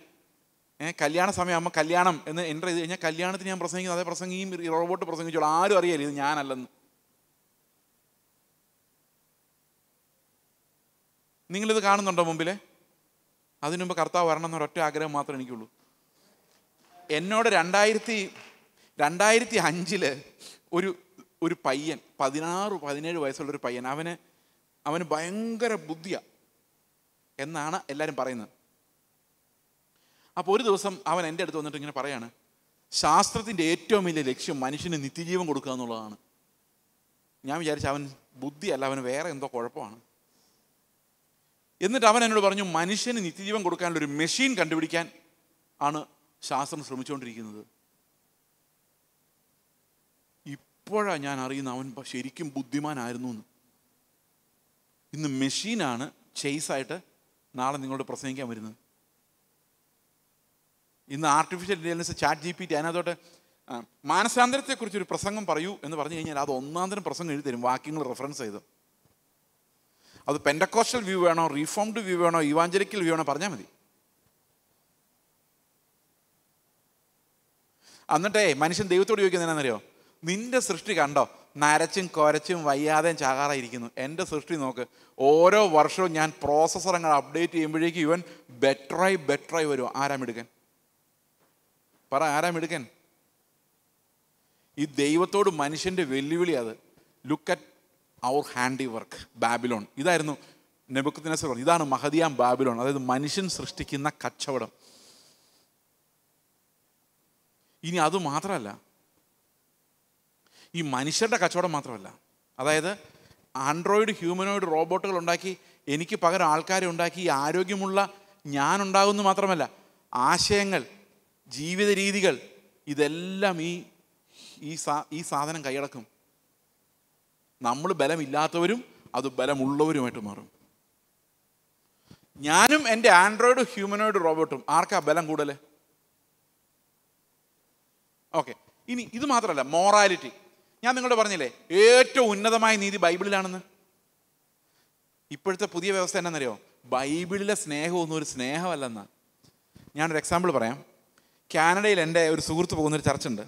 കല്യാണ സമയം അമ്മ കല്യാണം എന്ന് എൻ്റർ ചെയ്ത് കഴിഞ്ഞാൽ കല്യാണത്തിന് ഞാൻ പ്രസംഗിക്കുന്നു അതേ പ്രസംഗിയും ഈ റോബോട്ട് പ്രസംഗിച്ചോളൂ ആരും അറിയില്ല ഇത് ഞാനല്ലെന്ന് നിങ്ങളിത് കാണുന്നുണ്ടോ മുമ്പിലെ അതിനുമുമ്പ് കർത്താവ് വരണം എന്നൊരൊറ്റ ആഗ്രഹം മാത്രമേ എനിക്കുള്ളൂ എന്നോട് രണ്ടായിരത്തി രണ്ടായിരത്തി അഞ്ചില് ഒരു ഒരു പയ്യൻ പതിനാറ് പതിനേഴ് വയസ്സുള്ള ഒരു പയ്യൻ അവന് അവന് ഭയങ്കര ബുദ്ധിയാണ് എന്നാണ് എല്ലാവരും പറയുന്നത് അപ്പോൾ ഒരു ദിവസം അവൻ എൻ്റെ അടുത്ത് വന്നിട്ട് ഇങ്ങനെ പറയാണ് ശാസ്ത്രത്തിൻ്റെ ഏറ്റവും വലിയ ലക്ഷ്യം മനുഷ്യന് നിത്യജീവൻ കൊടുക്കുക എന്നുള്ളതാണ് ഞാൻ വിചാരിച്ചു അവൻ ബുദ്ധിയല്ല അവന് വേറെ എന്തോ കുഴപ്പമാണ് എന്നിട്ട് അവൻ എന്നോട് പറഞ്ഞു മനുഷ്യന് നിത്യജീവൻ കൊടുക്കാനുള്ള ഒരു മെഷീൻ കണ്ടുപിടിക്കാൻ ആണ് ശാസ്ത്രം ശ്രമിച്ചുകൊണ്ടിരിക്കുന്നത് ഇപ്പോഴാണ് ഞാൻ അറിയുന്ന അവൻ ശരിക്കും ബുദ്ധിമാനായിരുന്നു എന്ന് ഇന്ന് മെഷീനാണ് ചെയ്സായിട്ട് നാളെ നിങ്ങളോട് പ്രസംഗിക്കാൻ വരുന്നത് ഇന്ന് artificial intelligence chat G P T അതിനകത്തോട്ട് മാനസാന്തരത്തെക്കുറിച്ച് ഒരു പ്രസംഗം പറയൂ എന്ന് പറഞ്ഞു കഴിഞ്ഞാൽ അത് തരം പ്രസംഗം എഴുതി തരും വാക്യങ്ങൾ റെഫറൻസ് ചെയ്ത് അത് പെൻഡക്കോസ്റ്റൽ വ്യൂ വേണോ റീഫോംഡ് വ്യൂ വേണോ ഇവാഞ്ചലിക്കൽ വ്യൂ വേണോ പറഞ്ഞാൽ മതി എന്നിട്ടേ മനുഷ്യൻ ദൈവത്തോട് ചോദിക്കുന്നതിനാണെന്നറിയോ നിന്റെ സൃഷ്ടി കണ്ടോ നരച്ചും കുരച്ചും വയ്യാതെയും ചാകാറായിരിക്കുന്നു എൻ്റെ സൃഷ്ടി നോക്ക് ഓരോ വർഷവും ഞാൻ പ്രോസസ്സറങ്ങൾ അപ്ഡേറ്റ് ചെയ്യുമ്പോഴേക്കും ഇവൻ ബെറ്ററായി ബെറ്ററായി വരും ആരാമെടുക്കാൻ പറ ആരാ മിടുക്കൻ ഈ ദൈവത്തോട് മനുഷ്യൻ്റെ വെല്ലുവിളി അത് look at our handiwork Babylon ഇതായിരുന്നു നെബുക്കത്തിനസർ പറഞ്ഞു ഇതാണ് മഹതിയാം ബാബിലോൺ അതായത് മനുഷ്യൻ സൃഷ്ടിക്കുന്ന കച്ചവടം ഇനി അത് മാത്രമല്ല ഈ മനുഷ്യരുടെ കച്ചവടം മാത്രമല്ല അതായത് ആൻഡ്രോയിഡ് ഹ്യൂമനോയിഡ് റോബോട്ടുകൾ ഉണ്ടാക്കി എനിക്ക് പകരം ആൾക്കാരെ ഉണ്ടാക്കി ആരോഗ്യമുള്ള ഞാനുണ്ടാകുന്നു മാത്രമല്ല ആശയങ്ങൾ ജീവിത രീതികൾ ഇതെല്ലാം ഈ ഈ സാ ഈ സാധനം കൈയടക്കും നമ്മൾ ബലമില്ലാത്തവരും അത് ബലമുള്ളവരുമായിട്ട് മാറും ഞാനും എൻ്റെ ആൻഡ്രോയിഡ് ഹ്യൂമനോയിഡ് റോബോട്ടും ആർക്കാ ബലം കൂടുതൽ ഓക്കെ ഇനി ഇത് മാത്രമല്ല മോറാലിറ്റി ഞാൻ നിങ്ങളോട് പറഞ്ഞില്ലേ ഏറ്റവും ഉന്നതമായ നീതി ബൈബിളിലാണെന്ന് ഇപ്പോഴത്തെ പുതിയ വ്യവസ്ഥ എന്നറിയോ ബൈബിളിലെ സ്നേഹമൊന്നും ഒരു സ്നേഹമല്ലെന്നാണ് ഞാനൊരു എക്സാമ്പിൾ പറയാം കാനഡയിൽ എൻ്റെ ഒരു സുഹൃത്ത് പോകുന്നൊരു ചർച്ചുണ്ട്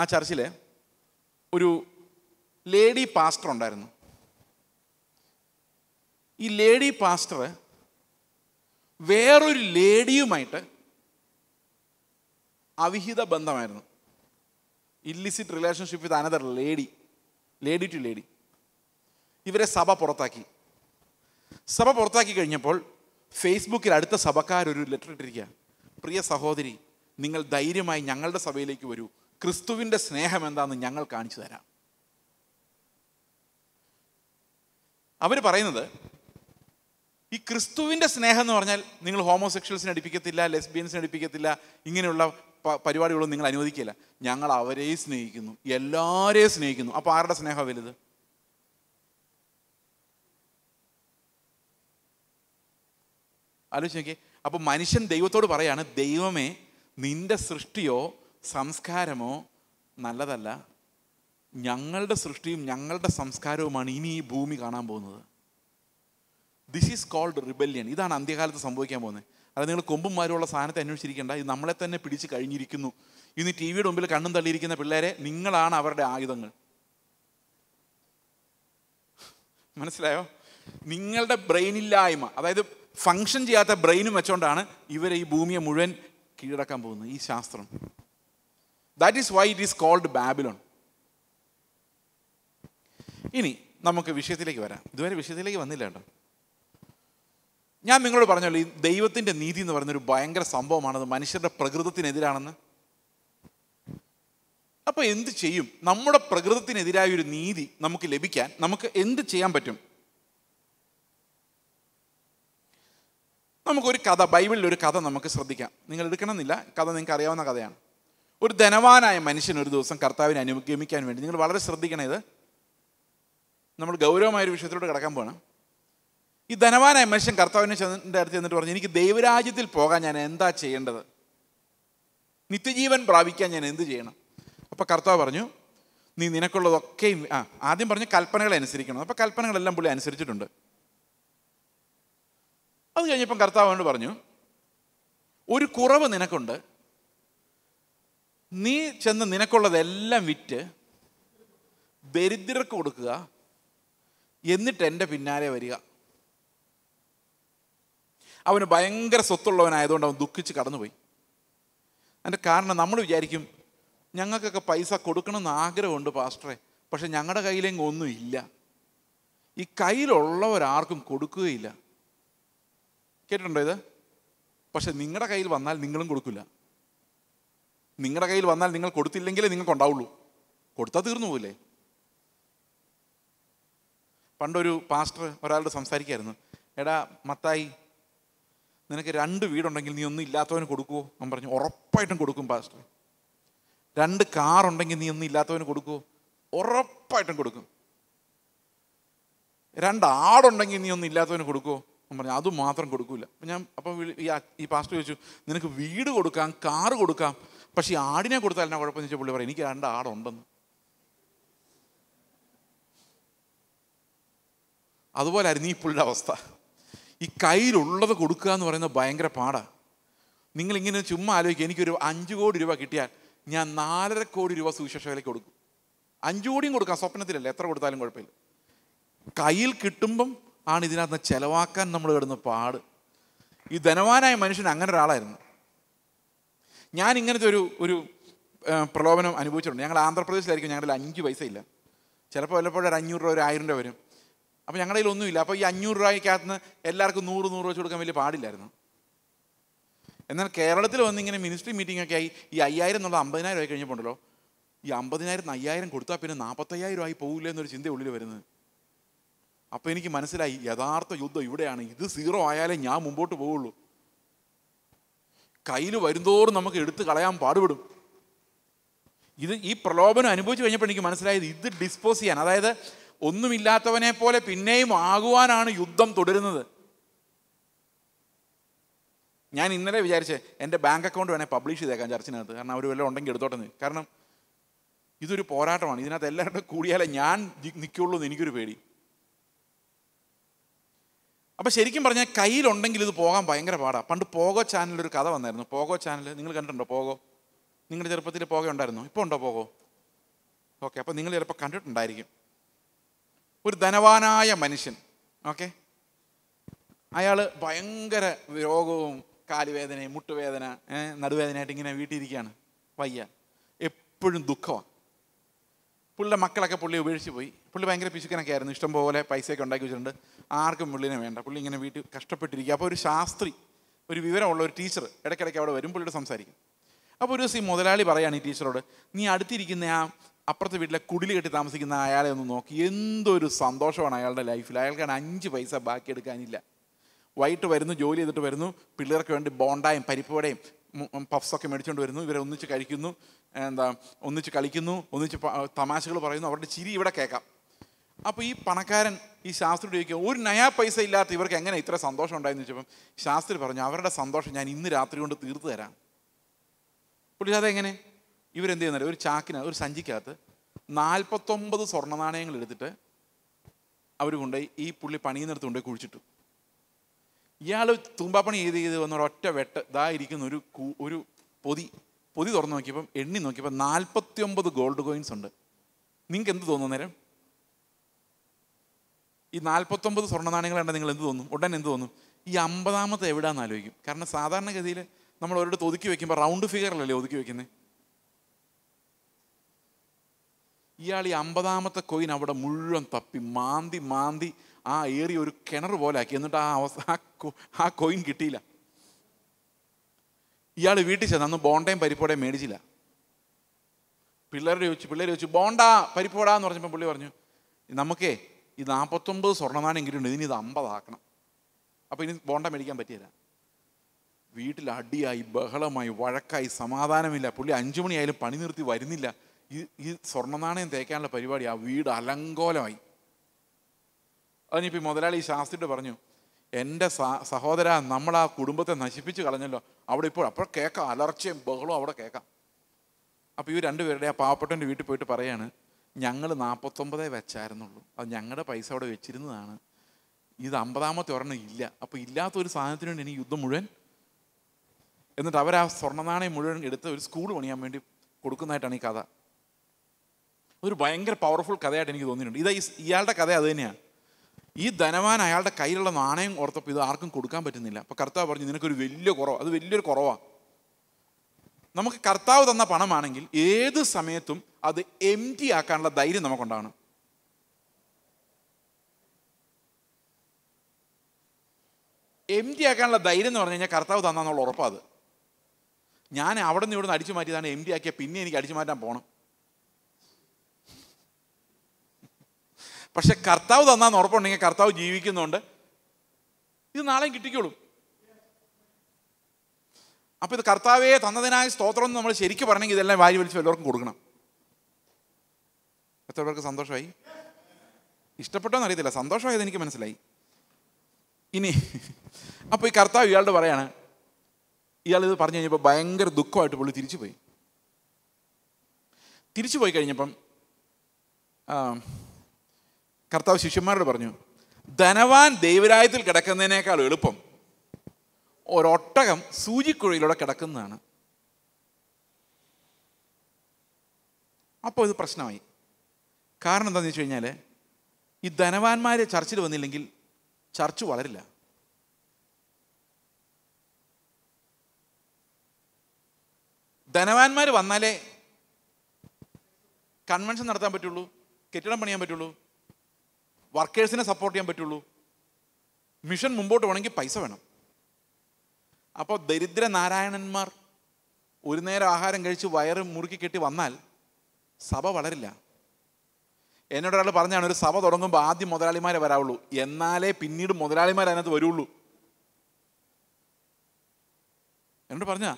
ആ ചർച്ചിൽ ഒരു ലേഡി പാസ്റ്റർ ഉണ്ടായിരുന്നു ഈ ലേഡി പാസ്റ്റർ വേറൊരു ലേഡിയുമായിട്ട് അവിഹിത ബന്ധമായിരുന്നു illicit relationship with another lady lady to lady ഇവരെ സഭ പുറത്താക്കി സഭ പുറത്താക്കി കഴിഞ്ഞപ്പോൾ ഫേസ്ബുക്കിൽ അടുത്ത സഭക്കാരൊരു ലെറ്റർ ഇട്ടിരിക്കുകയാണ് പ്രിയ സഹോദരി നിങ്ങൾ ധൈര്യമായി ഞങ്ങളുടെ സഭയിലേക്ക് വരൂ ക്രിസ്തുവിൻ്റെ സ്നേഹം എന്താണെന്ന് ഞങ്ങൾ കാണിച്ചു തരാം അവർ പറയുന്നത് ഈ ക്രിസ്തുവിൻ്റെ സ്നേഹം എന്ന് പറഞ്ഞാൽ നിങ്ങൾ ഹോമോസെക്ഷൽസിനെ അടുപ്പിക്കത്തില്ല ലെസ്ബിയൻസിനെ അടുപ്പിക്കത്തില്ല ഇങ്ങനെയുള്ള പരിപാടികളൊന്നും നിങ്ങൾ അനുവദിക്കില്ല ഞങ്ങൾ അവരെയും സ്നേഹിക്കുന്നു എല്ലാവരെയും സ്നേഹിക്കുന്നു അപ്പോൾ ആരുടെ സ്നേഹം വലുത് ആലോചിച്ച് നോക്കിയേ അപ്പോൾ മനുഷ്യൻ ദൈവത്തോട് പറയാണ് ദൈവമേ നിൻ്റെ സൃഷ്ടിയോ സംസ്കാരമോ നല്ലതല്ല ഞങ്ങളുടെ സൃഷ്ടിയും ഞങ്ങളുടെ സംസ്കാരവുമാണ് ഇനി ഈ ഭൂമി കാണാൻ പോകുന്നത് ദിസ് ഈസ് കോൾഡ് റിബല്യൻ ഇതാണ് അന്ത്യകാലത്ത് സംഭവിക്കാൻ പോകുന്നത് അതായത് നിങ്ങൾ കൊമ്പുമാരുള്ള സാധനത്തെ അന്വേഷിച്ചിരിക്കേണ്ട ഇത് നമ്മളെ തന്നെ പിടിച്ച് കഴിഞ്ഞിരിക്കുന്നു ഇന്ന് ടി വിയുടെ മുമ്പിൽ കണ്ണും തള്ളിയിരിക്കുന്ന പിള്ളേരെ നിങ്ങളാണ് അവരുടെ ആയുധങ്ങൾ മനസ്സിലായോ നിങ്ങളുടെ ബ്രെയിനില്ലായ്മ അതായത് ഫങ്ഷൻ ചെയ്യാത്ത ബ്രെയിനും വെച്ചുകൊണ്ടാണ് ഇവർ ഈ ഭൂമിയെ മുഴുവൻ കീഴടക്കാൻ പോകുന്നത് ഈ ശാസ്ത്രം that is why it is called Babylon ഇനി നമുക്ക് വിഷയത്തിലേക്ക് വരാം ഇതുവരെ വിഷയത്തിലേക്ക് വന്നില്ല കേട്ടോ ഞാൻ നിങ്ങളോട് പറഞ്ഞല്ലോ ഈ ദൈവത്തിൻ്റെ നീതി എന്ന് പറയുന്നൊരു ഭയങ്കര സംഭവമാണത് മനുഷ്യരുടെ പ്രകൃതത്തിനെതിരാണെന്ന് അപ്പോൾ എന്ത് ചെയ്യും നമ്മുടെ പ്രകൃതത്തിനെതിരായ ഒരു നീതി നമുക്ക് ലഭിക്കാൻ നമുക്ക് എന്ത് ചെയ്യാൻ പറ്റും നമുക്കൊരു കഥ ബൈബിളിൽ ഒരു കഥ നമുക്ക് ശ്രദ്ധിക്കാം നിങ്ങൾ എടുക്കണമെന്നില്ല കഥ നിങ്ങൾക്ക് അറിയാവുന്ന കഥയാണ് ഒരു ധനവാനായ മനുഷ്യൻ ഒരു ദിവസം കർത്താവിനെ അനുഗമിക്കാൻ വേണ്ടി നിങ്ങൾ വളരെ ശ്രദ്ധിക്കണം ഇത് നമ്മൾ ഗൗരവമായ ഒരു വിഷയത്തിലോട്ട് കടക്കാൻ പോകണം ഈ ധനവാനായ മനുഷ്യൻ കർത്താവിനെ ചെന്നിൻ്റെ അടുത്ത് ചെന്നിട്ട് പറഞ്ഞു എനിക്ക് ദൈവരാജ്യത്തിൽ പോകാൻ ഞാൻ എന്താ ചെയ്യേണ്ടത് നിത്യജീവൻ പ്രാപിക്കാൻ ഞാൻ എന്ത് ചെയ്യണം അപ്പോൾ കർത്താവ് പറഞ്ഞു നീ നിനക്കുള്ളതൊക്കെയും ആ ആദ്യം പറഞ്ഞു കൽപ്പനകളെ അനുസരിക്കണം അപ്പോൾ കൽപ്പനകളെല്ലാം പുള്ളി അനുസരിച്ചിട്ടുണ്ട് അത് കഴിഞ്ഞപ്പം കർത്താവ് അവനോട് പറഞ്ഞു ഒരു കുറവ് നിനക്കുണ്ട് നീ ചെന്ന് നിനക്കുള്ളതെല്ലാം വിറ്റ് ദരിദ്രർക്ക് കൊടുക്കുക എന്നിട്ട് എൻ്റെ പിന്നാലെ വരിക അവന് ഭയങ്കര സ്വത്തുള്ളവനായതുകൊണ്ട് അവൻ ദുഃഖിച്ച് കടന്നുപോയി അതിൻ്റെ കാരണം നമ്മൾ വിചാരിക്കും ഞങ്ങൾക്കൊക്കെ പൈസ കൊടുക്കണമെന്ന് ആഗ്രഹമുണ്ട് പാസ്റ്ററെ പക്ഷെ ഞങ്ങളുടെ കയ്യിലെങ്ങും ഒന്നും ഇല്ല ഈ കയ്യിലുള്ളവരാർക്കും കൊടുക്കുകയില്ല കേട്ടിട്ടുണ്ടോ ഇത് പക്ഷെ നിങ്ങളുടെ കയ്യിൽ വന്നാൽ നിങ്ങളും കൊടുക്കില്ല നിങ്ങളുടെ കയ്യിൽ വന്നാൽ നിങ്ങൾ കൊടുത്തില്ലെങ്കിലേ നിങ്ങൾക്ക് ഉണ്ടാവുള്ളൂ കൊടുത്താൽ തീർന്നു പോലെ പണ്ടൊരു പാസ്റ്റർ ഒരാളുടെ സംസാരിക്കായിരുന്നു എടാ മത്തായി നിനക്ക് രണ്ട് വീടുണ്ടെങ്കിൽ നീ ഒന്നും ഇല്ലാത്തവന് കൊടുക്കുമോ ഞാൻ പറഞ്ഞു ഉറപ്പായിട്ടും കൊടുക്കും പാസ്റ്റർ രണ്ട് കാറുണ്ടെങ്കിൽ നീ ഒന്നും ഇല്ലാത്തവന് കൊടുക്കുമോ ഉറപ്പായിട്ടും കൊടുക്കും രണ്ട് ആടുണ്ടെങ്കിൽ നീ ഒന്നും ഇല്ലാത്തവന് കൊടുക്കുമോ പറഞ്ഞു അത് മാത്രം കൊടുക്കില്ല അപ്പം ഞാൻ അപ്പം ഈ പാസ്റ്റർ ചോദിച്ചു നിനക്ക് വീട് കൊടുക്കാം കാറ് കൊടുക്കാം പക്ഷേ ഈ ആടിനെ കൊടുത്താൽ എന്നാ കുഴപ്പമെന്ന് ചോദിച്ചാൽ പുള്ളി പറയും എനിക്ക് രണ്ട് ആടുണ്ടെന്ന് ആയിരുന്നു ഈ പുള്ളിയുടെ അവസ്ഥ ഈ കയ്യിലുള്ളത് കൊടുക്കുക എന്ന് പറയുന്നത് ഭയങ്കര പാടാണ് നിങ്ങളിങ്ങനെ ചുമ്മാ ആലോചിക്കുക എനിക്കൊരു അഞ്ച് കോടി രൂപ കിട്ടിയാൽ ഞാൻ നാലര കോടി രൂപ സുവിശേഷകയിലേക്ക് കൊടുക്കും അഞ്ചു കോടിയും കൊടുക്കാം സ്വപ്നത്തിലല്ല എത്ര കൊടുത്താലും കുഴപ്പമില്ല കയ്യിൽ കിട്ടുമ്പം ആണ് ഇതിനകത്ത് ചിലവാക്കാൻ നമ്മൾ കിടന്ന് പാട് ഈ ധനവാനായ മനുഷ്യൻ അങ്ങനെ ഒരാളായിരുന്നു ഞാൻ ഇങ്ങനത്തെ ഒരു ഒരു പ്രലോഭനം അനുഭവിച്ചിട്ടുണ്ട് ഞങ്ങൾ ആന്ധ്രാപ്രദേശിലായിരിക്കും ഞങ്ങളുടെ അഞ്ച് പൈസ ഇല്ല ചിലപ്പോൾ വല്ലപ്പോഴും ഒരു അഞ്ഞൂറ് രൂപ ഒരു ആയിരം രൂപ വരും അപ്പോൾ ഞങ്ങളുടെ കയ്യിൽ ഒന്നുമില്ല അപ്പോൾ ഈ അഞ്ഞൂറ് രൂപയ്ക്കകത്ത് എല്ലാവർക്കും നൂറ് നൂറ് വെച്ച് കൊടുക്കാൻ വലിയ പാടില്ലായിരുന്നു എന്നാൽ കേരളത്തിൽ വന്ന് ഇങ്ങനെ മിനിസ്ട്രി മീറ്റിംഗ് ഒക്കെ ആയി ഈ അയ്യായിരം എന്നുള്ള അമ്പതിനായിരം ആയി കഴിഞ്ഞപ്പോണ്ടല്ലോ ഈ അമ്പതിനായിരത്തിന് അയ്യായിരം കൊടുത്താൽ പിന്നെ നാൽപ്പത്തയ്യായിരം ആയി പോകില്ല എന്നൊരു ചിന്ത ഉള്ളിൽ വരുന്നത് അപ്പോൾ എനിക്ക് മനസ്സിലായി യഥാർത്ഥ യുദ്ധം ഇവിടെയാണ് ഇത് സീറോ ആയാലേ ഞാൻ മുമ്പോട്ട് പോവുള്ളൂ കയ്യിൽ വരുന്തോറും നമുക്ക് എടുത്തു കളയാൻ പാടുപെടും ഇത് ഈ പ്രലോഭനം അനുഭവിച്ചു കഴിഞ്ഞപ്പോൾ എനിക്ക് മനസ്സിലായത് ഇത് ഡിസ്പോസ് ചെയ്യാൻ അതായത് ഒന്നുമില്ലാത്തവനെ പോലെ പിന്നെയും ആകുവാനാണ് യുദ്ധം തുടരുന്നത് ഞാൻ ഇന്നലെ വിചാരിച്ച് എൻ്റെ ബാങ്ക് അക്കൗണ്ട് വേണേൽ പബ്ലിഷ് ചെയ്തേക്കാം ചർച്ചിനകത്ത് കാരണം അവർ വല്ലതും ഉണ്ടെങ്കിൽ എടുത്തോട്ടെന്ന് കാരണം ഇതൊരു പോരാട്ടമാണ് ഇതിനകത്ത് എല്ലാവരുടെ കൂടിയാലേ ഞാൻ നിൽക്കുള്ളൂ എന്ന് എനിക്കൊരു പേടി അപ്പോൾ ശരിക്കും പറഞ്ഞാൽ കയ്യിലുണ്ടെങ്കിൽ ഇത് പോകാൻ ഭയങ്കര പാടാണ് പണ്ട് പോകോ ചാനലൊരു കഥ വന്നായിരുന്നു പോകോ ചാനൽ നിങ്ങൾ കണ്ടിട്ടുണ്ടോ പോകോ നിങ്ങളുടെ ചെറുപ്പത്തിൽ പോക ഉണ്ടായിരുന്നു ഇപ്പോൾ ഉണ്ടോ പോകോ ഓക്കെ അപ്പോൾ നിങ്ങൾ ചിലപ്പോൾ കണ്ടിട്ടുണ്ടായിരിക്കും ഒരു ധനവാനായ മനുഷ്യൻ ഓക്കെ അയാൾ ഭയങ്കര രോഗവും കാലുവേദനയും മുട്ടുവേദന നടുവേദനയായിട്ട് ഇങ്ങനെ വീട്ടിലിരിക്കുകയാണ് വയ്യ എപ്പോഴും ദുഃഖമാണ് പുള്ളിയുടെ മക്കളൊക്കെ പുള്ളി ഉപേക്ഷിച്ച് പോയി പുള്ളി ഭയങ്കര പിശുക്കനൊക്കെ ആയിരുന്നു ഇഷ്ടം പോലെ പൈസയൊക്കെ ഉണ്ടാക്കി വെച്ചിട്ടുണ്ട് ആർക്കും പുള്ളിനെ വേണ്ട പുള്ളി ഇങ്ങനെ വീട്ടിൽ കഷ്ടപ്പെട്ടിരിക്കുക അപ്പോൾ ഒരു ശാസ്ത്രി ഒരു വിവരമുള്ള ഒരു ടീച്ചർ ഇടയ്ക്കിടയ്ക്ക് അവിടെ വരും പുള്ളിയുടെ സംസാരിക്കും അപ്പോൾ ഒരു ദിവസം ഈ മുതലാളി പറയുകയാണ് ഈ ടീച്ചറോട് നീ അടുത്തിരിക്കുന്ന ആ അപ്പുറത്തെ വീട്ടിലെ കുടിൽ കെട്ടി താമസിക്കുന്ന അയാളെ ഒന്ന് നോക്കി എന്തൊരു സന്തോഷമാണ് അയാളുടെ ലൈഫിൽ അയാൾക്കാണ് അഞ്ച് പൈസ ബാക്കി എടുക്കാനില്ല വൈകിട്ട് വരുന്നു ജോലി ചെയ്തിട്ട് വരുന്നു പിള്ളേർക്ക് വേണ്ടി ബോണ്ടായും പരിപ്പുവടയും പഫ്സൊക്കെ മേടിച്ചുകൊണ്ട് വരുന്നു ഇവരെ ഒന്നിച്ച് കഴിക്കുന്നു എന്താ ഒന്നിച്ച് കളിക്കുന്നു ഒന്നിച്ച് തമാശകൾ പറയുന്നു അവരുടെ ചിരി ഇവിടെ കേൾക്കാം അപ്പോൾ ഈ പണക്കാരൻ ഈ ശാസ്ത്രി ചോദിക്കുക ഒരു നയാ പൈസ ഇല്ലാത്ത ഇവർക്ക് എങ്ങനെ ഇത്ര സന്തോഷം ഉണ്ടായെന്ന് ചോദിച്ചപ്പം ശാസ്ത്രി പറഞ്ഞു അവരുടെ സന്തോഷം ഞാൻ ഇന്ന് രാത്രി കൊണ്ട് തീർത്തു തരാം പുള്ളി എങ്ങനെ ഇവരെന്ത് ചെയ്യുന്നില്ല ഒരു ചാക്കിന് ഒരു സഞ്ചിക്കകത്ത് നാൽപ്പത്തൊമ്പത് സ്വർണ്ണ നാണയങ്ങൾ എടുത്തിട്ട് അവർ കൊണ്ടുപോയി ഈ പുള്ളി പണിയുന്നിടത്ത് കൊണ്ടുപോയി കുഴിച്ചിട്ടു ഇയാൾ തൂമ്പാപ്പണി ചെയ്ത് ചെയ്ത് വന്ന ഒറ്റ വെട്ട് ഇതാ ഇരിക്കുന്ന ഒരു ഒരു പൊതി പൊതി തുറന്നു നോക്കിയപ്പം എണ്ണി നോക്കിയപ്പോൾ നാൽപ്പത്തി ഒമ്പത് ഗോൾഡ് കോയിൻസ് ഉണ്ട് നിങ്ങൾക്ക് എന്ത് തോന്നുന്നു നേരം ഈ നാൽപ്പത്തൊമ്പത് സ്വർണ്ണ നാണയങ്ങൾ കണ്ടാൽ നിങ്ങൾ എന്ത് തോന്നും ഉടൻ എന്ത് തോന്നും ഈ അമ്പതാമത്തെ എവിടെയാണെന്ന് ആലോചിക്കും കാരണം സാധാരണഗതിയിൽ നമ്മൾ ഒരിടത്ത് ഒതുക്കി വെക്കുമ്പോൾ റൗണ്ട് ഫിഗറിലല്ലേ ഒതുക്കി വെക്കുന്നത് ഇയാൾ ഈ അമ്പതാമത്തെ കൊയിൻ അവിടെ മുഴുവൻ തപ്പി മാന്തി മാന്തി ആ ഏറി ഒരു കിണർ പോലാക്കി എന്നിട്ട് ആ അവസ്ഥ ആ കൊയിൻ കിട്ടിയില്ല ഇയാൾ വീട്ടിൽ ചെന്ന് അന്ന് ബോണ്ടയും പരിപ്പോടയും മേടിച്ചില്ല പിള്ളേരുടെ ചോദിച്ചു പിള്ളേർ ചോദിച്ചു ബോണ്ട പരിപ്പോടാന്ന് പറഞ്ഞപ്പോൾ പുള്ളി പറഞ്ഞു നമുക്കേ ഈ നാൽപ്പത്തൊമ്പത് സ്വർണ്ണനാണ് എങ്കിലും ഇനി ഇത് അമ്പതാക്കണം അപ്പോൾ ഇനി ബോണ്ട മേടിക്കാൻ പറ്റിയില്ല വീട്ടിൽ അടിയായി ബഹളമായി വഴക്കായി സമാധാനമില്ല പുള്ളി അഞ്ചു മണിയായാലും പണി നിർത്തി വരുന്നില്ല ഈ ഈ സ്വർണ്ണനാണയം തേക്കാനുള്ള പരിപാടി ആ വീട് അലങ്കോലമായി അതിനിപ്പോൾ മുതലാളി ശാസ്ത്രിയുടെ പറഞ്ഞു എൻ്റെ സഹോദര നമ്മൾ ആ കുടുംബത്തെ നശിപ്പിച്ച് കളഞ്ഞല്ലോ അവിടെ ഇപ്പോൾ അപ്പോൾ കേൾക്കാം അലർച്ചയും ബഹളവും അവിടെ കേൾക്കാം അപ്പോൾ ഈ രണ്ടുപേരുടെ ആ പാവപ്പെട്ടൻ്റെ വീട്ടിൽ പോയിട്ട് പറയാണ് ഞങ്ങൾ നാൽപ്പത്തൊമ്പതേ വെച്ചായിരുന്നുള്ളൂ അത് ഞങ്ങളുടെ പൈസ അവിടെ വെച്ചിരുന്നതാണ് ഇത് അമ്പതാമത്തെ ഒരെണ്ണം ഇല്ല അപ്പോൾ ഒരു സാധനത്തിന് വേണ്ടി എനിക്ക് യുദ്ധം മുഴുവൻ എന്നിട്ട് അവർ ആ സ്വർണ്ണനാണയം മുഴുവൻ എടുത്ത് ഒരു സ്കൂൾ പണിയാൻ വേണ്ടി കൊടുക്കുന്നതായിട്ടാണ് ഈ കഥ ഒരു ഭയങ്കര പവർഫുൾ കഥയായിട്ട് എനിക്ക് തോന്നിയിട്ടുണ്ട് ഇത് ഇയാളുടെ കഥ അത് തന്നെയാണ് ഈ ധനവാൻ അയാളുടെ കയ്യിലുള്ള നാണയം ഓർത്തപ്പോൾ ഇത് ആർക്കും കൊടുക്കാൻ പറ്റുന്നില്ല അപ്പോൾ കർത്താവ് പറഞ്ഞു നിനക്കൊരു വലിയ കുറവ് അത് വലിയൊരു കുറവാണ് നമുക്ക് കർത്താവ് തന്ന പണമാണെങ്കിൽ ഏത് സമയത്തും അത് എം ടി ആക്കാനുള്ള ധൈര്യം നമുക്കുണ്ടാകണം എം ടി ആക്കാനുള്ള ധൈര്യം എന്ന് പറഞ്ഞു കഴിഞ്ഞാൽ കർത്താവ് തന്നാന്നുള്ള ഉറപ്പാണ് ഞാൻ അവിടെ നിന്ന് ഇവിടുന്ന് അടിച്ചു മാറ്റിയതാണ് എം ടി ആക്കിയ പിന്നെ എനിക്ക് അടിച്ചു മാറ്റാൻ പോകണം പക്ഷെ കർത്താവ് തന്നാന്ന് ഉറപ്പുണ്ടെങ്കിൽ കർത്താവ് ജീവിക്കുന്നുണ്ട് ഇത് നാളെയും കിട്ടിക്കോളും അപ്പോൾ ഇത് കർത്താവേ തന്നതിനായ സ്തോത്രം എന്ന് നമ്മൾ ശരിക്കും പറഞ്ഞെങ്കിൽ ഇതെല്ലാം വാരി വലിച്ച് എല്ലാവർക്കും കൊടുക്കണം എത്ര പേർക്ക് സന്തോഷമായി എന്ന് അറിയത്തില്ല സന്തോഷമായത് എനിക്ക് മനസ്സിലായി ഇനി അപ്പോൾ ഈ കർത്താവ് ഇയാളോട് പറയാണ് ഇയാൾ ഇത് പറഞ്ഞു കഴിഞ്ഞപ്പോൾ ഭയങ്കര ദുഃഖമായിട്ട് പുള്ളി തിരിച്ചു പോയി തിരിച്ചു പോയി കഴിഞ്ഞപ്പം കർത്താവ് ശിഷ്യന്മാരോട് പറഞ്ഞു ധനവാൻ ദൈവരായത്തിൽ കിടക്കുന്നതിനേക്കാൾ എളുപ്പം ഒരൊട്ടകം സൂചിക്കുഴയിലൂടെ കിടക്കുന്നതാണ് അപ്പോൾ ഇത് പ്രശ്നമായി കാരണം എന്താണെന്ന് വെച്ച് കഴിഞ്ഞാൽ ഈ ധനവാന്മാരെ ചർച്ചിൽ വന്നില്ലെങ്കിൽ ചർച്ച് വളരില്ല ധനവാന്മാർ വന്നാലേ കൺവെൻഷൻ നടത്താൻ പറ്റുള്ളൂ കെട്ടിടം പണിയാൻ പറ്റുള്ളൂ വർക്കേഴ്സിനെ സപ്പോർട്ട് ചെയ്യാൻ പറ്റുള്ളൂ മിഷൻ മുമ്പോട്ട് വേണമെങ്കിൽ പൈസ വേണം അപ്പോൾ ദരിദ്ര നാരായണന്മാർ ഒരു നേരം ആഹാരം കഴിച്ച് വയറ് മുറുക്കി കെട്ടി വന്നാൽ സഭ വളരില്ല എന്നോടൊരാൾ പറഞ്ഞാണ് ഒരു സഭ തുടങ്ങുമ്പോൾ ആദ്യം മുതലാളിമാരെ വരാവുള്ളൂ എന്നാലേ പിന്നീട് മുതലാളിമാർ അതിനകത്ത് വരുള്ളൂ എന്നോട് പറഞ്ഞ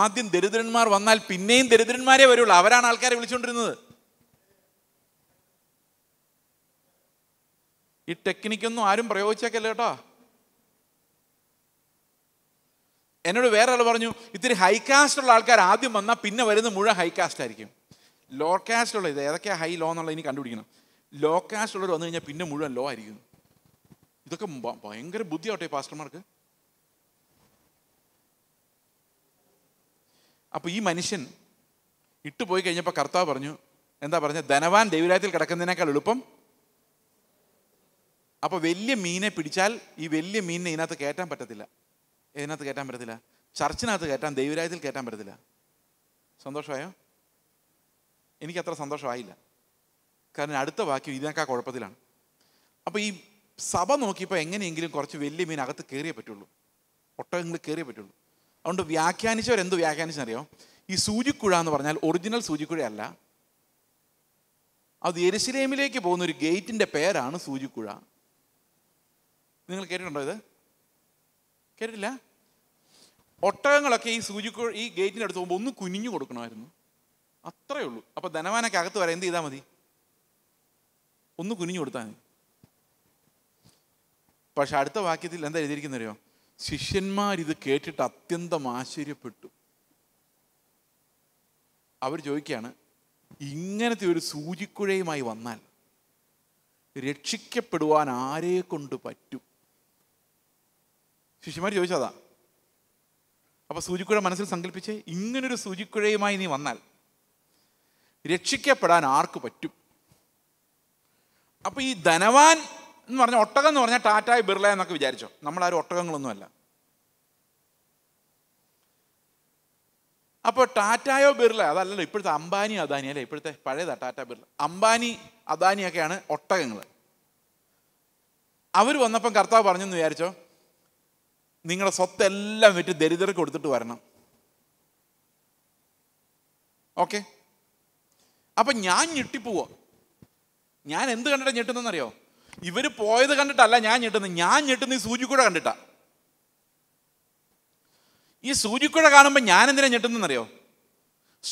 ആദ്യം ദരിദ്രന്മാർ വന്നാൽ പിന്നെയും ദരിദ്രന്മാരെ വരുള്ളൂ അവരാണ് ആൾക്കാരെ വിളിച്ചുകൊണ്ടിരുന്നത് ഈ ടെക്നിക്കൊന്നും ആരും പ്രയോഗിച്ചേക്കല്ലേ കേട്ടോ എന്നോട് വേറെ ആൾ പറഞ്ഞു ഇത്തിരി ഹൈ കാസ്റ്റുള്ള ആൾക്കാർ ആദ്യം വന്നാൽ പിന്നെ വരുന്ന മുഴുവൻ ഹൈ കാസ്റ്റ് ആയിരിക്കും ലോ കാസ്റ്റുള്ള ഉള്ളത് ഏതൊക്കെയാണ് ഹൈ ലോ എന്നുള്ളത് ഇനി കണ്ടുപിടിക്കണം ലോ കാസ്റ്റ് ഉള്ളവർ വന്നു കഴിഞ്ഞാൽ പിന്നെ മുഴുവൻ ലോ ആയിരിക്കും ഇതൊക്കെ ഭയങ്കര ബുദ്ധിയാവട്ടെ പാസ്റ്റർമാർക്ക് അപ്പോൾ ഈ മനുഷ്യൻ ഇട്ടുപോയി കഴിഞ്ഞപ്പോൾ കർത്താവ് പറഞ്ഞു എന്താ പറഞ്ഞ ധനവാൻ ദൈവരാജ്യത്തിൽ കിടക്കുന്നതിനേക്കാൾ എളുപ്പം അപ്പോൾ വലിയ മീനെ പിടിച്ചാൽ ഈ വലിയ മീനിനെ ഇതിനകത്ത് കയറ്റാൻ പറ്റത്തില്ല ഇതിനകത്ത് കയറ്റാൻ പറ്റത്തില്ല ചർച്ചിനകത്ത് കയറ്റാൻ ദൈവരാജ്യത്തിൽ കയറ്റാൻ പറ്റത്തില്ല സന്തോഷമായോ എനിക്കത്ര സന്തോഷമായില്ല കാരണം അടുത്ത വാക്യം ഇതിനേക്കാൾ കുഴപ്പത്തിലാണ് അപ്പോൾ ഈ സഭ നോക്കിയപ്പോൾ എങ്ങനെയെങ്കിലും കുറച്ച് വലിയ മീൻ അകത്ത് കയറിയേ പറ്റുള്ളൂ ഒട്ടകങ്ങൾ കയറിയേ പറ്റുള്ളൂ അതുകൊണ്ട് വ്യാഖ്യാനിച്ചവരെന്ത് വ്യാഖ്യാനിച്ചറിയോ ഈ സൂചിക്കുഴ എന്ന് പറഞ്ഞാൽ ഒറിജിനൽ സൂചിക്കുഴയല്ല അത് എരുസലേമിലേക്ക് പോകുന്ന ഒരു ഗേറ്റിൻ്റെ പേരാണ് സൂചിക്കുഴ നിങ്ങൾ കേട്ടിട്ടുണ്ടോ ഇത് കേട്ടില്ല ഒട്ടകങ്ങളൊക്കെ ഈ സൂചിക്കോ ഈ ഗേറ്റിൻ്റെ അടുത്ത് പോകുമ്പോൾ ഒന്ന് കുനിഞ്ഞു കൊടുക്കണമായിരുന്നു അത്രയേ ഉള്ളൂ അപ്പോൾ ധനവാനൊക്കെ അകത്ത് വരാൻ എന്ത് ചെയ്താൽ മതി ഒന്ന് കുനിഞ്ഞു കൊടുത്താൽ മതി പക്ഷെ അടുത്ത വാക്യത്തിൽ എന്താ എഴുതിയിരിക്കുന്നറിയോ ശിഷ്യന്മാരിത് കേട്ടിട്ട് അത്യന്തം ആശ്ചര്യപ്പെട്ടു അവർ ചോദിക്കുകയാണ് ഇങ്ങനത്തെ ഒരു സൂചിക്കുഴയുമായി വന്നാൽ രക്ഷിക്കപ്പെടുവാൻ ആരെ കൊണ്ട് പറ്റും ശിഷ്യന്മാർ ചോദിച്ചതാ അപ്പൊ സൂചിക്കുഴ മനസ്സിൽ സങ്കല്പിച്ച് ഇങ്ങനൊരു സൂചിക്കുഴയുമായി നീ വന്നാൽ രക്ഷിക്കപ്പെടാൻ ആർക്ക് പറ്റും അപ്പൊ ഈ ധനവാൻ എന്ന് പറഞ്ഞ ഒട്ടകം എന്ന് പറഞ്ഞാൽ ടാറ്റായ് ബിർള എന്നൊക്കെ വിചാരിച്ചോ നമ്മളാരും ഒട്ടകങ്ങളൊന്നുമല്ല അപ്പോൾ ടാറ്റായോ ബിർള അതല്ലല്ലോ ഇപ്പോഴത്തെ അംബാനി അദാനി അല്ലേ ഇപ്പോഴത്തെ പഴയതാ ടാറ്റ ബിർള അംബാനി അദാനിയൊക്കെയാണ് ഒട്ടകങ്ങൾ അവർ വന്നപ്പം കർത്താവ് പറഞ്ഞെന്ന് വിചാരിച്ചോ നിങ്ങളുടെ സ്വത്തെല്ലാം വിറ്റ് ദരിദ്രർക്ക് കൊടുത്തിട്ട് വരണം ഓക്കെ അപ്പം ഞാൻ ഞെട്ടിപ്പോവാ ഞാൻ എന്ത് കണ്ടിട്ട് ഞെട്ടുന്നറിയോ ഇവർ പോയത് കണ്ടിട്ടല്ല ഞാൻ ഞെട്ടുന്നത് ഞാൻ ഞെട്ടുന്ന ഈ സൂചിക്കൂടെ കണ്ടിട്ടാ ഈ സൂചിക്കുഴ കാണുമ്പോൾ ഞാൻ എന്തിനാണ് ഞെട്ടുന്നറിയോ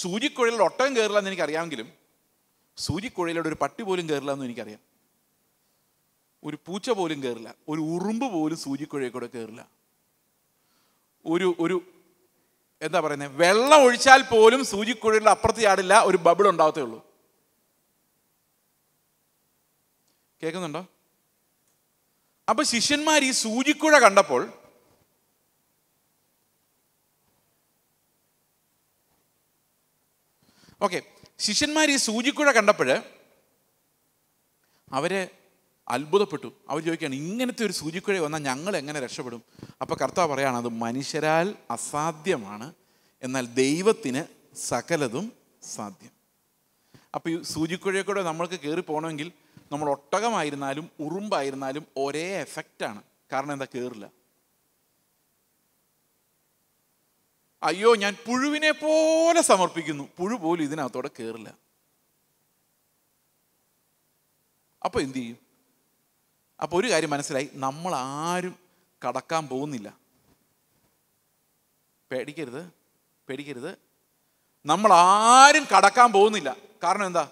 സൂചിക്കുഴയിൽ ഒട്ടകം കയറില്ല എന്ന് എനിക്കറിയാമെങ്കിലും സൂചിക്കുഴയിലൂടെ ഒരു പട്ടി പോലും കയറില്ല എന്ന് എനിക്കറിയാം ഒരു പൂച്ച പോലും കയറില്ല ഒരു ഉറുമ്പ് പോലും സൂചിക്കുഴയിൽ കൂടെ കയറില്ല ഒരു ഒരു എന്താ പറയുന്നത് വെള്ളം ഒഴിച്ചാൽ പോലും സൂചിക്കുഴിയുടെ അപ്പുറത്ത് ചാടില്ല ഒരു ബബിൾ ഉണ്ടാവത്തേ ഉള്ളൂ കേൾക്കുന്നുണ്ടോ അപ്പൊ ശിഷ്യന്മാർ ഈ സൂചിക്കുഴ കണ്ടപ്പോൾ ഓക്കെ ശിഷ്യന്മാർ ഈ സൂചിക്കുഴ കണ്ടപ്പോൾ അവര് അത്ഭുതപ്പെട്ടു അവർ ചോദിക്കുകയാണ് ഇങ്ങനത്തെ ഒരു സൂചിക്കുഴ വന്നാൽ ഞങ്ങൾ എങ്ങനെ രക്ഷപ്പെടും അപ്പോൾ കർത്താവ് പറയുകയാണ് അത് മനുഷ്യരാൽ അസാധ്യമാണ് എന്നാൽ ദൈവത്തിന് സകലതും സാധ്യം അപ്പോൾ ഈ സൂചിക്കുഴയെക്കൂടെ കൂടെ നമ്മൾക്ക് കയറി പോകണമെങ്കിൽ നമ്മൾ ഒട്ടകമായിരുന്നാലും ഉറുമ്പായിരുന്നാലും ഒരേ എഫക്റ്റാണ് കാരണം എന്താ കയറില്ല അയ്യോ ഞാൻ പുഴുവിനെ പോലെ സമർപ്പിക്കുന്നു പുഴു പോലും ഇതിനകത്തോടെ കയറില്ല അപ്പോൾ എന്തു ചെയ്യും അപ്പോൾ ഒരു കാര്യം മനസ്സിലായി നമ്മൾ ആരും കടക്കാൻ പോകുന്നില്ല പേടിക്കരുത് പേടിക്കരുത് നമ്മൾ ആരും കടക്കാൻ പോകുന്നില്ല കാരണം എന്താ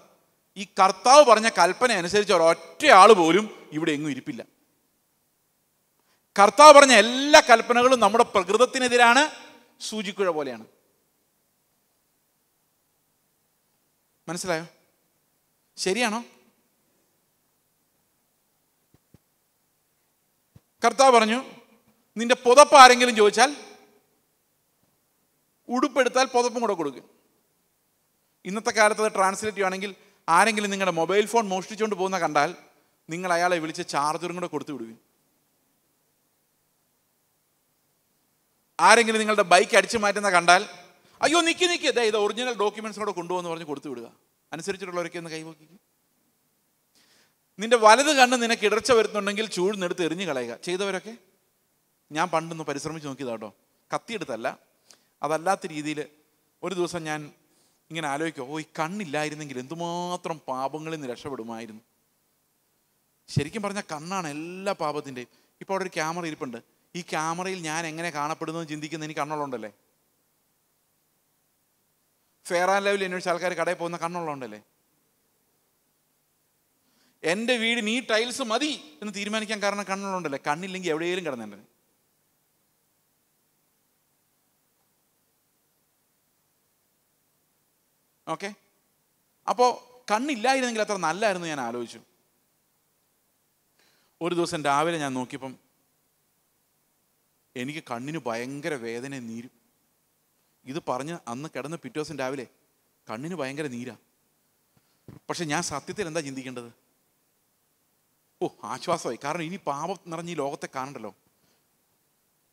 ഈ കർത്താവ് പറഞ്ഞ കൽപ്പന അനുസരിച്ച് ഒരൊറ്റ ആൾ പോലും ഇവിടെ എങ്ങും ഇരിപ്പില്ല കർത്താവ് പറഞ്ഞ എല്ലാ കൽപ്പനകളും നമ്മുടെ പ്രകൃതത്തിനെതിരാണ് സൂചിക്കുഴ പോലെയാണ് മനസ്സിലായോ ശരിയാണോ കർത്താവ് പറഞ്ഞു നിന്റെ പുതപ്പ് ആരെങ്കിലും ചോദിച്ചാൽ ഉടുപ്പെടുത്താൽ പുതപ്പും കൂടെ കൊടുക്കും ഇന്നത്തെ കാലത്ത് അത് ട്രാൻസ്ലേറ്റ് ചെയ്യുകയാണെങ്കിൽ ആരെങ്കിലും നിങ്ങളുടെ മൊബൈൽ ഫോൺ മോഷ്ടിച്ചുകൊണ്ട് പോകുന്ന കണ്ടാൽ നിങ്ങൾ അയാളെ വിളിച്ച് ചാർജറും കൂടെ കൊടുത്തു വിടുവിൻ ആരെങ്കിലും നിങ്ങളുടെ ബൈക്ക് അടിച്ചു മാറ്റുന്ന കണ്ടാൽ അയ്യോ നിൽക്കി നിൽക്കി അതെ ഇത് ഒറിജിനൽ ഡോക്യുമെൻറ്റ്സ് കൂടെ കൊണ്ടുപോകുമെന്ന് പറഞ്ഞ് കൊടുത്തു വിടുക അനുസരിച്ചിട്ടുള്ളവരൊക്കെ ഒന്ന് കൈവക്കിക്കും നിന്റെ വലത് കണ്ണ് നിനക്ക് ഇടർച്ച വരുന്നുണ്ടെങ്കിൽ ചൂടിനെടുത്ത് എറിഞ്ഞു കളയുക ചെയ്തവരൊക്കെ ഞാൻ പണ്ടൊന്ന് പരിശ്രമിച്ച് നോക്കിയതാട്ടോ കത്തിയെടുത്തല്ല അതല്ലാത്ത രീതിയിൽ ഒരു ദിവസം ഞാൻ ഇങ്ങനെ ആലോചിക്കും ഓ ഈ കണ്ണില്ലായിരുന്നെങ്കിൽ എന്തുമാത്രം പാപങ്ങളിൽ നിന്ന് രക്ഷപ്പെടുമായിരുന്നു ശരിക്കും പറഞ്ഞാൽ കണ്ണാണ് എല്ലാ പാപത്തിൻ്റെയും ഇപ്പോൾ അവിടെ ഒരു ക്യാമറ ഇരിപ്പുണ്ട് ഈ ക്യാമറയിൽ ഞാൻ എങ്ങനെ കാണപ്പെടുന്നു എന്ന് ചിന്തിക്കുന്ന എനിക്ക് കണ്ണുള്ളതുണ്ടല്ലേ ഫെയർ ആൻഡ് എന്നെ അന്വേഷിച്ച ആൾക്കാർ കടയിൽ പോകുന്ന കണ്ണുള്ളതുണ്ടല്ലേ എൻ്റെ വീടിന് ഈ ടൈൽസ് മതി എന്ന് തീരുമാനിക്കാൻ കാരണം കണ്ണുകളുണ്ടല്ലേ കണ്ണില്ലെങ്കിൽ എവിടെയെങ്കിലും കിടന്നേണ്ടത് ഓക്കെ അപ്പോൾ കണ്ണില്ലായിരുന്നെങ്കിൽ അത്ര നല്ലായിരുന്നു ഞാൻ ആലോചിച്ചു ഒരു ദിവസം രാവിലെ ഞാൻ നോക്കിയപ്പം എനിക്ക് കണ്ണിന് ഭയങ്കര വേദന നീരും ഇത് പറഞ്ഞ് അന്ന് കിടന്ന് പിറ്റേ ദിവസം രാവിലെ കണ്ണിന് ഭയങ്കര നീരാ പക്ഷെ ഞാൻ സത്യത്തിൽ എന്താ ചിന്തിക്കേണ്ടത് ഓ ആശ്വാസമായി കാരണം ഇനി പാപം നിറഞ്ഞ ഈ ലോകത്തെ കാണണ്ടല്ലോ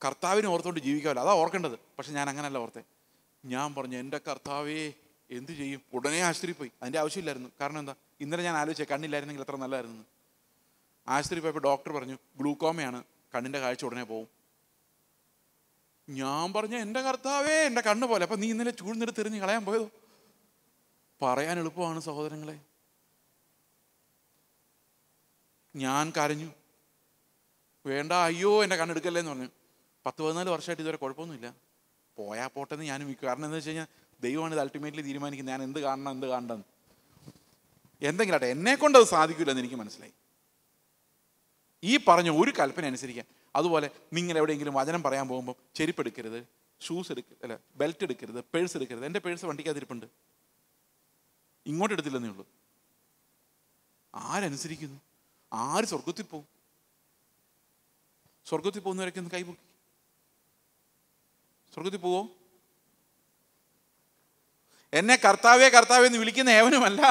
കർത്താവിനെ ഓർത്തുകൊണ്ട് ജീവിക്കാമല്ലോ അതാ ഓർക്കേണ്ടത് പക്ഷെ ഞാൻ അങ്ങനല്ല ഓർത്തെ ഞാൻ പറഞ്ഞു എൻ്റെ കർത്താവേ എന്തു ചെയ്യും ഉടനെ ആശുപത്രിയിൽ പോയി അതിൻ്റെ ആവശ്യമില്ലായിരുന്നു കാരണം എന്താ ഇന്നലെ ഞാൻ ആലോചിച്ചേ കണ്ണില്ലായിരുന്നെങ്കിൽ എത്ര നല്ലതായിരുന്നു ആശുപത്രി പോയപ്പോൾ ഡോക്ടർ പറഞ്ഞു ഗ്ലൂക്കോമയാണ് കണ്ണിൻ്റെ കാഴ്ച ഉടനെ പോവും ഞാൻ പറഞ്ഞ എൻ്റെ കർത്താവേ എൻ്റെ കണ്ണ് പോലെ അപ്പം നീ ഇന്നലെ ചൂഴ്ന്നിട്ട് തിരിഞ്ഞ് കളയാൻ പോയതോ പറയാൻ എളുപ്പമാണ് സഹോദരങ്ങളെ ഞാൻ കരഞ്ഞു വേണ്ട അയ്യോ എൻ്റെ കണ്ണെടുക്കല്ലേ എന്ന് പറഞ്ഞു പത്ത് പതിനാല് വർഷമായിട്ട് ഇതുവരെ കുഴപ്പമൊന്നുമില്ല പോയാൽ പോട്ടെന്ന് ഞാൻ വിൽക്കും കാരണം എന്താ വെച്ച് കഴിഞ്ഞാൽ ദൈവമാണ് ഇത് അൾട്ടിമേറ്റ്ലി തീരുമാനിക്കുന്നത് ഞാൻ എന്ത് കാണണം എന്ത് കാണണ്ടെന്ന് എന്തെങ്കിലും ആട്ടെ എന്നെ കൊണ്ട് അത് എന്ന് എനിക്ക് മനസ്സിലായി ഈ പറഞ്ഞ ഒരു കൽപ്പന അനുസരിക്കാൻ അതുപോലെ നിങ്ങൾ എവിടെയെങ്കിലും വചനം പറയാൻ പോകുമ്പോൾ എടുക്കരുത് ഷൂസ് എടുക്ക അല്ല ബെൽറ്റ് എടുക്കരുത് പേഴ്സ് എടുക്കരുത് എൻ്റെ പേഴ്സ് വണ്ടിക്കാതിരിപ്പുണ്ട് ഇങ്ങോട്ട് എടുത്തില്ലെന്നേ ഉള്ളൂ ആരനുസരിക്കുന്നു ആര് സ്വർഗത്തിൽ പോകും സ്വർഗത്തിൽ പോകുന്നവരൊക്കെ ഒന്ന് കൈപൊക്കി സ്വർഗത്തിൽ പോവോ എന്നെ കർത്താവേ കർത്താവേ എന്ന് വിളിക്കുന്ന ഏവനുമല്ല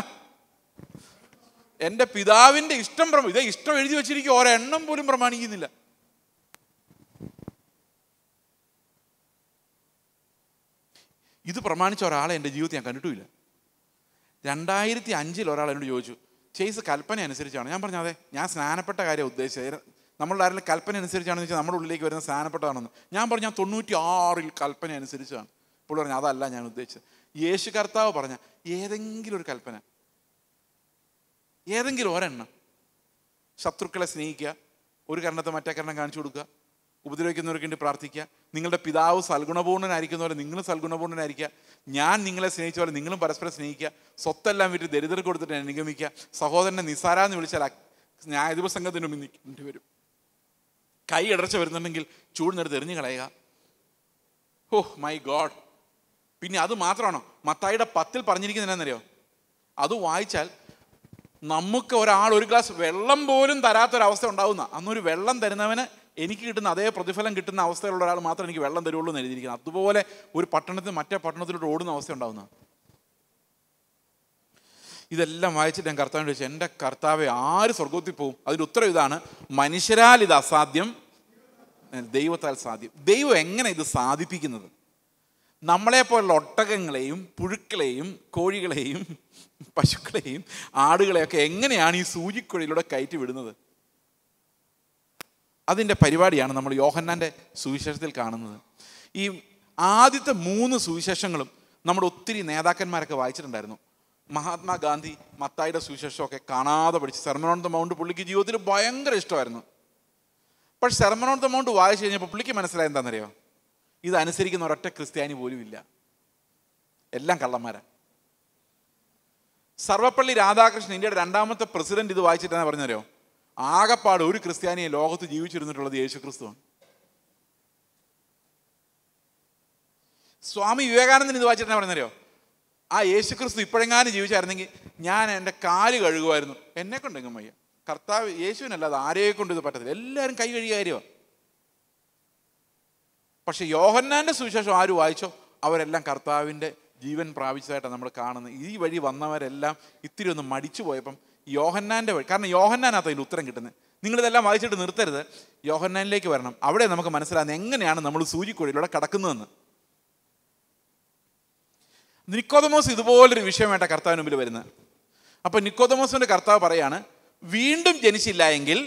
എൻ്റെ പിതാവിൻ്റെ ഇഷ്ടം പ്രമ ഇതേ ഇഷ്ടം എഴുതി വെച്ചിരിക്കും ഒരെണ്ണം പോലും പ്രമാണിക്കുന്നില്ല ഇത് പ്രമാണിച്ച ഒരാളെ എൻ്റെ ജീവിതത്തിൽ ഞാൻ കണ്ടിട്ടുമില്ല രണ്ടായിരത്തി അഞ്ചിൽ ഒരാൾ എന്നോട് ചോദിച്ചു ചെയ്സ് കൽപ്പന അനുസരിച്ചാണ് ഞാൻ പറഞ്ഞാൽ അതെ ഞാൻ സ്നാനപ്പെട്ട കാര്യം ഉദ്ദേശിച്ചത് നമ്മളുടെ ആരെങ്കിലും കൽപ്പന അനുസരിച്ചാണെന്ന് വെച്ചാൽ നമ്മുടെ ഉള്ളിലേക്ക് വരുന്ന സ്നാനപ്പെട്ടതാണെന്ന് ഞാൻ പറഞ്ഞ തൊണ്ണൂറ്റി ആറിൽ കൽപ്പന അനുസരിച്ചാണ് പുള്ളി പറഞ്ഞു അതല്ല ഞാൻ ഉദ്ദേശിച്ചത് യേശു കർത്താവ് പറഞ്ഞ ഏതെങ്കിലും ഒരു കൽപ്പന ഏതെങ്കിലും ഒരെണ്ണം ശത്രുക്കളെ സ്നേഹിക്കുക ഒരു കരണത്തെ മറ്റേ കരണം കാണിച്ചു കൊടുക്കുക ഉപദ്രവിക്കുന്നവർക്ക് വേണ്ടി പ്രാർത്ഥിക്കുക നിങ്ങളുടെ പിതാവ് സൽഗുണപൂർണ്ണനായിരിക്കുന്ന പോലെ നിങ്ങൾ സൽഗുണപൂർണ്ണനായിരിക്കുക ഞാൻ നിങ്ങളെ സ്നേഹിച്ച പോലെ നിങ്ങളും പരസ്പരം സ്നേഹിക്കുക സ്വത്തെല്ലാം വിറ്റ് ദരിദ്രർ കൊടുത്തിട്ട് അനുഗമിക്കുക സഹോദരനെ നിസാരാന്ന് വിളിച്ചാൽ ന്യായാധിപ സംഘത്തിന് മുന്നിൽ നിൽക്കേണ്ടി വരും കൈ ഇടർച്ച വരുന്നുണ്ടെങ്കിൽ ചൂടിനെടുത്ത് എറിഞ്ഞു കളയുക ഓ മൈ ഗോഡ് പിന്നെ അത് മാത്രമാണോ മത്തായിയുടെ പത്തിൽ പറഞ്ഞിരിക്കുന്നത് എന്നാന്നറിയോ അത് വായിച്ചാൽ നമുക്ക് ഒരാൾ ഒരു ഗ്ലാസ് വെള്ളം പോലും തരാത്തൊരവസ്ഥ ഉണ്ടാവുന്ന അന്നൊരു വെള്ളം തരുന്നവന് എനിക്ക് കിട്ടുന്ന അതേ പ്രതിഫലം കിട്ടുന്ന അവസ്ഥയിലുള്ള ഒരാൾ മാത്രമേ എനിക്ക് വെള്ളം തരുള്ളൂ എന്ന് എഴുതിയിരിക്കുന്നത് അതുപോലെ ഒരു പട്ടണത്തിൽ മറ്റേ പട്ടണത്തിലോട്ട് ഓടുന്ന അവസ്ഥ ഉണ്ടാവുന്ന ഇതെല്ലാം വായിച്ചിട്ട് ഞാൻ കർത്താവിനോട് ചോദിച്ചു എൻ്റെ കർത്താവെ ആര് സ്വർഗത്തിൽ പോവും അതിൻ്റെ ഉത്തരം ഇതാണ് മനുഷ്യരാൽ ഇത് അസാധ്യം ദൈവത്താൽ സാധ്യം ദൈവം എങ്ങനെ ഇത് സാധിപ്പിക്കുന്നത് നമ്മളെപ്പോലുള്ള ഒട്ടകങ്ങളെയും പുഴുക്കളെയും കോഴികളെയും പശുക്കളെയും ആടുകളെയൊക്കെ എങ്ങനെയാണ് ഈ സൂചിക്കുഴയിലൂടെ കയറ്റി വിടുന്നത് അതിൻ്റെ പരിപാടിയാണ് നമ്മൾ യോഹന്നാൻ്റെ സുവിശേഷത്തിൽ കാണുന്നത് ഈ ആദ്യത്തെ മൂന്ന് സുവിശേഷങ്ങളും നമ്മുടെ ഒത്തിരി നേതാക്കന്മാരൊക്കെ വായിച്ചിട്ടുണ്ടായിരുന്നു മഹാത്മാഗാന്ധി മത്തായിയുടെ സുവിശേഷമൊക്കെ കാണാതെ പഠിച്ച് സെർമൻ ദ മൗണ്ട് പുള്ളിക്ക് ജീവിതത്തിൽ ഭയങ്കര ഇഷ്ടമായിരുന്നു പക്ഷെ സെർമൻ ദ മൗണ്ട് വായിച്ചു കഴിഞ്ഞപ്പോൾ പുള്ളിക്ക് മനസ്സിലായ എന്താണെന്നറിയോ ഇത് അനുസരിക്കുന്ന ഒരൊറ്റ ക്രിസ്ത്യാനി പോലും ഇല്ല എല്ലാം കള്ളന്മാരാണ് സർവപ്പള്ളി രാധാകൃഷ്ണൻ ഇന്ത്യയുടെ രണ്ടാമത്തെ പ്രസിഡന്റ് ഇത് വായിച്ചിട്ടാണ് പറഞ്ഞറിയോ ആകപ്പാട് ഒരു ക്രിസ്ത്യാനിയെ ലോകത്ത് ജീവിച്ചിരുന്നിട്ടുള്ളത് യേശു ക്രിസ്തുവാണ് സ്വാമി വിവേകാനന്ദൻ ഇത് വായിച്ചിട്ടാണ് പറയുന്നറിയോ ആ യേശു ക്രിസ്തു ഇപ്പോഴെങ്ങാനും ജീവിച്ചായിരുന്നെങ്കിൽ ഞാൻ എൻ്റെ കാല് കഴുകുമായിരുന്നു എന്നെ കൊണ്ടെങ്കിൽ വയ്യ കർത്താവ് യേശുവിനല്ലാതെ ആരെയെ കൊണ്ട് ഇത് പറ്റത്തില്ല എല്ലാവരും കൈ കഴുകിയ കാര്യമാണ് പക്ഷെ യോഹന്നാന്റെ സുവിശേഷം ആര് വായിച്ചോ അവരെല്ലാം കർത്താവിൻ്റെ ജീവൻ പ്രാപിച്ചതായിട്ടാണ് നമ്മൾ കാണുന്നത് ഈ വഴി വന്നവരെല്ലാം ഇത്തിരി ഒന്ന് മടിച്ചു പോയപ്പം യോഹന്നാൻ്റെ വഴി കാരണം യോഹന്നാനകത്ത് അതിൽ ഉത്തരം കിട്ടുന്നത് നിങ്ങളിതെല്ലാം വായിച്ചിട്ട് നിർത്തരുത് യോഹന്നാനിലേക്ക് വരണം അവിടെ നമുക്ക് മനസ്സിലാകുന്നത് എങ്ങനെയാണ് നമ്മൾ സൂചിക്കുഴിയിലൂടെ കടക്കുന്നതെന്ന് നിക്കോതമോസ് ഇതുപോലൊരു വേണ്ട കർത്താവിന് മുമ്പിൽ വരുന്നത് അപ്പോൾ നിക്കോതമോസിൻ്റെ കർത്താവ് പറയാണ് വീണ്ടും ജനിച്ചില്ല എങ്കിൽ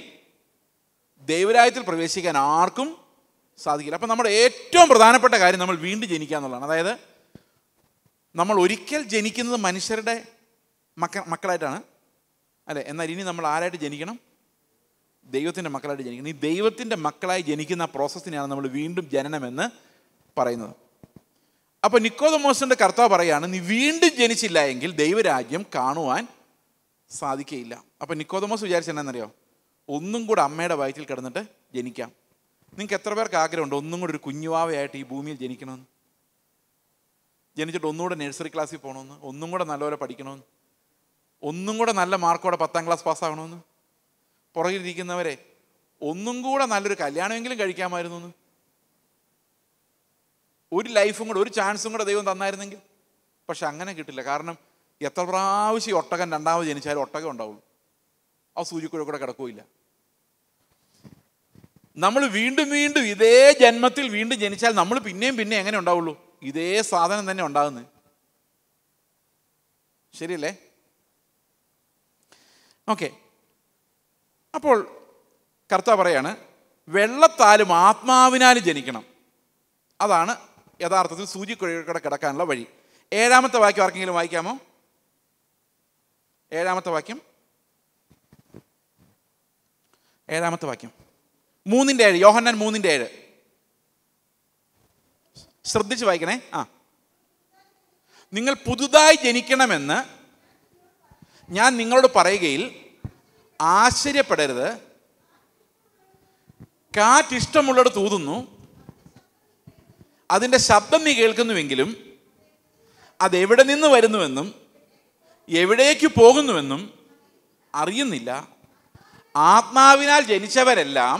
ദൈവരായത്തിൽ പ്രവേശിക്കാൻ ആർക്കും സാധിക്കില്ല അപ്പം നമ്മുടെ ഏറ്റവും പ്രധാനപ്പെട്ട കാര്യം നമ്മൾ വീണ്ടും ജനിക്കുക എന്നുള്ളതാണ് അതായത് നമ്മൾ ഒരിക്കൽ ജനിക്കുന്നത് മനുഷ്യരുടെ മക്ക മക്കളായിട്ടാണ് അല്ലേ എന്നാൽ ഇനി നമ്മൾ ആരായിട്ട് ജനിക്കണം ദൈവത്തിൻ്റെ മക്കളായിട്ട് ജനിക്കണം ഈ ദൈവത്തിൻ്റെ മക്കളായി ജനിക്കുന്ന പ്രോസസ്സിനെയാണ് നമ്മൾ വീണ്ടും ജനനമെന്ന് പറയുന്നത് അപ്പോൾ നിക്കോതമോസിൻ്റെ കർത്താവ് പറയുകയാണ് നീ വീണ്ടും ജനിച്ചില്ല എങ്കിൽ ദൈവരാജ്യം കാണുവാൻ സാധിക്കയില്ല അപ്പോൾ നിക്കോദമോസ് വിചാരിച്ചെന്നറിയോ ഒന്നും കൂടെ അമ്മയുടെ വയറ്റിൽ കിടന്നിട്ട് ജനിക്കാം നിങ്ങൾക്ക് എത്ര പേർക്ക് ആഗ്രഹമുണ്ട് ഒന്നും കൂടെ ഒരു കുഞ്ഞുവാവയായിട്ട് ഈ ഭൂമിയിൽ ജനിക്കണമെന്ന് ജനിച്ചിട്ട് ഒന്നുകൂടെ നഴ്സറി ക്ലാസ്സിൽ പോകണമെന്ന് ഒന്നും കൂടെ നല്ലപോലെ പഠിക്കണമെന്ന് ഒന്നും കൂടെ നല്ല മാർക്കോടെ പത്താം ക്ലാസ് പാസ്സാകണമെന്ന് പുറകിലിരിക്കുന്നവരെ ഒന്നും കൂടെ നല്ലൊരു കല്യാണമെങ്കിലും കഴിക്കാമായിരുന്നു എന്ന് ഒരു ലൈഫും കൂടെ ഒരു ചാൻസും കൂടെ ദൈവം തന്നായിരുന്നെങ്കിൽ പക്ഷെ അങ്ങനെ കിട്ടില്ല കാരണം എത്ര പ്രാവശ്യം ഒട്ടകൻ രണ്ടാമത് ജനിച്ചാലും ഒട്ടകം ഉണ്ടാവുള്ളൂ ആ സൂചിക്കുഴ കൂടെ കിടക്കുകയില്ല നമ്മൾ വീണ്ടും വീണ്ടും ഇതേ ജന്മത്തിൽ വീണ്ടും ജനിച്ചാൽ നമ്മൾ പിന്നെയും പിന്നെ എങ്ങനെ ഉണ്ടാവുള്ളൂ ഇതേ സാധനം തന്നെ ഉണ്ടാകുന്നത് ശരിയല്ലേ ഓക്കെ അപ്പോൾ കർത്ത പറയാണ് വെള്ളത്താലും ആത്മാവിനാലും ജനിക്കണം അതാണ് യഥാർത്ഥത്തിൽ സൂചിക്കുഴികളുടെ കിടക്കാനുള്ള വഴി ഏഴാമത്തെ വാക്യം ആർക്കെങ്കിലും വായിക്കാമോ ഏഴാമത്തെ വാക്യം ഏഴാമത്തെ വാക്യം മൂന്നിൻ്റെ ഏഴ് യോഹന്നാൻ മൂന്നിൻ്റെ ഏഴ് ശ്രദ്ധിച്ച് വായിക്കണേ ആ നിങ്ങൾ പുതുതായി ജനിക്കണമെന്ന് ഞാൻ നിങ്ങളോട് പറയുകയിൽ ആശ്ചര്യപ്പെടരുത് കാറ്റ് ഇഷ്ടമുള്ളിടത്ത് ഊതുന്നു അതിൻ്റെ ശബ്ദം നീ കേൾക്കുന്നുവെങ്കിലും അതെവിടെ നിന്ന് വരുന്നുവെന്നും എവിടേക്ക് പോകുന്നുവെന്നും അറിയുന്നില്ല ആത്മാവിനാൽ ജനിച്ചവരെല്ലാം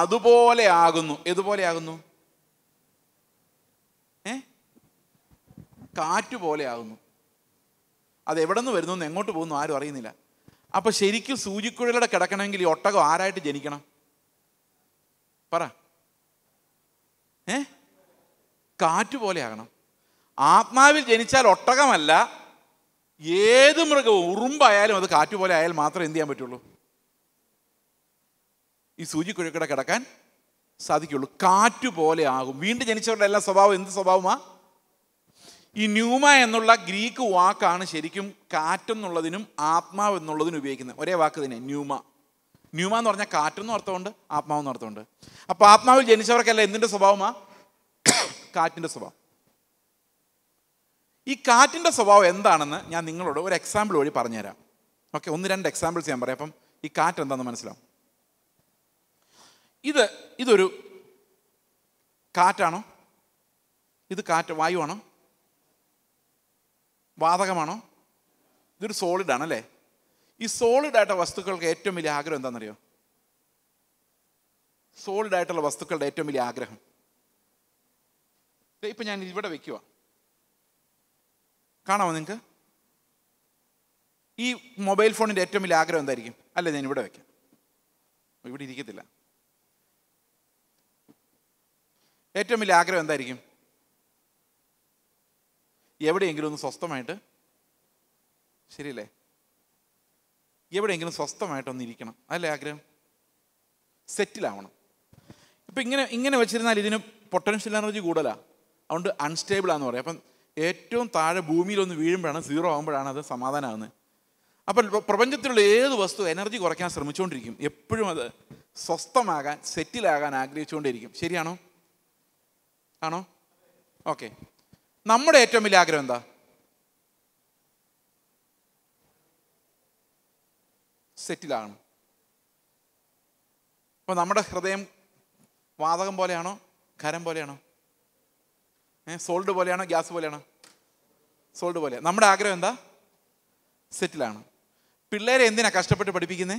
അതുപോലെ ആകുന്നു ഇതുപോലെ ആകുന്നു ഏ കാറ്റ് പോലെ ആകുന്നു അത് എവിടെ നിന്ന് വരുന്നു എങ്ങോട്ട് പോകുന്നു ആരും അറിയുന്നില്ല അപ്പോൾ ശരിക്കും സൂചിക്കുഴലൂടെ കിടക്കണമെങ്കിൽ ഈ ഒട്ടകം ആരായിട്ട് ജനിക്കണം പറ ഏ കാറ്റ് പോലെയാകണം ആത്മാവിൽ ജനിച്ചാൽ ഒട്ടകമല്ല ഏത് മൃഗവും ഉറുമ്പായാലും അത് കാറ്റ് പോലെ ആയാൽ മാത്രമേ എന്ത് ചെയ്യാൻ പറ്റുള്ളൂ ഈ സൂചിക്കുഴക്കിടെ കിടക്കാൻ സാധിക്കുള്ളൂ കാറ്റ് പോലെ ആകും വീണ്ടും ജനിച്ചവരുടെ എല്ലാ സ്വഭാവം എന്ത് സ്വഭാവമാണ് ഈ ന്യൂമ എന്നുള്ള ഗ്രീക്ക് വാക്കാണ് ശരിക്കും കാറ്റെന്നുള്ളതിനും ആത്മാവ് എന്നുള്ളതിനും ഉപയോഗിക്കുന്നത് ഒരേ വാക്ക് തന്നെ ന്യൂമ ന്യൂമ എന്ന് പറഞ്ഞാൽ കാറ്റെന്ന് അർത്ഥമുണ്ട് ആത്മാവെന്ന് അർത്ഥമുണ്ട് അപ്പോൾ ആത്മാവിൽ ജനിച്ചവർക്കല്ല എന്തിൻ്റെ സ്വഭാവമാ കാറ്റിൻ്റെ സ്വഭാവം ഈ കാറ്റിൻ്റെ സ്വഭാവം എന്താണെന്ന് ഞാൻ നിങ്ങളോട് ഒരു എക്സാമ്പിൾ വഴി പറഞ്ഞുതരാം ഓക്കെ ഒന്ന് രണ്ട് എക്സാമ്പിൾസ് ഞാൻ പറയാം അപ്പം ഈ കാറ്റ് എന്താണെന്ന് മനസ്സിലാവും ഇത് ഇതൊരു കാറ്റാണോ ഇത് കാറ്റ് വായുവാണോ വാതകമാണോ ഇതൊരു സോളിഡ് ആണല്ലേ ഈ സോളിഡായിട്ട വസ്തുക്കൾക്ക് ഏറ്റവും വലിയ ആഗ്രഹം എന്താണെന്നറിയോ ആയിട്ടുള്ള വസ്തുക്കളുടെ ഏറ്റവും വലിയ ആഗ്രഹം ഇപ്പം ഞാൻ ഇവിടെ വെക്കുക കാണാമോ നിങ്ങൾക്ക് ഈ മൊബൈൽ ഫോണിൻ്റെ ഏറ്റവും വലിയ ആഗ്രഹം എന്തായിരിക്കും അല്ലേ ഞാൻ ഇവിടെ വെക്കാം ഇവിടെ ഇരിക്കത്തില്ല ഏറ്റവും വലിയ ആഗ്രഹം എന്തായിരിക്കും എവിടെയെങ്കിലും ഒന്ന് സ്വസ്ഥമായിട്ട് ശരിയല്ലേ എവിടെയെങ്കിലും സ്വസ്ഥമായിട്ടൊന്ന് ഇരിക്കണം അല്ലേ ആഗ്രഹം സെറ്റിലാവണം ഇപ്പം ഇങ്ങനെ ഇങ്ങനെ വെച്ചിരുന്നാൽ ഇതിന് പൊട്ടൻഷ്യൽ എനർജി കൂടുതലാണ് അതുകൊണ്ട് അൺസ്റ്റേബിളാന്ന് പറയും അപ്പം ഏറ്റവും താഴെ ഭൂമിയിലൊന്ന് വീഴുമ്പോഴാണ് സീറോ ആകുമ്പോഴാണ് അത് സമാധാനമാകുന്നത് അപ്പം പ്രപഞ്ചത്തിലുള്ള ഏത് വസ്തു എനർജി കുറയ്ക്കാൻ ശ്രമിച്ചുകൊണ്ടിരിക്കും എപ്പോഴും അത് സ്വസ്ഥമാകാൻ സെറ്റിലാകാൻ ആഗ്രഹിച്ചുകൊണ്ടിരിക്കും ശരിയാണോ ആണോ ഓക്കെ നമ്മുടെ ഏറ്റവും വലിയ ആഗ്രഹം എന്താ സെറ്റിലാകണം അപ്പോൾ നമ്മുടെ ഹൃദയം വാതകം പോലെയാണോ ഖരം പോലെയാണോ സോൾഡ് പോലെയാണോ ഗ്യാസ് പോലെയാണോ സോൾഡ് പോലെ നമ്മുടെ ആഗ്രഹം എന്താ സെറ്റിലാണ് പിള്ളേരെ എന്തിനാ കഷ്ടപ്പെട്ട് പഠിപ്പിക്കുന്നേ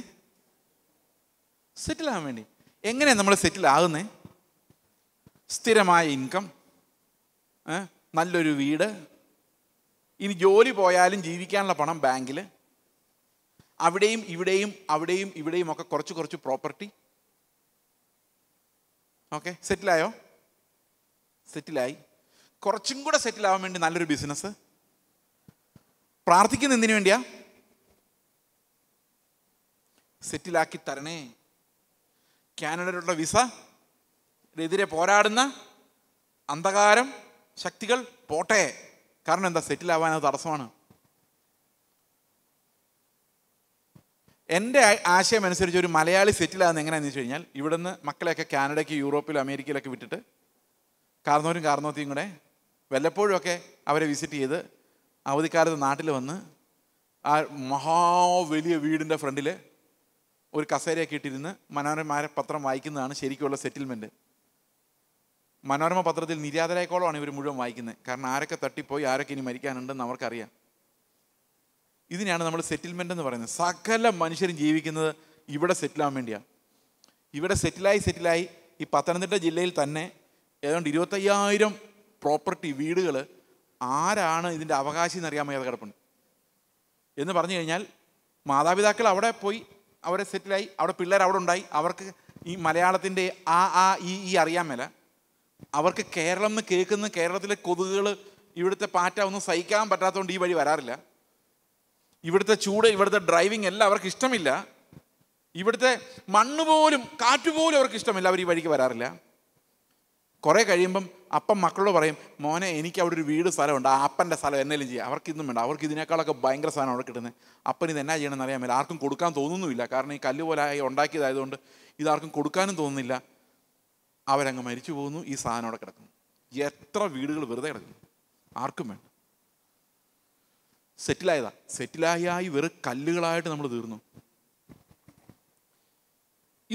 സെറ്റിലാകാൻ വേണ്ടി എങ്ങനെയാണ് നമ്മൾ സെറ്റിലാകുന്നേ സ്ഥിരമായ ഇൻകം നല്ലൊരു വീട് ഇനി ജോലി പോയാലും ജീവിക്കാനുള്ള പണം ബാങ്കിൽ അവിടെയും ഇവിടെയും അവിടെയും ഇവിടെയും ഒക്കെ കുറച്ച് കുറച്ച് പ്രോപ്പർട്ടി ഓക്കെ സെറ്റിലായോ സെറ്റിലായി കുറച്ചും കൂടെ സെറ്റിലാവാൻ വേണ്ടി നല്ലൊരു ബിസിനസ് പ്രാർത്ഥിക്കുന്ന എന്തിനു വേണ്ടിയാ സെറ്റിലാക്കി തരണേ കാനഡയിലുള്ള വിസ എതിരെ പോരാടുന്ന അന്ധകാരം ശക്തികൾ പോട്ടെ കാരണം എന്താ സെറ്റിൽ ആവാൻ അത് തടസ്സമാണ് എൻ്റെ ആശയം അനുസരിച്ച് ഒരു മലയാളി സെറ്റിലാകുന്ന എങ്ങനെയാണെന്ന് വെച്ച് കഴിഞ്ഞാൽ ഇവിടുന്ന് മക്കളെയൊക്കെ കാനഡയ്ക്ക് യൂറോപ്പിലും അമേരിക്കയിലൊക്കെ വിട്ടിട്ട് കാർന്നോരും കാർന്നോത്തിയും കൂടെ വല്ലപ്പോഴുമൊക്കെ അവരെ വിസിറ്റ് ചെയ്ത് അവധിക്കാലത്ത് നാട്ടിൽ വന്ന് ആ മഹാ വലിയ വീടിൻ്റെ ഫ്രണ്ടിൽ ഒരു കസേരയൊക്കെ ഇട്ടിരുന്ന് മനോഹരന്മാരെ പത്രം വായിക്കുന്നതാണ് ശരിക്കുള്ള സെറ്റിൽമെൻറ്റ് മനോരമ പത്രത്തിൽ നിര്യാതരായിക്കോളമാണ് ഇവർ മുഴുവൻ വായിക്കുന്നത് കാരണം ആരൊക്കെ തട്ടിപ്പോയി ആരൊക്കെ ഇനി മരിക്കാനുണ്ടെന്ന് അവർക്കറിയാം ഇതിനെയാണ് നമ്മൾ സെറ്റിൽമെൻ്റ് എന്ന് പറയുന്നത് സകല മനുഷ്യരും ജീവിക്കുന്നത് ഇവിടെ സെറ്റിലാവാൻ വേണ്ടിയാണ് ഇവിടെ സെറ്റിലായി സെറ്റിലായി ഈ പത്തനംതിട്ട ജില്ലയിൽ തന്നെ ഏതാണ്ട് ഇരുപത്തയ്യായിരം പ്രോപ്പർട്ടി വീടുകൾ ആരാണ് ഇതിൻ്റെ അവകാശി എന്നറിയാൻ വയ്യാതെ കിടപ്പുണ്ട് എന്ന് പറഞ്ഞു കഴിഞ്ഞാൽ മാതാപിതാക്കൾ അവിടെ പോയി അവരെ സെറ്റിലായി അവിടെ പിള്ളേർ അവിടെ ഉണ്ടായി അവർക്ക് ഈ മലയാളത്തിൻ്റെ ആ ആ ഈ ഈ അറിയാൻ മേല അവർക്ക് കേരളം എന്ന് കേൾക്കുന്ന കേരളത്തിലെ കൊതുകുകൾ ഇവിടുത്തെ പാറ്റ ഒന്നും സഹിക്കാൻ പറ്റാത്തതുകൊണ്ട് ഈ വഴി വരാറില്ല ഇവിടുത്തെ ചൂട് ഇവിടുത്തെ ഡ്രൈവിംഗ് എല്ലാം അവർക്ക് ഇഷ്ടമില്ല ഇവിടുത്തെ മണ്ണ് പോലും കാറ്റ് പോലും അവർക്ക് ഇഷ്ടമില്ല അവർ ഈ വഴിക്ക് വരാറില്ല കുറേ കഴിയുമ്പം അപ്പം മക്കളോട് പറയും മോനെ എനിക്ക് അവിടെ ഒരു വീട് സ്ഥലമുണ്ട് ആ അപ്പൻ്റെ സ്ഥലം എന്നേലും ചെയ്യുക അവർക്ക് ഇന്നും വേണ്ട അവർക്ക് ഇതിനേക്കാളൊക്കെ ഭയങ്കര സാധനം അവിടെ കിട്ടുന്നത് അപ്പൻ ഇത് എന്നാ ചെയ്യണമെന്ന് അറിയാൻ മേലെ ആർക്കും കൊടുക്കാൻ തോന്നുന്നുമില്ല കാരണം ഈ കല്ല് പോലെ ഉണ്ടാക്കിയതായതുകൊണ്ട് ഇതാർക്കും കൊടുക്കാനും തോന്നുന്നില്ല അവരങ്ങ് മരിച്ചു പോകുന്നു ഈ സാധനം അവിടെ കിടക്കുന്നു എത്ര വീടുകൾ വെറുതെ കിടക്കുന്നു ആർക്കും വേണ്ട സെറ്റിലായതാ സെറ്റിലായി വെറും കല്ലുകളായിട്ട് നമ്മൾ തീർന്നു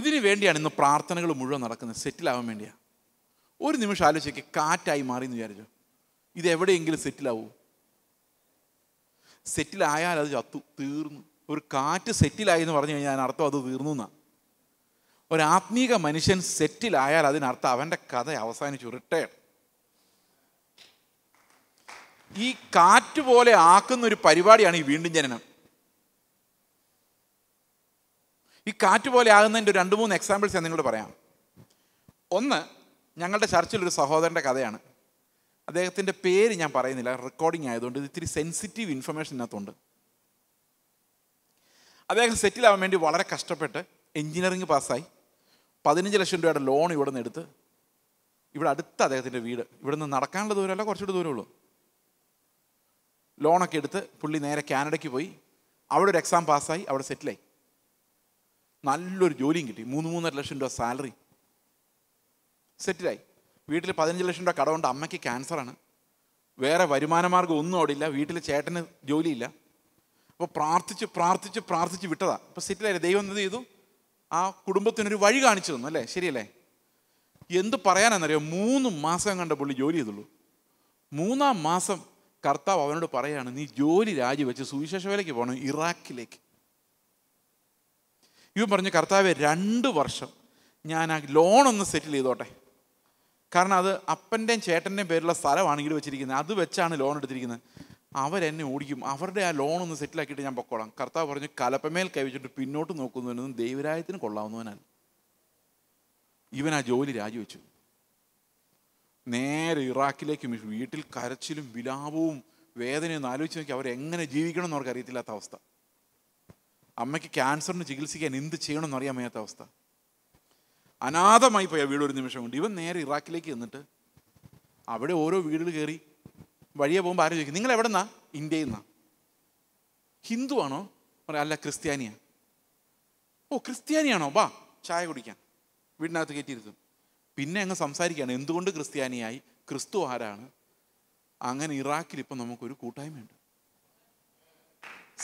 ഇതിനു വേണ്ടിയാണ് ഇന്ന് പ്രാർത്ഥനകൾ മുഴുവൻ നടക്കുന്നത് സെറ്റിലാവാൻ വേണ്ടിയാണ് ഒരു നിമിഷം ആലോചിക്കുക കാറ്റായി മാറി എന്ന് വിചാരിച്ചു ഇത് എവിടെയെങ്കിലും സെറ്റിലാവൂ സെറ്റിലായാൽ അത് ചത്തു തീർന്നു ഒരു കാറ്റ് സെറ്റിലായി എന്ന് പറഞ്ഞു കഴിഞ്ഞാൽ അർത്ഥം അത് തീർന്നു എന്നാ ഒരാത്മീക മനുഷ്യൻ സെറ്റിലായാൽ അതിനർത്ഥം അവൻ്റെ കഥ അവസാനിച്ചു റിട്ടയർ ഈ കാറ്റ് പോലെ ആക്കുന്ന ഒരു പരിപാടിയാണ് ഈ വീണ്ടും ജനനം ഈ കാറ്റ് പോലെ ആകുന്നതിൻ്റെ രണ്ട് മൂന്ന് എക്സാമ്പിൾസ് ഞാൻ നിങ്ങളോട് പറയാം ഒന്ന് ഞങ്ങളുടെ ചർച്ചിൽ ഒരു സഹോദരൻ്റെ കഥയാണ് അദ്ദേഹത്തിൻ്റെ പേര് ഞാൻ പറയുന്നില്ല റെക്കോർഡിംഗ് ആയതുകൊണ്ട് ഇത് ഇത്തിരി സെൻസിറ്റീവ് ഇൻഫർമേഷൻ ഇതിനകത്തുണ്ട് അദ്ദേഹം സെറ്റിലാവാൻ വേണ്ടി വളരെ കഷ്ടപ്പെട്ട് എഞ്ചിനീയറിംഗ് പാസ്സായി പതിനഞ്ച് ലക്ഷം രൂപയുടെ ലോൺ ഇവിടെ നിന്ന് എടുത്ത് ഇവിടെ അടുത്ത് അദ്ദേഹത്തിൻ്റെ വീട് ഇവിടെ നിന്ന് നടക്കാനുള്ള ദൂരമല്ല കുറച്ചുകൂടി ദൂരമുള്ളൂ ലോണൊക്കെ എടുത്ത് പുള്ളി നേരെ കാനഡയ്ക്ക് പോയി അവിടെ ഒരു എക്സാം പാസ്സായി അവിടെ സെറ്റിലായി നല്ലൊരു ജോലിയും കിട്ടി മൂന്ന് മൂന്നര ലക്ഷം രൂപ സാലറി സെറ്റിലായി വീട്ടിൽ പതിനഞ്ച് ലക്ഷം രൂപ കടമുണ്ട് അമ്മയ്ക്ക് ക്യാൻസറാണ് വേറെ വരുമാന മാർഗ്ഗം ഒന്നും അവിടെ ഇല്ല വീട്ടിൽ ചേട്ടന് ജോലിയില്ല അപ്പോൾ പ്രാർത്ഥിച്ച് പ്രാർത്ഥിച്ച് പ്രാർത്ഥിച്ച് വിട്ടതാണ് അപ്പോൾ സെറ്റിലായില്ല ദൈവം എന്ത് ചെയ്തു ആ കുടുംബത്തിനൊരു വഴി കാണിച്ചു തന്നു അല്ലേ ശരിയല്ലേ എന്ത് പറയാനാണെന്നറിയോ മൂന്ന് മാസം കണ്ട പുള്ളി ജോലി ചെയ്തുള്ളൂ മൂന്നാം മാസം കർത്താവ് അവനോട് പറയാണ് നീ ജോലി രാജിവെച്ച് സുവിശേഷ വേലയ്ക്ക് പോകണം ഇറാഖിലേക്ക് ഇവൻ പറഞ്ഞു കർത്താവെ രണ്ട് വർഷം ഞാൻ ആ ലോണൊന്ന് സെറ്റിൽ ചെയ്തോട്ടെ കാരണം അത് അപ്പൻ്റെയും ചേട്ടൻ്റെയും പേരുള്ള സ്ഥലമാണ് ഈട് വെച്ചിരിക്കുന്നത് അത് വെച്ചാണ് ലോൺ എടുത്തിരിക്കുന്നത് അവരെന്നെ ഓടിക്കും അവരുടെ ആ ലോൺ ഒന്ന് സെറ്റിലാക്കിയിട്ട് ഞാൻ പൊക്കോളാം കർത്താവ് പറഞ്ഞു കലപ്പമേൽ കൈവച്ചിട്ട് പിന്നോട്ട് നോക്കുന്നവനൊന്നും ദൈവരായത്തിന് കൊള്ളാവുന്നവനല്ല ഇവൻ ആ ജോലി രാജിവെച്ചു നേരെ ഇറാഖിലേക്ക് വീട്ടിൽ കരച്ചിലും വിലാപവും വേദനയൊന്നും ആലോചിച്ച് നോക്കി അവരെങ്ങനെ ജീവിക്കണം എന്ന് അറിയത്തില്ലാത്ത അവസ്ഥ അമ്മയ്ക്ക് ക്യാൻസറിന് ചികിത്സിക്കാൻ എന്ത് ചെയ്യണമെന്ന് എന്നറിയാൻ വയ്യാത്ത അവസ്ഥ അനാഥമായി പോയ വീട് ഒരു നിമിഷം കൊണ്ട് ഇവൻ നേരെ ഇറാഖിലേക്ക് ചെന്നിട്ട് അവിടെ ഓരോ വീടുകൾ കയറി വഴിയെ പോകുമ്പോൾ ആരും ചോദിക്കും നിങ്ങൾ എവിടെ നിന്നാ ഇന്ത്യയിൽ നിന്നാ ഹിന്ദു ആണോ പറയാം അല്ല ക്രിസ്ത്യാനിയാ ഓ ക്രിസ്ത്യാനിയാണോ വാ ചായ കുടിക്കാൻ വീടിനകത്ത് കയറ്റിയിരുത്തും പിന്നെ അങ്ങ് സംസാരിക്കുകയാണ് എന്തുകൊണ്ട് ക്രിസ്ത്യാനിയായി ക്രിസ്തു ആരാണ് അങ്ങനെ ഇറാഖിൽ ഇപ്പം നമുക്കൊരു കൂട്ടായ്മയുണ്ട്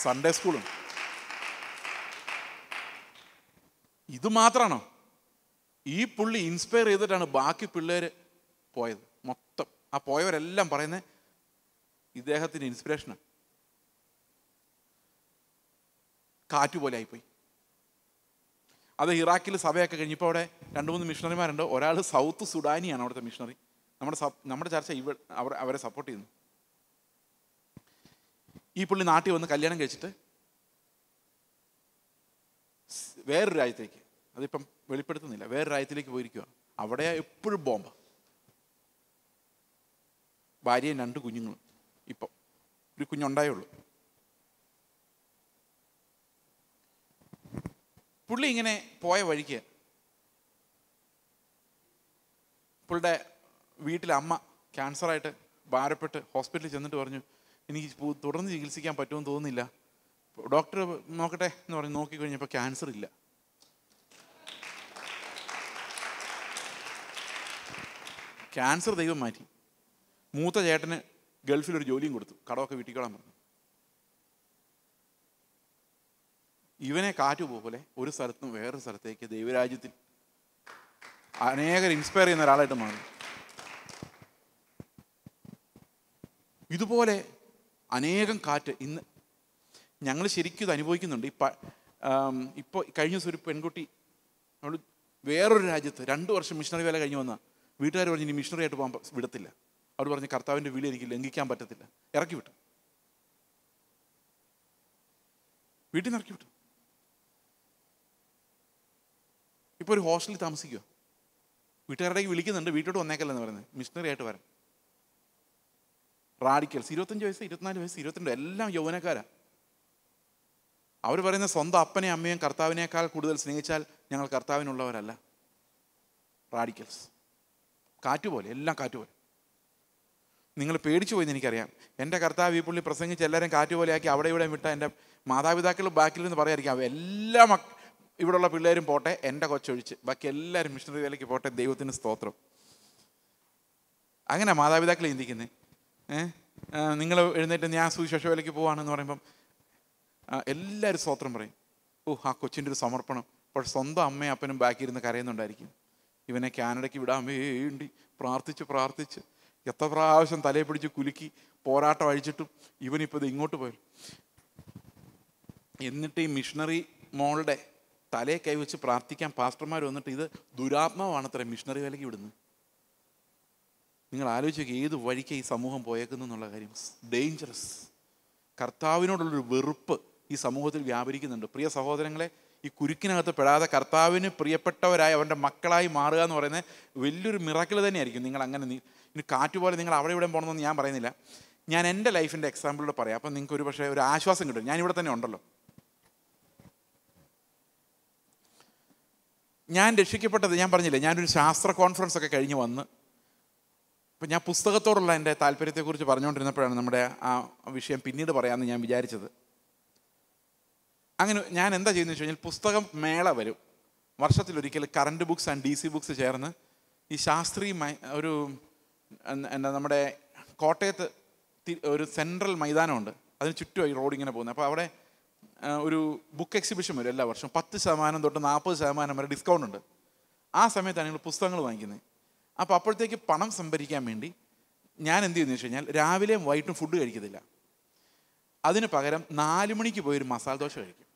സൺഡേ സ്കൂളും ഇത് മാത്രമാണോ ഈ പുള്ളി ഇൻസ്പയർ ചെയ്തിട്ടാണ് ബാക്കി പിള്ളേർ പോയത് മൊത്തം ആ പോയവരെല്ലാം പറയുന്നത് ഇദ്ദേഹത്തിന് ഇൻസ്പിറേഷനാണ് കാറ്റുപോലെ ആയിപ്പോയി അത് ഇറാഖിൽ സഭയൊക്കെ കഴിഞ്ഞപ്പോൾ അവിടെ രണ്ട് മൂന്ന് മിഷണറിമാരുണ്ട് ഒരാൾ സൗത്ത് സുഡാനിയാണ് അവിടുത്തെ മിഷണറി നമ്മുടെ നമ്മുടെ ചർച്ച ഇവ അവർ അവരെ സപ്പോർട്ട് ചെയ്യുന്നു ഈ പുള്ളി നാട്ടിൽ വന്ന് കല്യാണം കഴിച്ചിട്ട് വേറൊരു രാജ്യത്തേക്ക് അതിപ്പം വെളിപ്പെടുത്തുന്നില്ല വേറെ രാജ്യത്തിലേക്ക് പോയിരിക്കുക അവിടെ എപ്പോഴും ബോംബ് ഭാര്യയും രണ്ട് കുഞ്ഞുങ്ങളും ഇപ്പോൾ ഒരു കുഞ്ഞുണ്ടായുള്ളൂ പുള്ളി ഇങ്ങനെ പോയ വഴിക്ക് പുള്ളിയുടെ വീട്ടിലെ അമ്മ ക്യാൻസറായിട്ട് ഭാരപ്പെട്ട് ഹോസ്പിറ്റലിൽ ചെന്നിട്ട് പറഞ്ഞു എനിക്ക് തുടർന്ന് ചികിത്സിക്കാൻ പറ്റുമെന്ന് തോന്നുന്നില്ല ഡോക്ടർ നോക്കട്ടെ എന്ന് പറഞ്ഞ് നോക്കിക്കഴിഞ്ഞപ്പോൾ ക്യാൻസർ ഇല്ല ക്യാൻസർ ദൈവം മാറ്റി മൂത്ത ചേട്ടന് ഗൾഫിലൊരു ജോലിയും കൊടുത്തു കടമൊക്കെ വീട്ടിക്കോളാൻ പറഞ്ഞു ഇവനെ കാറ്റ് പോലെ ഒരു സ്ഥലത്തും വേറൊരു സ്ഥലത്തേക്ക് ദൈവരാജ്യത്തിൽ അനേകർ ഇൻസ്പയർ ചെയ്യുന്ന ഒരാളായിട്ട് മാറി ഇതുപോലെ അനേകം കാറ്റ് ഇന്ന് ഞങ്ങൾ ശരിക്കും ഇത് അനുഭവിക്കുന്നുണ്ട് ഇപ്പ ഇപ്പോൾ കഴിഞ്ഞ ദിവസം ഒരു പെൺകുട്ടി അവൾ വേറൊരു രാജ്യത്ത് രണ്ട് വർഷം മിഷണറി വേല കഴിഞ്ഞ് വന്ന വീട്ടുകാർ പറഞ്ഞ് ഇനി മിഷണറി ആയിട്ട് പോകാൻ വിടത്തില്ല അവർ പറഞ്ഞ് കർത്താവിൻ്റെ വിളി എനിക്ക് ലംഘിക്കാൻ പറ്റത്തില്ല ഇറക്കി വിട്ടു വീട്ടിൽ നിന്ന് ഇറക്കി വിട്ടു ഇപ്പോൾ ഒരു ഹോസ്റ്റലിൽ താമസിക്കുക വീട്ടുകാരുടെ വിളിക്കുന്നുണ്ട് വീട്ടോട്ട് വന്നേക്കല്ലെന്ന് പറയുന്നത് മിഷണറി ആയിട്ട് വരാം റാഡിക്കൽസ് ഇരുപത്തഞ്ച് വയസ്സ് ഇരുപത്തിനാല് വയസ്സ് ഇരുപത്തിരണ്ട് എല്ലാം യൗവനക്കാരാണ് അവർ പറയുന്ന സ്വന്തം അപ്പനെ അമ്മയും കർത്താവിനേക്കാൾ കൂടുതൽ സ്നേഹിച്ചാൽ ഞങ്ങൾ കർത്താവിനുള്ളവരല്ല റാഡിക്കൽസ് കാറ്റുപോലെ എല്ലാം കാറ്റുപോലെ നിങ്ങൾ പേടിച്ചു പോയെന്ന് എനിക്കറിയാം എൻ്റെ കർത്താവ് ഈ പുള്ളി പ്രസംഗിച്ച് എല്ലാവരും കാറ്റുപോലെയാക്കി അവിടെ ഇവിടെ വിട്ട എൻ്റെ മാതാപിതാക്കൾ ബാക്കിൽ നിന്ന് പറയായിരിക്കാം എല്ലാ മക്ക ഇവിടെയുള്ള പിള്ളേരും പോട്ടെ എൻ്റെ കൊച്ചൊഴിച്ച് ബാക്കി എല്ലാവരും മിഷണറിയിലേക്ക് പോട്ടെ ദൈവത്തിന് സ്തോത്രം അങ്ങനെ മാതാപിതാക്കൾ ചിന്തിക്കുന്നത് ഏഹ് നിങ്ങൾ എഴുന്നേറ്റ് ഞാൻ സുവിശേഷവേലയ്ക്ക് പോവാണെന്ന് പറയുമ്പം എല്ലാവരും സ്തോത്രം പറയും ഓ ആ കൊച്ചിൻ്റെ ഒരു സമർപ്പണം പക്ഷെ സ്വന്തം അമ്മയും അപ്പനും ബാക്കി ഇരുന്ന് കരയുന്നുണ്ടായിരിക്കും ഇവനെ കാനഡയ്ക്ക് വിടാൻ വേണ്ടി പ്രാർത്ഥിച്ച് പ്രാർത്ഥിച്ച് എത്ര പ്രാവശ്യം തലയെ പിടിച്ച് കുലുക്കി പോരാട്ടം അഴിച്ചിട്ടും ഇവനിപ്പോൾ ഇത് ഇങ്ങോട്ട് പോയി എന്നിട്ട് ഈ മിഷണറി മോളുടെ തലയെ കൈവച്ച് പ്രാർത്ഥിക്കാൻ പാസ്റ്റർമാർ വന്നിട്ട് ഇത് ദുരാത്മാവാണ് അത്ര മിഷണറി വിലക്ക് വിടുന്നത് നിങ്ങൾ ആലോചിക്കുക ഏത് വഴിക്ക് ഈ സമൂഹം പോയേക്കുന്നു എന്നുള്ള കാര്യം ഡേഞ്ചറസ് കർത്താവിനോടുള്ളൊരു വെറുപ്പ് ഈ സമൂഹത്തിൽ വ്യാപരിക്കുന്നുണ്ട് പ്രിയ സഹോദരങ്ങളെ ഈ കുരുക്കിനകത്ത് പെടാതെ കർത്താവിന് പ്രിയപ്പെട്ടവരായി അവൻ്റെ മക്കളായി മാറുക എന്ന് പറയുന്നത് വലിയൊരു മിറക്കിൾ തന്നെയായിരിക്കും നിങ്ങൾ അങ്ങനെ ഇനി കാറ്റുപോലെ നിങ്ങൾ അവിടെ ഇവിടെ പോകണമെന്ന് ഞാൻ പറയുന്നില്ല ഞാൻ എൻ്റെ ലൈഫിൻ്റെ എക്സാമ്പിളിലൂടെ പറയാം അപ്പം നിങ്ങൾക്ക് ഒരു പക്ഷേ ഒരു ആശ്വാസം കിട്ടും ഞാൻ ഇവിടെ തന്നെ ഉണ്ടല്ലോ ഞാൻ രക്ഷിക്കപ്പെട്ടത് ഞാൻ പറഞ്ഞില്ലേ ഞാനൊരു ശാസ്ത്ര കോൺഫറൻസ് ഒക്കെ കഴിഞ്ഞ് വന്ന് അപ്പം ഞാൻ പുസ്തകത്തോടുള്ള എൻ്റെ താല്പര്യത്തെക്കുറിച്ച് പറഞ്ഞുകൊണ്ടിരുന്നപ്പോഴാണ് നമ്മുടെ ആ വിഷയം പിന്നീട് പറയാമെന്ന് ഞാൻ വിചാരിച്ചത് അങ്ങനെ ഞാൻ എന്താ ചെയ്യുന്നത് വെച്ച് കഴിഞ്ഞാൽ പുസ്തകം മേള വരും വർഷത്തിലൊരിക്കൽ Current Books and D C Books ചേർന്ന് ഈ ശാസ്ത്രീയമായി ഒരു എന്താ നമ്മുടെ കോട്ടയത്ത് ഒരു സെൻട്രൽ മൈതാനമുണ്ട് അതിന് ഈ റോഡ് ഇങ്ങനെ പോകുന്നത് അപ്പോൾ അവിടെ ഒരു ബുക്ക് എക്സിബിഷൻ വരും എല്ലാ വർഷവും പത്ത് ശതമാനം തൊട്ട് നാൽപ്പത് ശതമാനം വരെ ഡിസ്കൗണ്ട് ഉണ്ട് ആ സമയത്താണ് നിങ്ങൾ പുസ്തകങ്ങൾ വാങ്ങിക്കുന്നത് അപ്പോൾ അപ്പോഴത്തേക്ക് പണം സംഭരിക്കാൻ വേണ്ടി ഞാൻ എന്ത് ചെയ്യുന്നു വെച്ച് കഴിഞ്ഞാൽ രാവിലെയും വൈകിട്ടും ഫുഡ് കഴിക്കത്തില്ല അതിന് പകരം നാല് മണിക്ക് പോയി ഒരു മസാല ദോശ കഴിക്കും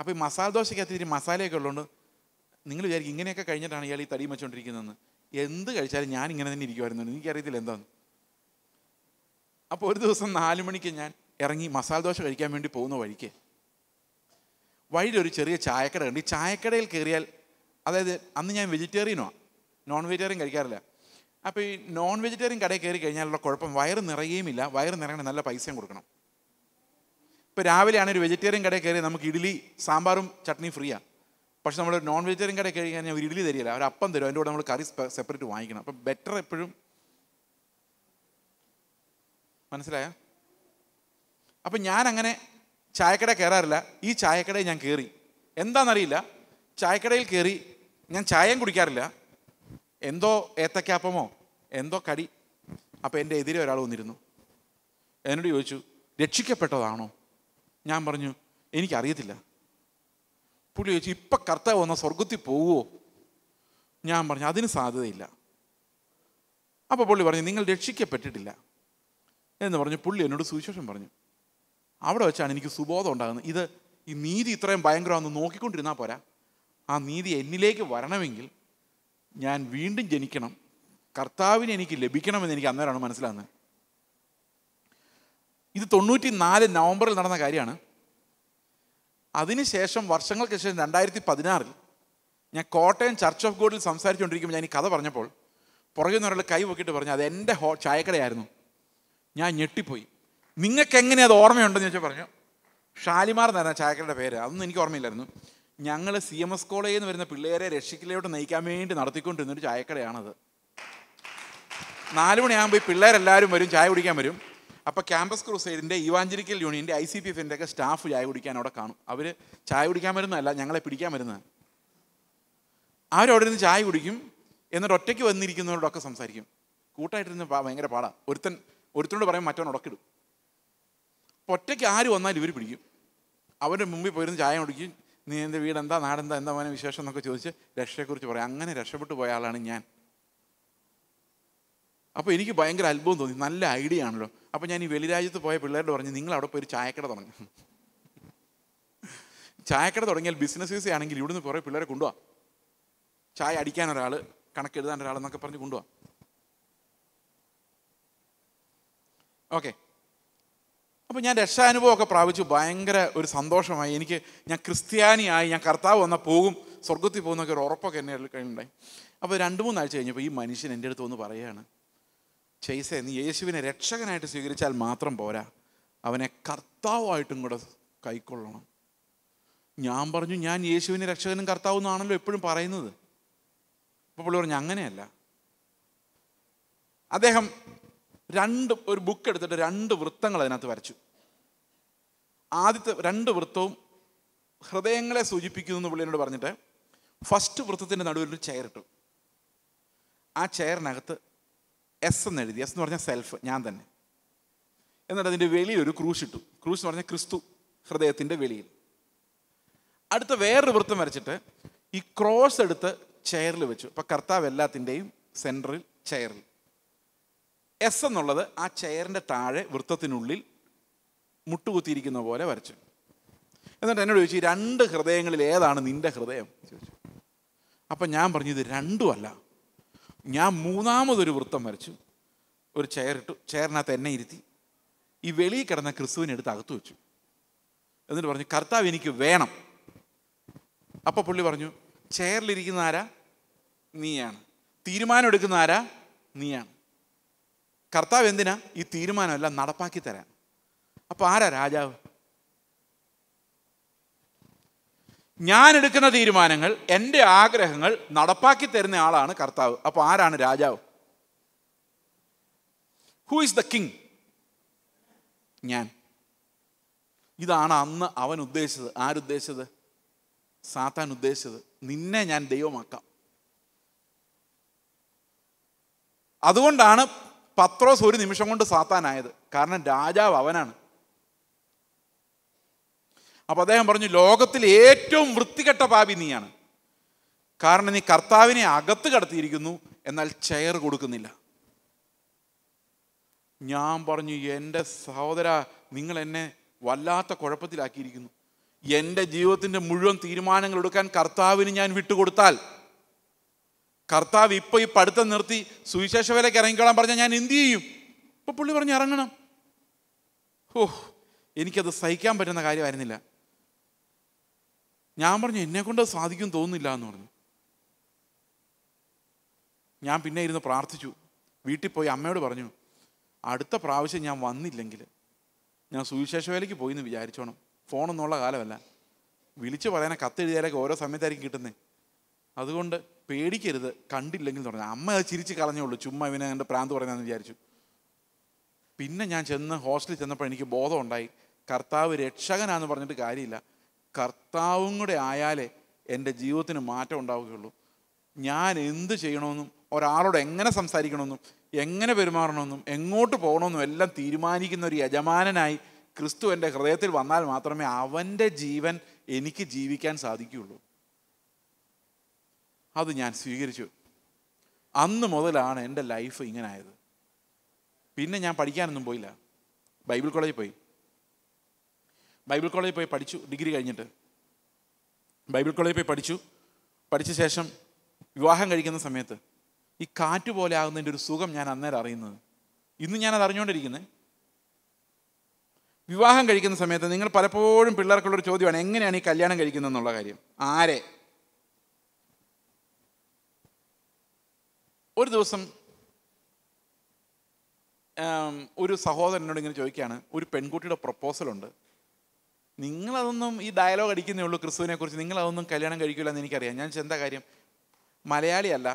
അപ്പോൾ ഈ മസാല ദോശയ്ക്കകത്ത് ഇത്തിരി മസാലയൊക്കെ ഉള്ളതുകൊണ്ട് നിങ്ങൾ വിചാരിക്കും ഇങ്ങനെയൊക്കെ കഴിഞ്ഞിട്ടാണ് ഇയാൾ ഈ തടി വെച്ചുകൊണ്ടിരിക്കുന്നതെന്ന് എന്ത് കഴിച്ചാലും ഞാൻ ഇങ്ങനെ തന്നെ ഇരിക്കുമായിരുന്നു എനിക്കറിയത്തില്ല എന്താന്ന് അപ്പോൾ ഒരു ദിവസം നാല് മണിക്ക് ഞാൻ ഇറങ്ങി മസാല ദോശ കഴിക്കാൻ വേണ്ടി പോകുന്ന വഴിക്ക് വഴിയിൽ ഒരു ചെറിയ ചായക്കട ഉണ്ട് ഈ ചായക്കടയിൽ കയറിയാൽ അതായത് അന്ന് ഞാൻ വെജിറ്റേറിയനോ നോൺ വെജിറ്റേറിയൻ കഴിക്കാറില്ല അപ്പോൾ ഈ നോൺ വെജിറ്റേറിയൻ കടയിൽ കയറി കഴിഞ്ഞാലുള്ള കുഴപ്പം വയറ് നിറയുകയുമില്ല വയറ് നിറയണ നല്ല പൈസയും കൊടുക്കണം ഇപ്പോൾ രാവിലെയാണ് ഒരു വെജിറ്റേറിയൻ കടയിൽ കയറി നമുക്ക് ഇഡ്ഡലി സാമ്പാറും ചട്നി ഫ്രീയാണ് പക്ഷെ നമ്മൾ നോൺ വെജിറ്റേറിയൻ കടയിൽ കഴിക്കാൻ ഒരു ഇഡ്ഡലി തരില്ല അവർ അപ്പം തരും അതിൻ്റെ കൂടെ നമ്മൾ കറി സെപ്പറേറ്റ് വാങ്ങിക്കണം അപ്പം ബെറ്റർ എപ്പോഴും മനസ്സിലായോ അപ്പം ഞാൻ അങ്ങനെ ചായക്കട കയറാറില്ല ഈ ചായക്കടയിൽ ഞാൻ കയറി എന്താണെന്നറിയില്ല ചായക്കടയിൽ കയറി ഞാൻ ചായയും കുടിക്കാറില്ല എന്തോ ഏത്തക്കാപ്പമോ എന്തോ കടി അപ്പോൾ എൻ്റെ എതിരെ ഒരാൾ വന്നിരുന്നു എന്നോട് ചോദിച്ചു രക്ഷിക്കപ്പെട്ടതാണോ ഞാൻ പറഞ്ഞു എനിക്കറിയത്തില്ല പുള്ളി ചോദിച്ചു ഇപ്പം കർത്താവ് വന്ന സ്വർഗത്തിൽ പോവുമോ ഞാൻ പറഞ്ഞു അതിന് സാധ്യതയില്ല അപ്പോൾ പുള്ളി പറഞ്ഞു നിങ്ങൾ രക്ഷിക്കപ്പെട്ടിട്ടില്ല എന്ന് പറഞ്ഞു പുള്ളി എന്നോട് സുവിശേഷം പറഞ്ഞു അവിടെ വെച്ചാണ് എനിക്ക് സുബോധം ഉണ്ടാകുന്നത് ഇത് ഈ നീതി ഇത്രയും ഭയങ്കരമാണെന്ന് നോക്കിക്കൊണ്ടിരുന്നാൽ പോരാ ആ നീതി എന്നിലേക്ക് വരണമെങ്കിൽ ഞാൻ വീണ്ടും ജനിക്കണം കർത്താവിനെ എനിക്ക് ലഭിക്കണമെന്ന് എനിക്ക് അന്നേരമാണ് മനസ്സിലാകുന്നത് ഇത് തൊണ്ണൂറ്റി നാല് നവംബറിൽ നടന്ന കാര്യമാണ് അതിനുശേഷം വർഷങ്ങൾക്ക് ശേഷം രണ്ടായിരത്തി പതിനാറിൽ ഞാൻ കോട്ടയം ചർച്ച് ഓഫ് ഗോഡിൽ സംസാരിച്ചുകൊണ്ടിരിക്കുമ്പോൾ ഞാൻ ഈ കഥ പറഞ്ഞപ്പോൾ പുറകിൽ നിന്ന് ഒരാൾ കൈ പൊക്കിയിട്ട് പറഞ്ഞു അത് എൻ്റെ ഹോ ചായക്കടയായിരുന്നു ഞാൻ ഞെട്ടിപ്പോയി നിങ്ങൾക്ക് എങ്ങനെ അത് ഓർമ്മയുണ്ടെന്ന് ചോദിച്ചാൽ പറഞ്ഞു ഷാലിമാർ എന്നായിരുന്നു ചായക്കടയുടെ പേര് അതൊന്നും എനിക്ക് ഓർമ്മയില്ലായിരുന്നു ഞങ്ങൾ സി എം എസ് കോളേജിൽ നിന്ന് വരുന്ന പിള്ളേരെ രക്ഷിക്കലോട്ട് നയിക്കാൻ വേണ്ടി നടത്തിക്കൊണ്ടിരുന്നൊരു ചായക്കടയാണത് നാലുമണിയാകുമ്പോൾ ഈ പിള്ളേരെല്ലാവരും വരും ചായ കുടിക്കാൻ വരും അപ്പോൾ ക്യാമ്പസ് ക്രൂസൈഡിൻ്റെ ഇവാഞ്ചലിക്കൽ യൂണിയൻ്റെ ഐ സി പി എഫിൻ്റെ ഒക്കെ സ്റ്റാഫ് ചായ കുടിക്കാൻ അവിടെ കാണും അവർ ചായ കുടിക്കാൻ വരുന്നതല്ല ഞങ്ങളെ പിടിക്കാൻ വരുന്നത് അവരവിടെ നിന്ന് ചായ കുടിക്കും എന്നിട്ട് ഒറ്റയ്ക്ക് വന്നിരിക്കുന്നവരോടൊക്കെ സംസാരിക്കും കൂട്ടായിട്ടിരുന്ന് ഭയങ്കര പാടാണ് ഒരുത്തൻ ഒരുത്തനോട് പറയും മറ്റവൻ ഉടക്കിടും അപ്പോൾ ഒറ്റയ്ക്ക് ആര് വന്നാലും ഇവർ പിടിക്കും അവരുടെ മുമ്പിൽ പോയിരുന്ന് ചായ കുടിക്കും നീ എൻ്റെ വീടെന്താ നാടെന്താ എന്താ മോനെ വിശേഷം എന്നൊക്കെ ചോദിച്ച് രക്ഷയെക്കുറിച്ച് പറയും അങ്ങനെ രക്ഷപ്പെട്ടു പോയ ആളാണ് ഞാൻ അപ്പോൾ എനിക്ക് ഭയങ്കര അത്ഭുതം തോന്നി നല്ല ഐഡിയ ആണല്ലോ അപ്പോൾ ഞാൻ ഈ വെളിരാജ്യത്ത് പോയ പിള്ളേരോട് പറഞ്ഞു നിങ്ങൾ അവിടെ പോയി ഒരു ചായക്കട തുടങ്ങി ചായക്കട തുടങ്ങിയാൽ ബിസിനസ് വിസ ആണെങ്കിൽ നിന്ന് കുറേ പിള്ളേരെ കൊണ്ടുപോവാം ചായ അടിക്കാൻ ഒരാൾ കണക്ക് എഴുതാൻ ഒരാൾ എന്നൊക്കെ പറഞ്ഞ് കൊണ്ടുപോവാം ഓക്കെ അപ്പോൾ ഞാൻ രക്ഷാനുഭവമൊക്കെ പ്രാപിച്ചു ഭയങ്കര ഒരു സന്തോഷമായി എനിക്ക് ഞാൻ ക്രിസ്ത്യാനിയായി ഞാൻ കർത്താവ് വന്നാൽ പോകും സ്വർഗത്തിൽ പോകുന്നൊക്കെ ഒരു ഉറപ്പൊക്കെ എന്നെ കഴിഞ്ഞിട്ടുണ്ടായി അപ്പോൾ രണ്ട് മൂന്നാഴ്ച കഴിഞ്ഞപ്പോൾ ഈ മനുഷ്യൻ എൻ്റെ അടുത്ത് ഒന്ന് പറയുകയാണ് ചെയ്സെ നീ യേശുവിനെ രക്ഷകനായിട്ട് സ്വീകരിച്ചാൽ മാത്രം പോരാ അവനെ കർത്താവായിട്ടും കൂടെ കൈക്കൊള്ളണം ഞാൻ പറഞ്ഞു ഞാൻ യേശുവിനെ രക്ഷകനും കർത്താവും എന്നാണല്ലോ എപ്പോഴും പറയുന്നത് അപ്പോൾ പുള്ളി പറഞ്ഞു അങ്ങനെയല്ല അദ്ദേഹം രണ്ട് ഒരു ബുക്ക് എടുത്തിട്ട് രണ്ട് വൃത്തങ്ങൾ അതിനകത്ത് വരച്ചു ആദ്യത്തെ രണ്ട് വൃത്തവും ഹൃദയങ്ങളെ സൂചിപ്പിക്കുന്നു പുള്ളിയോട് പറഞ്ഞിട്ട് ഫസ്റ്റ് വൃത്തത്തിൻ്റെ നടുവിൽ ഒരു ചെയർ ഇട്ടു ആ ചെയറിനകത്ത് എസ് എന്ന് എഴുതി എസ് എന്ന് പറഞ്ഞാൽ സെൽഫ് ഞാൻ തന്നെ എന്നിട്ട് അതിൻ്റെ വെളിയിൽ ഒരു ക്രൂശ് ഇട്ടു ക്രൂശ് എന്ന് പറഞ്ഞാൽ ക്രിസ്തു ഹൃദയത്തിൻ്റെ വെളിയിൽ അടുത്ത വേറൊരു വൃത്തം വരച്ചിട്ട് ഈ ക്രോസ് എടുത്ത് ചെയറിൽ വെച്ചു അപ്പം കർത്താവ് എല്ലാത്തിൻ്റെയും സെൻറ്ററിൽ ചെയറിൽ എസ് എന്നുള്ളത് ആ ചെയറിൻ്റെ താഴെ വൃത്തത്തിനുള്ളിൽ മുട്ടുകുത്തിയിരിക്കുന്ന പോലെ വരച്ചു എന്നിട്ട് എന്നോട് ചോദിച്ചു രണ്ട് ഹൃദയങ്ങളിൽ ഏതാണ് നിൻ്റെ ഹൃദയം ചോദിച്ചു അപ്പം ഞാൻ പറഞ്ഞു ഇത് രണ്ടുമല്ല ഞാൻ മൂന്നാമതൊരു വൃത്തം വരച്ചു ഒരു ചെയറിട്ടു ചെയറിനകത്ത് എന്നെ ഇരുത്തി ഈ വെളിയിൽ കിടന്ന ക്രിസ്തുവിനെ എടുത്ത് അകത്ത് വെച്ചു എന്നിട്ട് പറഞ്ഞു കർത്താവ് എനിക്ക് വേണം അപ്പോൾ പുള്ളി പറഞ്ഞു ചെയറിലിരിക്കുന്ന ആരാ നീയാണ് തീരുമാനം എടുക്കുന്ന ആരാ നീയാണ് കർത്താവ് എന്തിനാ ഈ തീരുമാനമല്ല നടപ്പാക്കി തരാൻ അപ്പോൾ ആരാ രാജാവ് ഞാൻ എടുക്കുന്ന തീരുമാനങ്ങൾ എൻ്റെ ആഗ്രഹങ്ങൾ നടപ്പാക്കി തരുന്ന ആളാണ് കർത്താവ് അപ്പോൾ ആരാണ് രാജാവ് ഹു ഈസ് ദ കിങ് ഞാൻ ഇതാണ് അന്ന് അവൻ ഉദ്ദേശിച്ചത് ആരുദ്ദേശിച്ചത് സാത്താൻ ഉദ്ദേശിച്ചത് നിന്നെ ഞാൻ ദൈവമാക്കാം അതുകൊണ്ടാണ് പത്രോസ് ഒരു നിമിഷം കൊണ്ട് സാത്താനായത് കാരണം രാജാവ് അവനാണ് അപ്പോൾ അദ്ദേഹം പറഞ്ഞു ലോകത്തിൽ ഏറ്റവും വൃത്തികെട്ട പാപി നീയാണ് കാരണം നീ കർത്താവിനെ അകത്ത് കടത്തിയിരിക്കുന്നു എന്നാൽ ചെയർ കൊടുക്കുന്നില്ല ഞാൻ പറഞ്ഞു എൻ്റെ സഹോദര നിങ്ങൾ എന്നെ വല്ലാത്ത കുഴപ്പത്തിലാക്കിയിരിക്കുന്നു എൻ്റെ ജീവിതത്തിൻ്റെ മുഴുവൻ തീരുമാനങ്ങൾ എടുക്കാൻ കർത്താവിന് ഞാൻ വിട്ടുകൊടുത്താൽ കർത്താവ് ഇപ്പോൾ ഈ പഠിത്തം നിർത്തി സുവിശേഷ വിലയ്ക്ക് ഇറങ്ങിക്കോളാൻ പറഞ്ഞാൽ ഞാൻ എന്തു ചെയ്യും ഇപ്പോൾ പുള്ളി പറഞ്ഞ് ഇറങ്ങണം ഓഹ് എനിക്കത് സഹിക്കാൻ പറ്റുന്ന കാര്യമായിരുന്നില്ല ഞാൻ പറഞ്ഞു എന്നെക്കൊണ്ട് സാധിക്കും തോന്നുന്നില്ല എന്ന് പറഞ്ഞു ഞാൻ പിന്നെ ഇരുന്ന് പ്രാർത്ഥിച്ചു വീട്ടിൽ പോയി അമ്മയോട് പറഞ്ഞു അടുത്ത പ്രാവശ്യം ഞാൻ വന്നില്ലെങ്കിൽ ഞാൻ സുവിശേഷ വേലയ്ക്ക് പോയി എന്ന് വിചാരിച്ചോണം ഫോണൊന്നുള്ള കാലമല്ല വിളിച്ചു പറയാനെ കത്തെഴുതിയാലൊക്കെ ഓരോ സമയത്തായിരിക്കും കിട്ടുന്നത് അതുകൊണ്ട് പേടിക്കരുത് കണ്ടില്ലെങ്കിൽ തുടങ്ങി അമ്മ അത് ചിരിച്ച് കളഞ്ഞുള്ളൂ ചുമ്മാ ഇവനെ എൻ്റെ പ്രാന്ത് പറഞ്ഞാന്ന് വിചാരിച്ചു പിന്നെ ഞാൻ ചെന്ന് ഹോസ്റ്റലിൽ ചെന്നപ്പോൾ എനിക്ക് ബോധമുണ്ടായി കർത്താവ് രക്ഷകനാന്ന് പറഞ്ഞിട്ട് കാര്യമില്ല കർത്താവും കൂടെ ആയാലേ എൻ്റെ ജീവിതത്തിന് മാറ്റം ഉണ്ടാവുകയുള്ളൂ ഞാൻ എന്ത് ചെയ്യണമെന്നും ഒരാളോട് എങ്ങനെ സംസാരിക്കണമെന്നും എങ്ങനെ പെരുമാറണമെന്നും എങ്ങോട്ട് പോകണമെന്നും എല്ലാം തീരുമാനിക്കുന്ന ഒരു യജമാനനായി ക്രിസ്തു എൻ്റെ ഹൃദയത്തിൽ വന്നാൽ മാത്രമേ അവൻ്റെ ജീവൻ എനിക്ക് ജീവിക്കാൻ സാധിക്കുകയുള്ളൂ അത് ഞാൻ സ്വീകരിച്ചു അന്ന് മുതലാണ് എൻ്റെ ലൈഫ് ഇങ്ങനെ ആയത് പിന്നെ ഞാൻ പഠിക്കാനൊന്നും പോയില്ല ബൈബിൾ കോളേജിൽ പോയി ബൈബിൾ കോളേജിൽ പോയി പഠിച്ചു ഡിഗ്രി കഴിഞ്ഞിട്ട് ബൈബിൾ കോളേജിൽ പോയി പഠിച്ചു പഠിച്ച ശേഷം വിവാഹം കഴിക്കുന്ന സമയത്ത് ഈ കാറ്റ് പോലെ ആകുന്നതിൻ്റെ ഒരു സുഖം ഞാൻ അന്നേരം അറിയുന്നത് ഇന്ന് ഞാനത് അറിഞ്ഞുകൊണ്ടിരിക്കുന്നത് വിവാഹം കഴിക്കുന്ന സമയത്ത് നിങ്ങൾ പലപ്പോഴും പിള്ളേർക്കുള്ളൊരു ചോദ്യമാണ് എങ്ങനെയാണ് ഈ കല്യാണം കഴിക്കുന്നത് എന്നുള്ള കാര്യം ആരെ ഒരു ദിവസം ഒരു സഹോദരനോട് ഇങ്ങനെ ചോദിക്കുകയാണ് ഒരു പെൺകുട്ടിയുടെ പ്രപ്പോസലുണ്ട് നിങ്ങളതൊന്നും ഈ ഡയലോഗ് അടിക്കുന്നേ ഉള്ളൂ ക്രിസ്തുവിനെ കുറിച്ച് നിങ്ങളതൊന്നും കല്യാണം കഴിക്കില്ല എന്ന് എനിക്കറിയാം ഞാൻ എന്താ കാര്യം മലയാളിയല്ല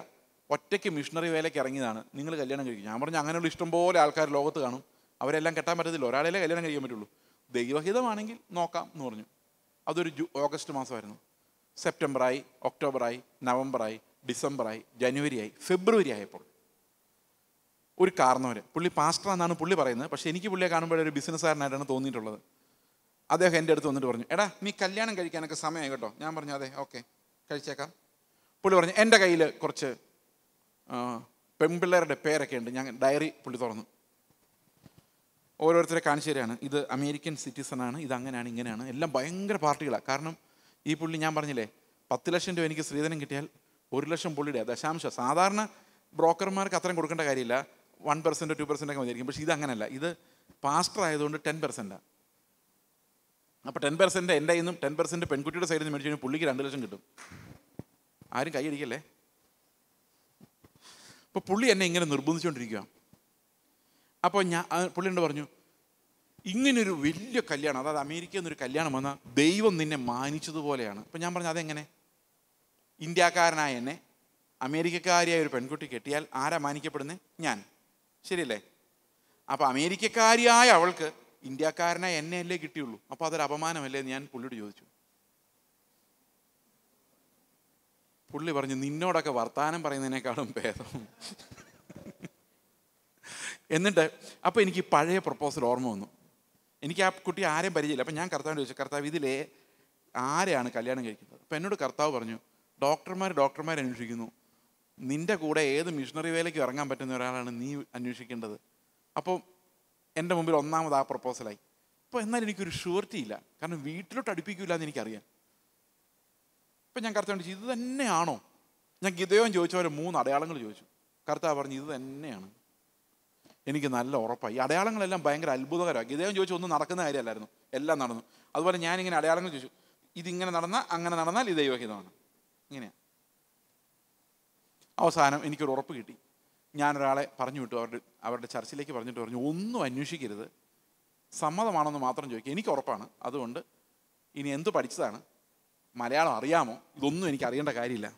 ഒറ്റയ്ക്ക് മിഷണറി വേലയ്ക്ക് ഇറങ്ങിയതാണ് നിങ്ങൾ കല്യാണം കഴിക്കും ഞാൻ പറഞ്ഞു അങ്ങനെയുള്ള ഇഷ്ടംപോലെ ആൾക്കാർ ലോകത്ത് കാണും അവരെല്ലാം കെട്ടാൻ പറ്റത്തില്ല ഒരാളെ കല്യാണം കഴിക്കാൻ പറ്റുള്ളൂ ദൈവഹിതമാണെങ്കിൽ നോക്കാം എന്ന് പറഞ്ഞു അതൊരു ജൂ ഓഗസ്റ്റ് മാസമായിരുന്നു സെപ്റ്റംബറായി ഒക്ടോബറായി നവംബറായി ഡിസംബറായി ജനുവരിയായി ഫെബ്രുവരി ആയപ്പോൾ ഒരു കാരണവർ പുള്ളി പാസ്റ്റർ എന്നാണ് പുള്ളി പറയുന്നത് പക്ഷേ എനിക്ക് പുള്ളിയെ കാണുമ്പോൾ ഒരു ബിസിനസ്സുകാരനായിട്ടാണ് തോന്നിയിട്ടുള്ളത് അദ്ദേഹം എൻ്റെ അടുത്ത് വന്നിട്ട് പറഞ്ഞു എടാ നീ കല്യാണം കഴിക്കാനൊക്കെ സമയമായി കേട്ടോ ഞാൻ പറഞ്ഞു അതെ ഓക്കെ കഴിച്ചേക്കാം പുള്ളി പറഞ്ഞു എൻ്റെ കയ്യിൽ കുറച്ച് പെൺപിള്ളേരുടെ പേരൊക്കെ ഉണ്ട് ഞാൻ ഡയറി പുള്ളി തുറന്നു ഓരോരുത്തരെ കാണിച്ചു തരികയാണ് ഇത് അമേരിക്കൻ സിറ്റിസണാണ് ഇത് അങ്ങനെയാണ് ഇങ്ങനെയാണ് എല്ലാം ഭയങ്കര പാർട്ടികളാണ് കാരണം ഈ പുള്ളി ഞാൻ പറഞ്ഞില്ലേ പത്ത് ലക്ഷം രൂപ എനിക്ക് സ്ത്രീധനം കിട്ടിയാൽ ഒരു ലക്ഷം പുള്ളിയുടെ ദശാംശം സാധാരണ ബ്രോക്കർമാർക്ക് അത്രയും കൊടുക്കേണ്ട കാര്യമില്ല വൺ പെർസെൻറ്റോ ടു പെർസെൻ്റ് ഒക്കെ മതിയായിരിക്കും പക്ഷേ ഇത് അങ്ങനെയല്ല ഇത് പാസ്റ്റർ ആയതുകൊണ്ട് ടെൻ പെർസെൻറ്റാണ് അപ്പോൾ ടെൻ പെർസെൻറ്റ് എൻ്റെ നിന്നും ടെൻ പെർസെൻറ്റ് പെൺകുട്ടിയുടെ സൈഡിൽ നിന്ന് മേടിച്ച് കഴിഞ്ഞാൽ പുള്ളിക്ക് രണ്ട് ലക്ഷം കിട്ടും ആരും കൈയടിക്കല്ലേ അപ്പോൾ പുള്ളി എന്നെ ഇങ്ങനെ നിർബന്ധിച്ചുകൊണ്ടിരിക്കുക അപ്പോൾ ഞാൻ പുള്ളി എന്നോട് പറഞ്ഞു ഇങ്ങനൊരു വലിയ കല്യാണം അതായത് അമേരിക്കയിൽ നിന്നൊരു കല്യാണം വന്നാൽ ദൈവം നിന്നെ മാനിച്ചതുപോലെയാണ് അപ്പോൾ ഞാൻ പറഞ്ഞു അതെങ്ങനെ ഇന്ത്യക്കാരനായ എന്നെ അമേരിക്കക്കാരിയായ ഒരു പെൺകുട്ടി കെട്ടിയാൽ ആരാ മാനിക്കപ്പെടുന്നത് ഞാൻ ശരിയല്ലേ അപ്പോൾ അമേരിക്കക്കാരിയായ അവൾക്ക് ഇന്ത്യക്കാരനെ എന്നെ അല്ലേ കിട്ടിയുള്ളൂ അപ്പോൾ അതൊരു അപമാനമല്ലേ എന്ന് ഞാൻ പുള്ളിയോട് ചോദിച്ചു പുള്ളി പറഞ്ഞു നിന്നോടൊക്കെ വർത്താനം പറയുന്നതിനേക്കാളും ഭേദം എന്നിട്ട് അപ്പോൾ എനിക്ക് പഴയ പ്രപ്പോസൽ ഓർമ്മ വന്നു എനിക്ക് ആ കുട്ടി ആരെയും പരിചയമില്ല അപ്പം ഞാൻ കർത്താവിന് ചോദിച്ചു കർത്താവ് ഇതിലെ ആരെയാണ് കല്യാണം കഴിക്കുന്നത് അപ്പം എന്നോട് കർത്താവ് പറഞ്ഞു ഡോക്ടർമാർ ഡോക്ടർമാർ അന്വേഷിക്കുന്നു നിൻ്റെ കൂടെ ഏത് മിഷണറി വേലയ്ക്ക് ഇറങ്ങാൻ പറ്റുന്ന ഒരാളാണ് നീ അന്വേഷിക്കേണ്ടത് അപ്പോൾ എൻ്റെ മുമ്പിൽ ഒന്നാമത് ആ പ്രപ്പോസലായി അപ്പോൾ എന്നാലും എനിക്കൊരു ഷുവർറ്റി ഇല്ല കാരണം വീട്ടിലോട്ട് അടുപ്പിക്കില്ല എന്ന് എനിക്കറിയാം അപ്പം ഞാൻ കർത്താവ് ചെയ്തു ഇത് തന്നെയാണോ ഞാൻ ഗിതയോൻ ചോദിച്ച പോലെ മൂന്ന് അടയാളങ്ങൾ ചോദിച്ചു കർത്താവ് പറഞ്ഞു ഇത് തന്നെയാണ് എനിക്ക് നല്ല ഉറപ്പായി ഈ അടയാളങ്ങളെല്ലാം ഭയങ്കര അത്ഭുതകരമാണ് ഗിതയോൻ ചോദിച്ചു ഒന്നും നടക്കുന്ന കാര്യമല്ലായിരുന്നു എല്ലാം നടന്നു അതുപോലെ ഞാനിങ്ങനെ അടയാളങ്ങൾ ചോദിച്ചു ഇതിങ്ങനെ നടന്നാൽ അങ്ങനെ നടന്നാൽ ഇത് ദൈവഹിതമാണ് ഇങ്ങനെയാണ് അവസാനം എനിക്കൊരു ഉറപ്പ് കിട്ടി ഞാനൊരാളെ പറഞ്ഞു വിട്ടു അവരുടെ അവരുടെ ചർച്ചിലേക്ക് പറഞ്ഞിട്ട് പറഞ്ഞു ഒന്നും അന്വേഷിക്കരുത് സമ്മതമാണെന്ന് മാത്രം ചോദിക്കുക എനിക്ക് ഉറപ്പാണ് അതുകൊണ്ട് ഇനി എന്ത് പഠിച്ചതാണ് മലയാളം അറിയാമോ ഇതൊന്നും എനിക്ക് അറിയേണ്ട കാര്യമില്ല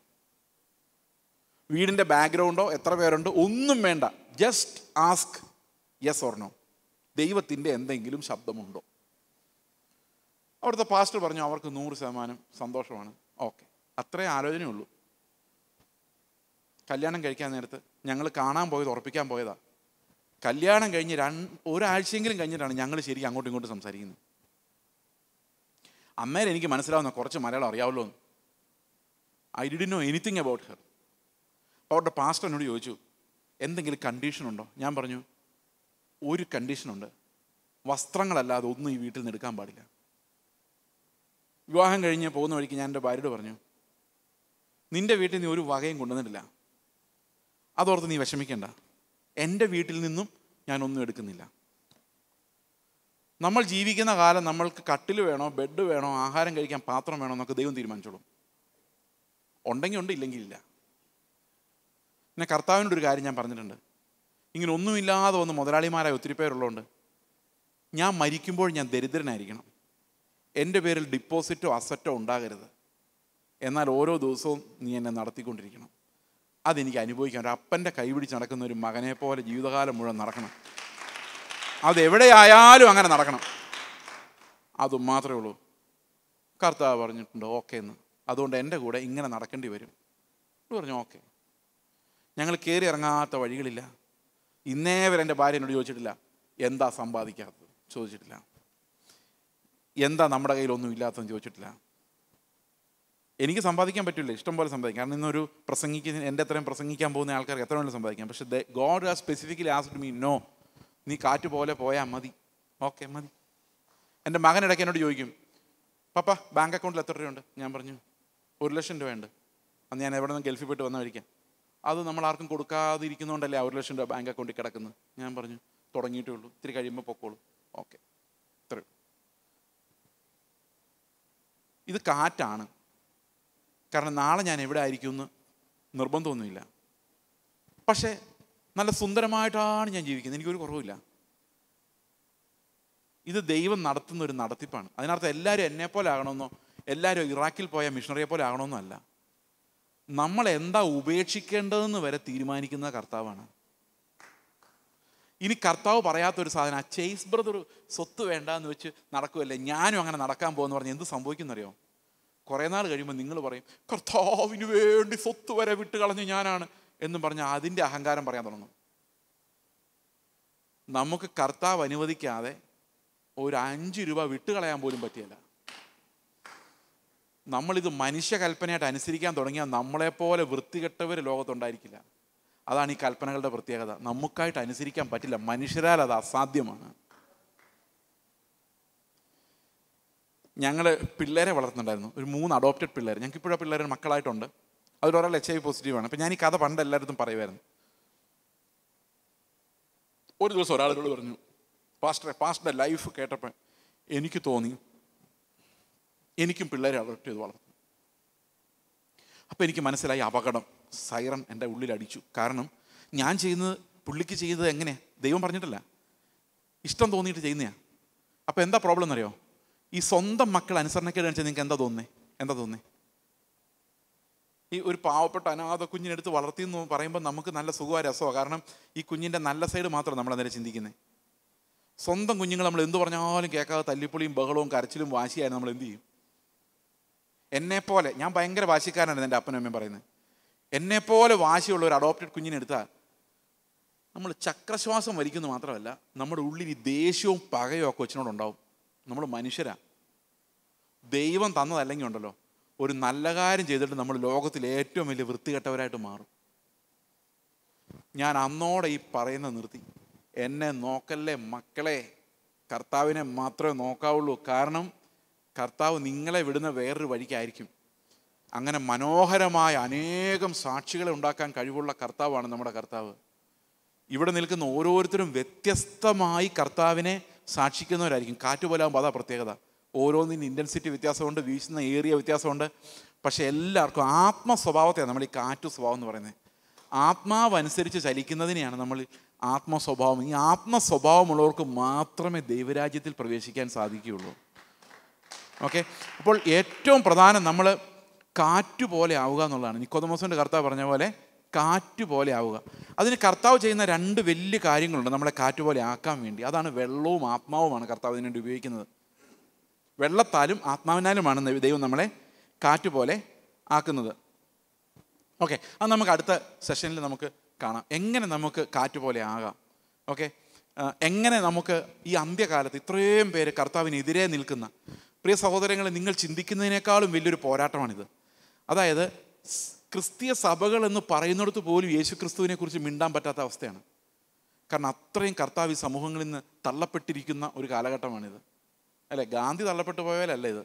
വീടിൻ്റെ ബാക്ക്ഗ്രൗണ്ടോ എത്ര പേരുണ്ടോ ഒന്നും വേണ്ട ജസ്റ്റ് ആസ്ക് യെസ് ഓർണോ ദൈവത്തിൻ്റെ എന്തെങ്കിലും ശബ്ദമുണ്ടോ അവിടുത്തെ പാസ്റ്റർ പറഞ്ഞു അവർക്ക് നൂറ് ശതമാനം സന്തോഷമാണ് ഓക്കെ അത്രേ ആലോചനയുള്ളൂ കല്യാണം കഴിക്കാൻ നേരത്ത് ഞങ്ങൾ കാണാൻ പോയത് ഉറപ്പിക്കാൻ പോയതാണ് കല്യാണം കഴിഞ്ഞ് രണ്ട് ഒരാഴ്ചയെങ്കിലും കഴിഞ്ഞിട്ടാണ് ഞങ്ങൾ ശരിക്കും അങ്ങോട്ടും ഇങ്ങോട്ടും സംസാരിക്കുന്നത് അമ്മേരെ എനിക്ക് മനസ്സിലാവുന്ന കുറച്ച് മലയാളം അറിയാവുള്ളൂ എന്ന് I did know anything about her അപ്പോൾ അവരുടെ പാസ്റ്റർ എന്നോട് ചോദിച്ചു എന്തെങ്കിലും കണ്ടീഷൻ ഉണ്ടോ ഞാൻ പറഞ്ഞു ഒരു കണ്ടീഷനുണ്ട് വസ്ത്രങ്ങളല്ലാതെ ഒന്നും ഈ വീട്ടിൽ നിന്ന് എടുക്കാൻ പാടില്ല വിവാഹം കഴിഞ്ഞ് പോകുന്ന വഴിക്ക് ഞാൻ എൻ്റെ ഭാര്യയോട് പറഞ്ഞു നിൻ്റെ വീട്ടിൽ നീ ഒരു വകയും കൊണ്ടുവന്നിട്ടില്ല അതോർത്ത് നീ വിഷമിക്കേണ്ട എൻ്റെ വീട്ടിൽ നിന്നും ഞാനൊന്നും എടുക്കുന്നില്ല നമ്മൾ ജീവിക്കുന്ന കാലം നമ്മൾക്ക് കട്ടിൽ വേണോ ബെഡ് വേണോ ആഹാരം കഴിക്കാൻ പാത്രം വേണോ എന്നൊക്കെ ദൈവം തീരുമാനിച്ചോളും ഉണ്ടെങ്കിൽ ഉണ്ട് ഇല്ലെങ്കിൽ ഇല്ല പിന്നെ കർത്താവിൻ്റെ ഒരു കാര്യം ഞാൻ പറഞ്ഞിട്ടുണ്ട് ഇങ്ങനെ ഒന്നുമില്ലാതെ വന്ന് മുതലാളിമാരായ ഒത്തിരി പേരുള്ളതുകൊണ്ട് ഞാൻ മരിക്കുമ്പോൾ ഞാൻ ദരിദ്രനായിരിക്കണം എൻ്റെ പേരിൽ ഡിപ്പോസിറ്റോ അസറ്റോ ഉണ്ടാകരുത് എന്നാൽ ഓരോ ദിവസവും നീ എന്നെ നടത്തിക്കൊണ്ടിരിക്കണം അതെനിക്ക് അനുഭവിക്കാൻ ഒരു അപ്പൻ്റെ കൈപിടിച്ച് നടക്കുന്ന ഒരു മകനെ പോലെ ജീവിതകാലം മുഴുവൻ നടക്കണം അതെവിടെയായാലും അങ്ങനെ നടക്കണം അതും മാത്രമേ ഉള്ളൂ കർത്താവ് പറഞ്ഞിട്ടുണ്ട് ഓക്കെ എന്ന് അതുകൊണ്ട് എൻ്റെ കൂടെ ഇങ്ങനെ നടക്കേണ്ടി വരും എന്ന് പറഞ്ഞു ഓക്കെ ഞങ്ങൾ കയറി ഇറങ്ങാത്ത വഴികളില്ല ഇന്നേ വരെ എൻ്റെ ഭാര്യ എന്നോട് ചോദിച്ചിട്ടില്ല എന്താ സമ്പാദിക്കാത്തത് ചോദിച്ചിട്ടില്ല എന്താ നമ്മുടെ കയ്യിലൊന്നും ഇല്ലാത്തതെന്ന് ചോദിച്ചിട്ടില്ല എനിക്ക് സമ്പാദിക്കാൻ പറ്റില്ല ഇഷ്ടം പോലെ സമ്പാദിക്കാം കാരണം ഇന്നൊരു പ്രസംഗിക്കുന്ന എൻ്റെ അത്രയും പ്രസംഗിക്കാൻ പോകുന്ന ആൾക്കാർക്ക് എത്ര വേണമെങ്കിലും സമ്പാദിക്കാം പക്ഷേ ഗോഡ് ആ സ്പെസിഫിക്കലി ആസ്ഡ് മീ നോ നീ കാറ്റ് പോലെ പോയാൽ മതി ഓക്കെ മതി എൻ്റെ മകൻ ഇടയ്ക്ക് എന്നോട് ചോദിക്കും പപ്പ ബാങ്ക് അക്കൗണ്ടിൽ എത്ര രൂപയുണ്ട് ഞാൻ പറഞ്ഞു ഒരു ലക്ഷം രൂപയുണ്ട് അന്ന് ഞാൻ എവിടെ നിന്ന് ഗൾഫിൽ പോയിട്ട് വന്ന അത് നമ്മൾ ആർക്കും കൊടുക്കാതിരിക്കുന്നതുകൊണ്ടല്ലേ ഒരു ലക്ഷം രൂപ ബാങ്ക് അക്കൗണ്ടിൽ കിടക്കുന്നത് ഞാൻ പറഞ്ഞു തുടങ്ങിയിട്ടേ ഉള്ളൂ ഇത്തിരി കഴിയുമ്പോൾ പൊക്കോളൂ ഓക്കെ ഇത്രയും ഇത് കാറ്റാണ് കാരണം നാളെ ഞാൻ എവിടെ ആയിരിക്കും എന്ന് നിർബന്ധമൊന്നുമില്ല പക്ഷേ നല്ല സുന്ദരമായിട്ടാണ് ഞാൻ ജീവിക്കുന്നത് എനിക്കൊരു കുറവില്ല ഇത് ദൈവം നടത്തുന്ന ഒരു നടത്തിപ്പാണ് അതിനർത്ഥം എല്ലാവരും എന്നെ പോലെ ആകണമെന്നോ എല്ലാവരും ഇറാഖിൽ പോയ മിഷണറിയെ പോലെ അല്ല നമ്മൾ എന്താ ഉപേക്ഷിക്കേണ്ടതെന്ന് വരെ തീരുമാനിക്കുന്ന കർത്താവാണ് ഇനി കർത്താവ് പറയാത്തൊരു സാധനം ആ ചേസ് ബ്രദർ സ്വത്ത് വേണ്ടെന്ന് വെച്ച് നടക്കുമല്ലേ ഞാനും അങ്ങനെ നടക്കാൻ പോകുമെന്ന് പറഞ്ഞ് എന്ത് സംഭവിക്കുന്നറിയോ കുറേ നാൾ കഴിയുമ്പോൾ നിങ്ങൾ പറയും കർത്താവിന് വേണ്ടി സ്വത്ത് വരെ വിട്ട് കളഞ്ഞ് ഞാനാണ് എന്നും പറഞ്ഞ് അതിൻ്റെ അഹങ്കാരം പറയാൻ തുടങ്ങും നമുക്ക് കർത്താവ് അനുവദിക്കാതെ ഒരു അഞ്ച് രൂപ വിട്ടുകളയാൻ പോലും പറ്റിയല്ല നമ്മളിത് മനുഷ്യകൽപ്പനയായിട്ട് അനുസരിക്കാൻ തുടങ്ങിയാൽ നമ്മളെപ്പോലെ വൃത്തികെട്ടവർ ലോകത്തുണ്ടായിരിക്കില്ല അതാണ് ഈ കൽപ്പനകളുടെ പ്രത്യേകത നമുക്കായിട്ട് അനുസരിക്കാൻ പറ്റില്ല മനുഷ്യരാൽ അത് അസാധ്യമാണ് ഞങ്ങൾ പിള്ളേരെ വളർത്തുന്നുണ്ടായിരുന്നു ഒരു മൂന്ന് അഡോപ്റ്റഡ് പിള്ളേർ ഞങ്ങൾക്ക് ഇപ്പോഴും ആ മക്കളായിട്ടുണ്ട് അതിലൊരാൾ എച്ച് ഐ പോസിറ്റീവാണ് അപ്പം ഞാൻ ഈ കഥ പണ്ട് എല്ലായിടത്തും പറയുമായിരുന്നു ഒരു ദിവസം ഒരാളോട് പറഞ്ഞു പാസ്റ്ററെ പാസ്റ്ററുടെ ലൈഫ് കേട്ടപ്പോൾ എനിക്ക് തോന്നി എനിക്കും പിള്ളേരെ അഡോപ്റ്റ് ചെയ്ത് വളർത്തും അപ്പോൾ എനിക്ക് മനസ്സിലായി അപകടം സൈറൺ എൻ്റെ ഉള്ളിലടിച്ചു കാരണം ഞാൻ ചെയ്യുന്നത് പുള്ളിക്ക് ചെയ്യുന്നത് എങ്ങനെയാണ് ദൈവം പറഞ്ഞിട്ടില്ല ഇഷ്ടം തോന്നിയിട്ട് ചെയ്യുന്നതാണ് അപ്പോൾ എന്താ പ്രോബ്ലം എന്നറിയോ ഈ സ്വന്തം മക്കൾ അനുസരണക്കേട് കാണിച്ചാൽ നിങ്ങൾക്ക് എന്താ തോന്നേ എന്താ തോന്നേ ഈ ഒരു പാവപ്പെട്ട അനാഥ കുഞ്ഞിനെടുത്ത് വളർത്തിയെന്ന് പറയുമ്പോൾ നമുക്ക് നല്ല സുഖമായ രസമാണ് കാരണം ഈ കുഞ്ഞിൻ്റെ നല്ല സൈഡ് മാത്രം നമ്മൾ അന്നേരം ചിന്തിക്കുന്നത് സ്വന്തം കുഞ്ഞുങ്ങൾ നമ്മൾ എന്ത് പറഞ്ഞാലും കേൾക്കാതെ തല്ലിപ്പൊളിയും ബഹളവും കരച്ചിലും വാശിയായി നമ്മൾ എന്ത് ചെയ്യും എന്നെപ്പോലെ ഞാൻ ഭയങ്കര വാശിക്കാരനായിരുന്നു എൻ്റെ അപ്പനും അമ്മയും പറയുന്നത് എന്നെപ്പോലെ വാശിയുള്ള ഒരു അഡോപ്റ്റഡ് കുഞ്ഞിനെടുത്താൽ നമ്മൾ ചക്രശ്വാസം വലിക്കുന്നു മാത്രമല്ല നമ്മുടെ ഉള്ളിൽ ഈ ദേഷ്യവും പകയോ കൊച്ചിനോടുണ്ടാവും നമ്മൾ മനുഷ്യരാ ദൈവം തന്നതല്ലെങ്കിൽ ഉണ്ടല്ലോ ഒരു നല്ല കാര്യം ചെയ്തിട്ട് നമ്മൾ ലോകത്തിൽ ഏറ്റവും വലിയ വൃത്തികെട്ടവരായിട്ട് മാറും ഞാൻ അന്നോടെ ഈ പറയുന്നത് നിർത്തി എന്നെ നോക്കല്ലേ മക്കളെ കർത്താവിനെ മാത്രമേ നോക്കാവുള്ളൂ കാരണം കർത്താവ് നിങ്ങളെ വിടുന്ന വേറൊരു വഴിക്കായിരിക്കും അങ്ങനെ മനോഹരമായ അനേകം സാക്ഷികളെ ഉണ്ടാക്കാൻ കഴിവുള്ള കർത്താവാണ് നമ്മുടെ കർത്താവ് ഇവിടെ നിൽക്കുന്ന ഓരോരുത്തരും വ്യത്യസ്തമായി കർത്താവിനെ സാക്ഷിക്കുന്നവരായിരിക്കും കാറ്റ് പോലാകുമ്പോൾ അതാ പ്രത്യേകത ഓരോന്നിന് ഇൻറ്റൻസിറ്റി വ്യത്യാസമുണ്ട് വീശുന്ന ഏറിയ വ്യത്യാസമുണ്ട് പക്ഷേ എല്ലാവർക്കും ആത്മസ്വഭാവത്തെയാണ് നമ്മൾ ഈ കാറ്റു സ്വഭാവം എന്ന് പറയുന്നത് ആത്മാവനുസരിച്ച് ചലിക്കുന്നതിനെയാണ് നമ്മൾ ആത്മസ്വഭാവം ഈ ആത്മസ്വഭാവമുള്ളവർക്ക് മാത്രമേ ദൈവരാജ്യത്തിൽ പ്രവേശിക്കാൻ സാധിക്കുകയുള്ളൂ ഓക്കെ അപ്പോൾ ഏറ്റവും പ്രധാനം നമ്മൾ കാറ്റുപോലെ ആവുക എന്നുള്ളതാണ് നിക്കോതമോസിൻ്റെ കർത്താവ് പറഞ്ഞ പോലെ കാറ്റ് പോലെ ആവുക അതിന് കർത്താവ് ചെയ്യുന്ന രണ്ട് വലിയ കാര്യങ്ങളുണ്ട് നമ്മളെ കാറ്റ് പോലെ ആക്കാൻ വേണ്ടി അതാണ് വെള്ളവും ആത്മാവുമാണ് കർത്താവ് അതിനുവേണ്ടി ഉപയോഗിക്കുന്നത് വെള്ളത്താലും ആത്മാവിനാലുമാണ് ദൈവം നമ്മളെ കാറ്റ് പോലെ ആക്കുന്നത് ഓക്കെ അത് നമുക്ക് അടുത്ത സെഷനിൽ നമുക്ക് കാണാം എങ്ങനെ നമുക്ക് കാറ്റ് പോലെ ആകാം ഓക്കെ എങ്ങനെ നമുക്ക് ഈ അന്ത്യകാലത്ത് ഇത്രയും പേര് കർത്താവിനെതിരെ നിൽക്കുന്ന പ്രിയ സഹോദരങ്ങളെ നിങ്ങൾ ചിന്തിക്കുന്നതിനേക്കാളും വലിയൊരു പോരാട്ടമാണിത് അതായത് ക്രിസ്തീയ സഭകൾ എന്ന് പറയുന്നിടത്ത് പോലും ക്രിസ്തുവിനെ കുറിച്ച് മിണ്ടാൻ പറ്റാത്ത അവസ്ഥയാണ് കാരണം അത്രയും കർത്താവ് ഈ സമൂഹങ്ങളിൽ നിന്ന് തള്ളപ്പെട്ടിരിക്കുന്ന ഒരു കാലഘട്ടമാണിത് അല്ലേ ഗാന്ധി തള്ളപ്പെട്ടു പോയാലല്ല ഇത്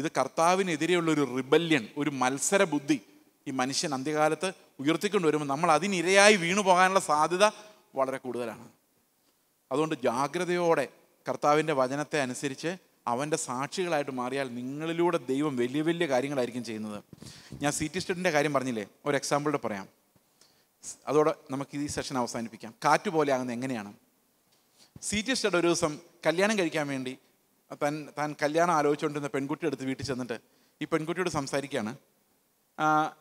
ഇത് കർത്താവിനെതിരെയുള്ള ഒരു റിബല്യൺ ഒരു മത്സര ബുദ്ധി ഈ മനുഷ്യൻ അന്ത്യകാലത്ത് ഉയർത്തിക്കൊണ്ട് വരുമ്പോൾ നമ്മൾ അതിനിരയായി വീണു പോകാനുള്ള സാധ്യത വളരെ കൂടുതലാണ് അതുകൊണ്ട് ജാഗ്രതയോടെ കർത്താവിൻ്റെ വചനത്തെ അനുസരിച്ച് അവൻ്റെ സാക്ഷികളായിട്ട് മാറിയാൽ നിങ്ങളിലൂടെ ദൈവം വലിയ വലിയ കാര്യങ്ങളായിരിക്കും ചെയ്യുന്നത് ഞാൻ സി ടി സ്റ്റഡിൻ്റെ കാര്യം പറഞ്ഞില്ലേ ഒരു എക്സാമ്പിളുടെ പറയാം അതോടെ നമുക്ക് ഈ സെഷൻ അവസാനിപ്പിക്കാം കാറ്റ് പോലെ ആകുന്നത് എങ്ങനെയാണ് സി ടി സ്റ്റഡ് ഒരു ദിവസം കല്യാണം കഴിക്കാൻ വേണ്ടി താൻ താൻ കല്യാണം ആലോചിച്ചുകൊണ്ടിരുന്ന പെൺകുട്ടി എടുത്ത് വീട്ടിൽ ചെന്നിട്ട് ഈ പെൺകുട്ടിയോട് സംസാരിക്കുകയാണ്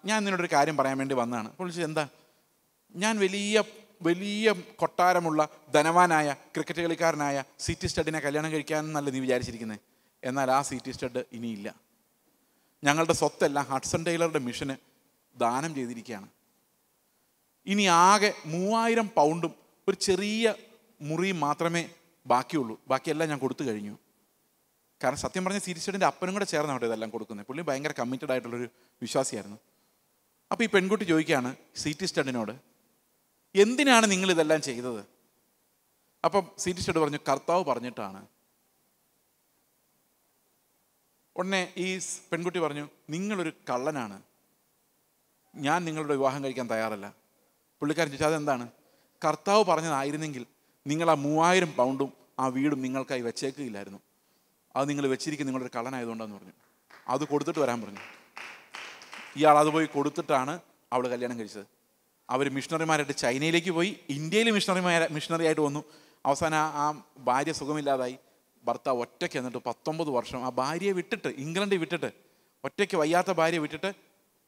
ഞാൻ നിന്നോടൊരു കാര്യം പറയാൻ വേണ്ടി വന്നതാണ് അപ്പോൾ എന്താ ഞാൻ വലിയ വലിയ കൊട്ടാരമുള്ള ധനവാനായ ക്രിക്കറ്റ് കളിക്കാരനായ സി ടി സ്റ്റഡിനെ കല്യാണം നല്ല നീ വിചാരിച്ചിരിക്കുന്നത് എന്നാൽ ആ സി ടി സ്റ്റഡ് ഇനിയില്ല ഞങ്ങളുടെ സ്വത്തെല്ലാം ഹഡ്സൺ ടൈലറുടെ മിഷന് ദാനം ചെയ്തിരിക്കുകയാണ് ഇനി ആകെ മൂവായിരം പൗണ്ടും ഒരു ചെറിയ മുറിയും മാത്രമേ ബാക്കിയുള്ളൂ ബാക്കിയെല്ലാം ഞാൻ കൊടുത്തു കഴിഞ്ഞു കാരണം സത്യം പറഞ്ഞ സ്റ്റഡിൻ്റെ അപ്പനും കൂടെ ചേർന്ന് അവിടെ ഇതെല്ലാം കൊടുക്കുന്നത് പുള്ളി ഭയങ്കര കമ്മിറ്റഡ് ആയിട്ടുള്ളൊരു വിശ്വാസിയായിരുന്നു അപ്പോൾ ഈ പെൺകുട്ടി ചോദിക്കുകയാണ് സി ടി സ്റ്റഡിനോട് എന്തിനാണ് നിങ്ങൾ ഇതെല്ലാം ചെയ്തത് അപ്പം സീറ്റിച്ചോട് പറഞ്ഞു കർത്താവ് പറഞ്ഞിട്ടാണ് ഉടനെ ഈ പെൺകുട്ടി പറഞ്ഞു നിങ്ങളൊരു കള്ളനാണ് ഞാൻ നിങ്ങളുടെ വിവാഹം കഴിക്കാൻ തയ്യാറല്ല പുള്ളിക്കാരൻ ചോദിച്ചാൽ അതെന്താണ് കർത്താവ് പറഞ്ഞതായിരുന്നെങ്കിൽ നിങ്ങൾ ആ മൂവായിരം പൗണ്ടും ആ വീടും നിങ്ങൾക്കായി വെച്ചേക്കുകയില്ലായിരുന്നു അത് നിങ്ങൾ വെച്ചിരിക്കുന്ന നിങ്ങളൊരു കള്ളനായതുകൊണ്ടാന്ന് പറഞ്ഞു അത് കൊടുത്തിട്ട് വരാൻ പറഞ്ഞു ഇയാൾ അത് പോയി കൊടുത്തിട്ടാണ് അവൾ കല്യാണം കഴിച്ചത് അവർ മിഷണറിമാരായിട്ട് ചൈനയിലേക്ക് പോയി ഇന്ത്യയിൽ മിഷണറിമാർ മിഷണറി ആയിട്ട് വന്നു അവസാനം ആ ഭാര്യ സുഖമില്ലാതായി ഭർത്താവ് ഒറ്റയ്ക്ക് എന്നിട്ട് പത്തൊമ്പത് വർഷം ആ ഭാര്യയെ വിട്ടിട്ട് ഇംഗ്ലണ്ടിൽ വിട്ടിട്ട് ഒറ്റയ്ക്ക് വയ്യാത്ത ഭാര്യ വിട്ടിട്ട്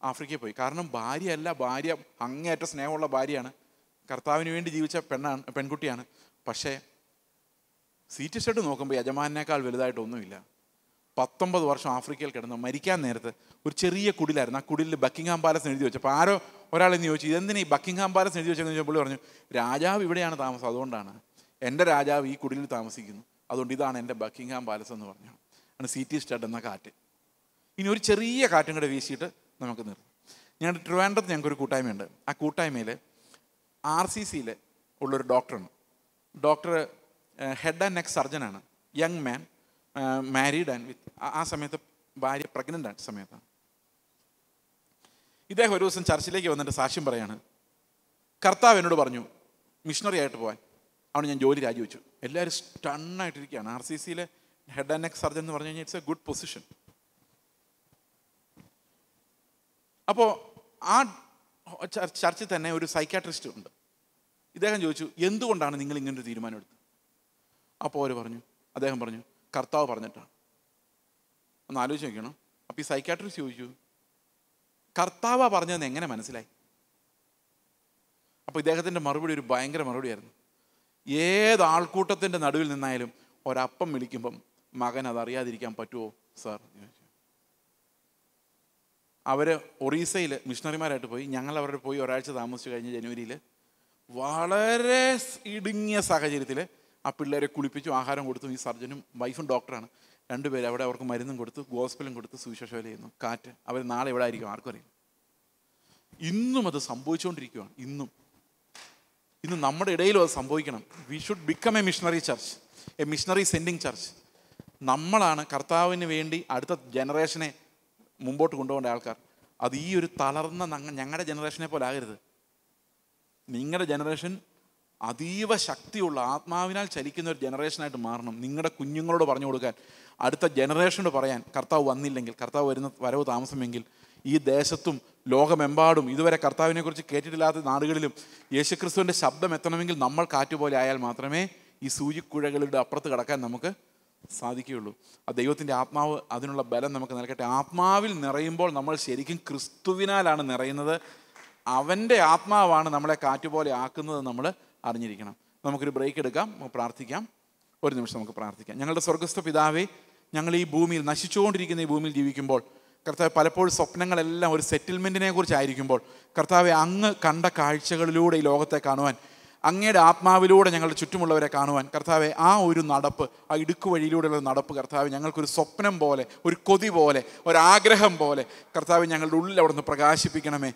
ആഫ്രിക്കയിൽ പോയി കാരണം ഭാര്യയല്ല ഭാര്യ അങ്ങേയറ്റ സ്നേഹമുള്ള ഭാര്യയാണ് കർത്താവിന് വേണ്ടി ജീവിച്ച പെണ്ണാണ് പെൺകുട്ടിയാണ് പക്ഷേ സീറ്റ് ഷെഡ് നോക്കുമ്പോൾ യജമാനേക്കാൾ വലുതായിട്ടൊന്നുമില്ല പത്തൊമ്പത് വർഷം ആഫ്രിക്കയിൽ കിടന്ന് മരിക്കാൻ നേരത്ത് ഒരു ചെറിയ കുടിലായിരുന്നു ആ കുടിലിൽ ബക്കിംഗ്ഹാം പാലസ് എഴുതി വെച്ചപ്പോൾ ആരോ ഒരാൾ എന്ന് ചോദിച്ചു ഇതെന്തിനാ ഈ ബക്കിംഗ്ഹാം പാലസ് എഴുതി വെച്ചെന്ന് ചോദിച്ചാൽ പുള്ളി പറഞ്ഞു രാജാവ് ഇവിടെയാണ് താമസം അതുകൊണ്ടാണ് എൻ്റെ രാജാവ് ഈ കുടിലിൽ താമസിക്കുന്നു അതുകൊണ്ട് ഇതാണ് എൻ്റെ ബക്കിംഗ്ഹാം പാലസ് എന്ന് പറഞ്ഞു ആണ് സി ടി സ്റ്റഡ് എന്ന കാറ്റ് ഇനി ഒരു ചെറിയ കാറ്റും കൂടെ വീശിയിട്ട് നമുക്ക് നിർത്തും ഞങ്ങളുടെ ട്രിവാൻഡ്രത്ത് ഞങ്ങൾക്കൊരു കൂട്ടായ്മയുണ്ട് ആ കൂട്ടായ്മയിൽ ആർ സി സിയിൽ ഉള്ളൊരു ഡോക്ടറാണ് ഡോക്ടർ ഹെഡ് ആൻഡ് നെക്ക് സർജനാണ് young man married and with ആ സമയത്ത് ഭാര്യ പ്രഗ്നൻ്റ് ആ സമയത്താണ് ഇദ്ദേഹം ഒരു ദിവസം ചർച്ചിലേക്ക് വന്നിട്ട് സാക്ഷ്യം പറയാണ് കർത്താവ് എന്നോട് പറഞ്ഞു മിഷണറി ആയിട്ട് പോകാൻ അവിടെ ഞാൻ ജോലി രാജിവെച്ചു എല്ലാവരും സ്റ്റണ്ണായിട്ടിരിക്കുകയാണ് ആർ സി സിയിലെ ഹെഡ് ആൻഡ് നെക് സർജൻ എന്ന് പറഞ്ഞു കഴിഞ്ഞാൽ ഇറ്റ്സ് എ ഗുഡ് പൊസിഷൻ അപ്പോൾ ആ ചർച്ചിൽ തന്നെ ഒരു സൈക്കാട്രിസ്റ്റ് ഉണ്ട് ഇദ്ദേഹം ചോദിച്ചു എന്തുകൊണ്ടാണ് നിങ്ങൾ ഇങ്ങനൊരു തീരുമാനം എടുത്തത് അപ്പോൾ അവർ പറഞ്ഞു അദ്ദേഹം പറഞ്ഞു കർത്താവ് പറഞ്ഞിട്ടാണ് ഒന്ന് ആലോചിച്ച് നോക്കണം അപ്പോൾ ഈ സൈക്കാട്രിസ്റ്റ് ചോദിച്ചു കർത്താവ പറഞ്ഞതെന്ന് എങ്ങനെ മനസ്സിലായി അപ്പോൾ ഇദ്ദേഹത്തിൻ്റെ മറുപടി ഒരു ഭയങ്കര മറുപടിയായിരുന്നു ഏത് ആൾക്കൂട്ടത്തിൻ്റെ നടുവിൽ നിന്നായാലും ഒരപ്പം വിളിക്കുമ്പം മകൻ അതറിയാതിരിക്കാൻ പറ്റുമോ സാർ അവർ ഒറീസയിൽ മിഷണറിമാരായിട്ട് പോയി ഞങ്ങൾ അവരുടെ പോയി ഒരാഴ്ച താമസിച്ചു കഴിഞ്ഞ് ജനുവരിയിൽ വളരെ ഇടുങ്ങിയ സാഹചര്യത്തിൽ ആ പിള്ളേരെ കുളിപ്പിച്ചു ആഹാരം കൊടുത്തു ഈ സർജനും വൈഫും ഡോക്ടറാണ് രണ്ടുപേരും അവിടെ അവർക്ക് മരുന്നും കൊടുത്തു ഗോസ്പലും കൊടുത്ത് സുവിശേഷം ചെയ്യുന്നു കാറ്റ് അവർ നാളെ എവിടെ ആയിരിക്കും ആർക്കും ഇന്നും അത് സംഭവിച്ചുകൊണ്ടിരിക്കുകയാണ് ഇന്നും ഇന്ന് നമ്മുടെ ഇടയിലും അത് സംഭവിക്കണം we should become a missionary church a missionary sending church നമ്മളാണ് കർത്താവിന് വേണ്ടി അടുത്ത ജനറേഷനെ മുമ്പോട്ട് കൊണ്ടുപോകേണ്ട ആൾക്കാർ അത് ഈ ഒരു തളർന്ന ഞങ്ങളുടെ ജനറേഷനെ പോലെ ആകരുത് നിങ്ങളുടെ ജനറേഷൻ അതീവ ശക്തിയുള്ള ആത്മാവിനാൽ ചലിക്കുന്ന ഒരു ജനറേഷനായിട്ട് മാറണം നിങ്ങളുടെ കുഞ്ഞുങ്ങളോട് പറഞ്ഞു കൊടുക്കാൻ അടുത്ത ജനറേഷനോട് പറയാൻ കർത്താവ് വന്നില്ലെങ്കിൽ കർത്താവ് വരുന്ന വരവ് താമസമെങ്കിൽ ഈ ദേശത്തും ലോകമെമ്പാടും ഇതുവരെ കർത്താവിനെക്കുറിച്ച് കേട്ടിട്ടില്ലാത്ത നാടുകളിലും യേശുക്രിസ്തുവിൻ്റെ ശബ്ദം എത്തണമെങ്കിൽ നമ്മൾ കാറ്റുപോലെ ആയാൽ മാത്രമേ ഈ സൂചിക്കുഴകളുടെ അപ്പുറത്ത് കടക്കാൻ നമുക്ക് സാധിക്കുകയുള്ളൂ ആ ദൈവത്തിൻ്റെ ആത്മാവ് അതിനുള്ള ബലം നമുക്ക് നൽകട്ടെ ആത്മാവിൽ നിറയുമ്പോൾ നമ്മൾ ശരിക്കും ക്രിസ്തുവിനാലാണ് നിറയുന്നത് അവൻ്റെ ആത്മാവാണ് നമ്മളെ കാറ്റുപോലെ ആക്കുന്നത് നമ്മൾ അറിഞ്ഞിരിക്കണം നമുക്കൊരു ബ്രേക്ക് എടുക്കാം പ്രാർത്ഥിക്കാം ഒരു നിമിഷം നമുക്ക് പ്രാർത്ഥിക്കാം ഞങ്ങളുടെ സ്വർഗസ്ഥ പിതാവേ ഞങ്ങൾ ഈ ഭൂമിയിൽ നശിച്ചുകൊണ്ടിരിക്കുന്ന ഈ ഭൂമിയിൽ ജീവിക്കുമ്പോൾ കർത്താവ് പലപ്പോഴും സ്വപ്നങ്ങളെല്ലാം ഒരു സെറ്റിൽമെൻറ്റിനെ കുറിച്ചായിരിക്കുമ്പോൾ കർത്താവെ അങ്ങ് കണ്ട കാഴ്ചകളിലൂടെ ഈ ലോകത്തെ കാണുവാൻ അങ്ങയുടെ ആത്മാവിലൂടെ ഞങ്ങളുടെ ചുറ്റുമുള്ളവരെ കാണുവാൻ കർത്താവെ ആ ഒരു നടപ്പ് ആ ഇടുക്കു വഴിയിലൂടെയുള്ള നടപ്പ് കർത്താവ് ഞങ്ങൾക്കൊരു സ്വപ്നം പോലെ ഒരു കൊതി പോലെ ഒരാഗ്രഹം പോലെ കർത്താവ് ഞങ്ങളുടെ ഉള്ളിൽ അവിടെ നിന്ന് പ്രകാശിപ്പിക്കണമേ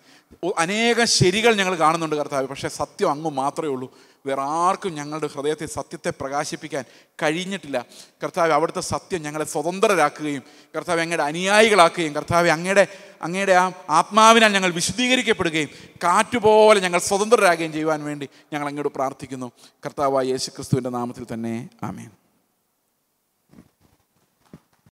അനേകം ശരികൾ ഞങ്ങൾ കാണുന്നുണ്ട് കർത്താവ് പക്ഷേ സത്യം അങ്ങ് മാത്രമേ ഉള്ളൂ വേറെ ആർക്കും ഞങ്ങളുടെ ഹൃദയത്തെ സത്യത്തെ പ്രകാശിപ്പിക്കാൻ കഴിഞ്ഞിട്ടില്ല കർത്താവ് അവിടുത്തെ സത്യം ഞങ്ങളെ സ്വതന്ത്രരാക്കുകയും കർത്താവ് അങ്ങയുടെ അനുയായികളാക്കുകയും കർത്താവ് അങ്ങയുടെ അങ്ങയുടെ ആ ആത്മാവിനാൽ ഞങ്ങൾ വിശുദ്ധീകരിക്കപ്പെടുകയും കാറ്റുപോലെ ഞങ്ങൾ സ്വതന്ത്രരാകുകയും ചെയ്യുവാൻ വേണ്ടി ഞങ്ങൾ അങ്ങോട്ട് പ്രാർത്ഥിക്കുന്നു കർത്താവായ യേശു നാമത്തിൽ തന്നെ ആമേൻ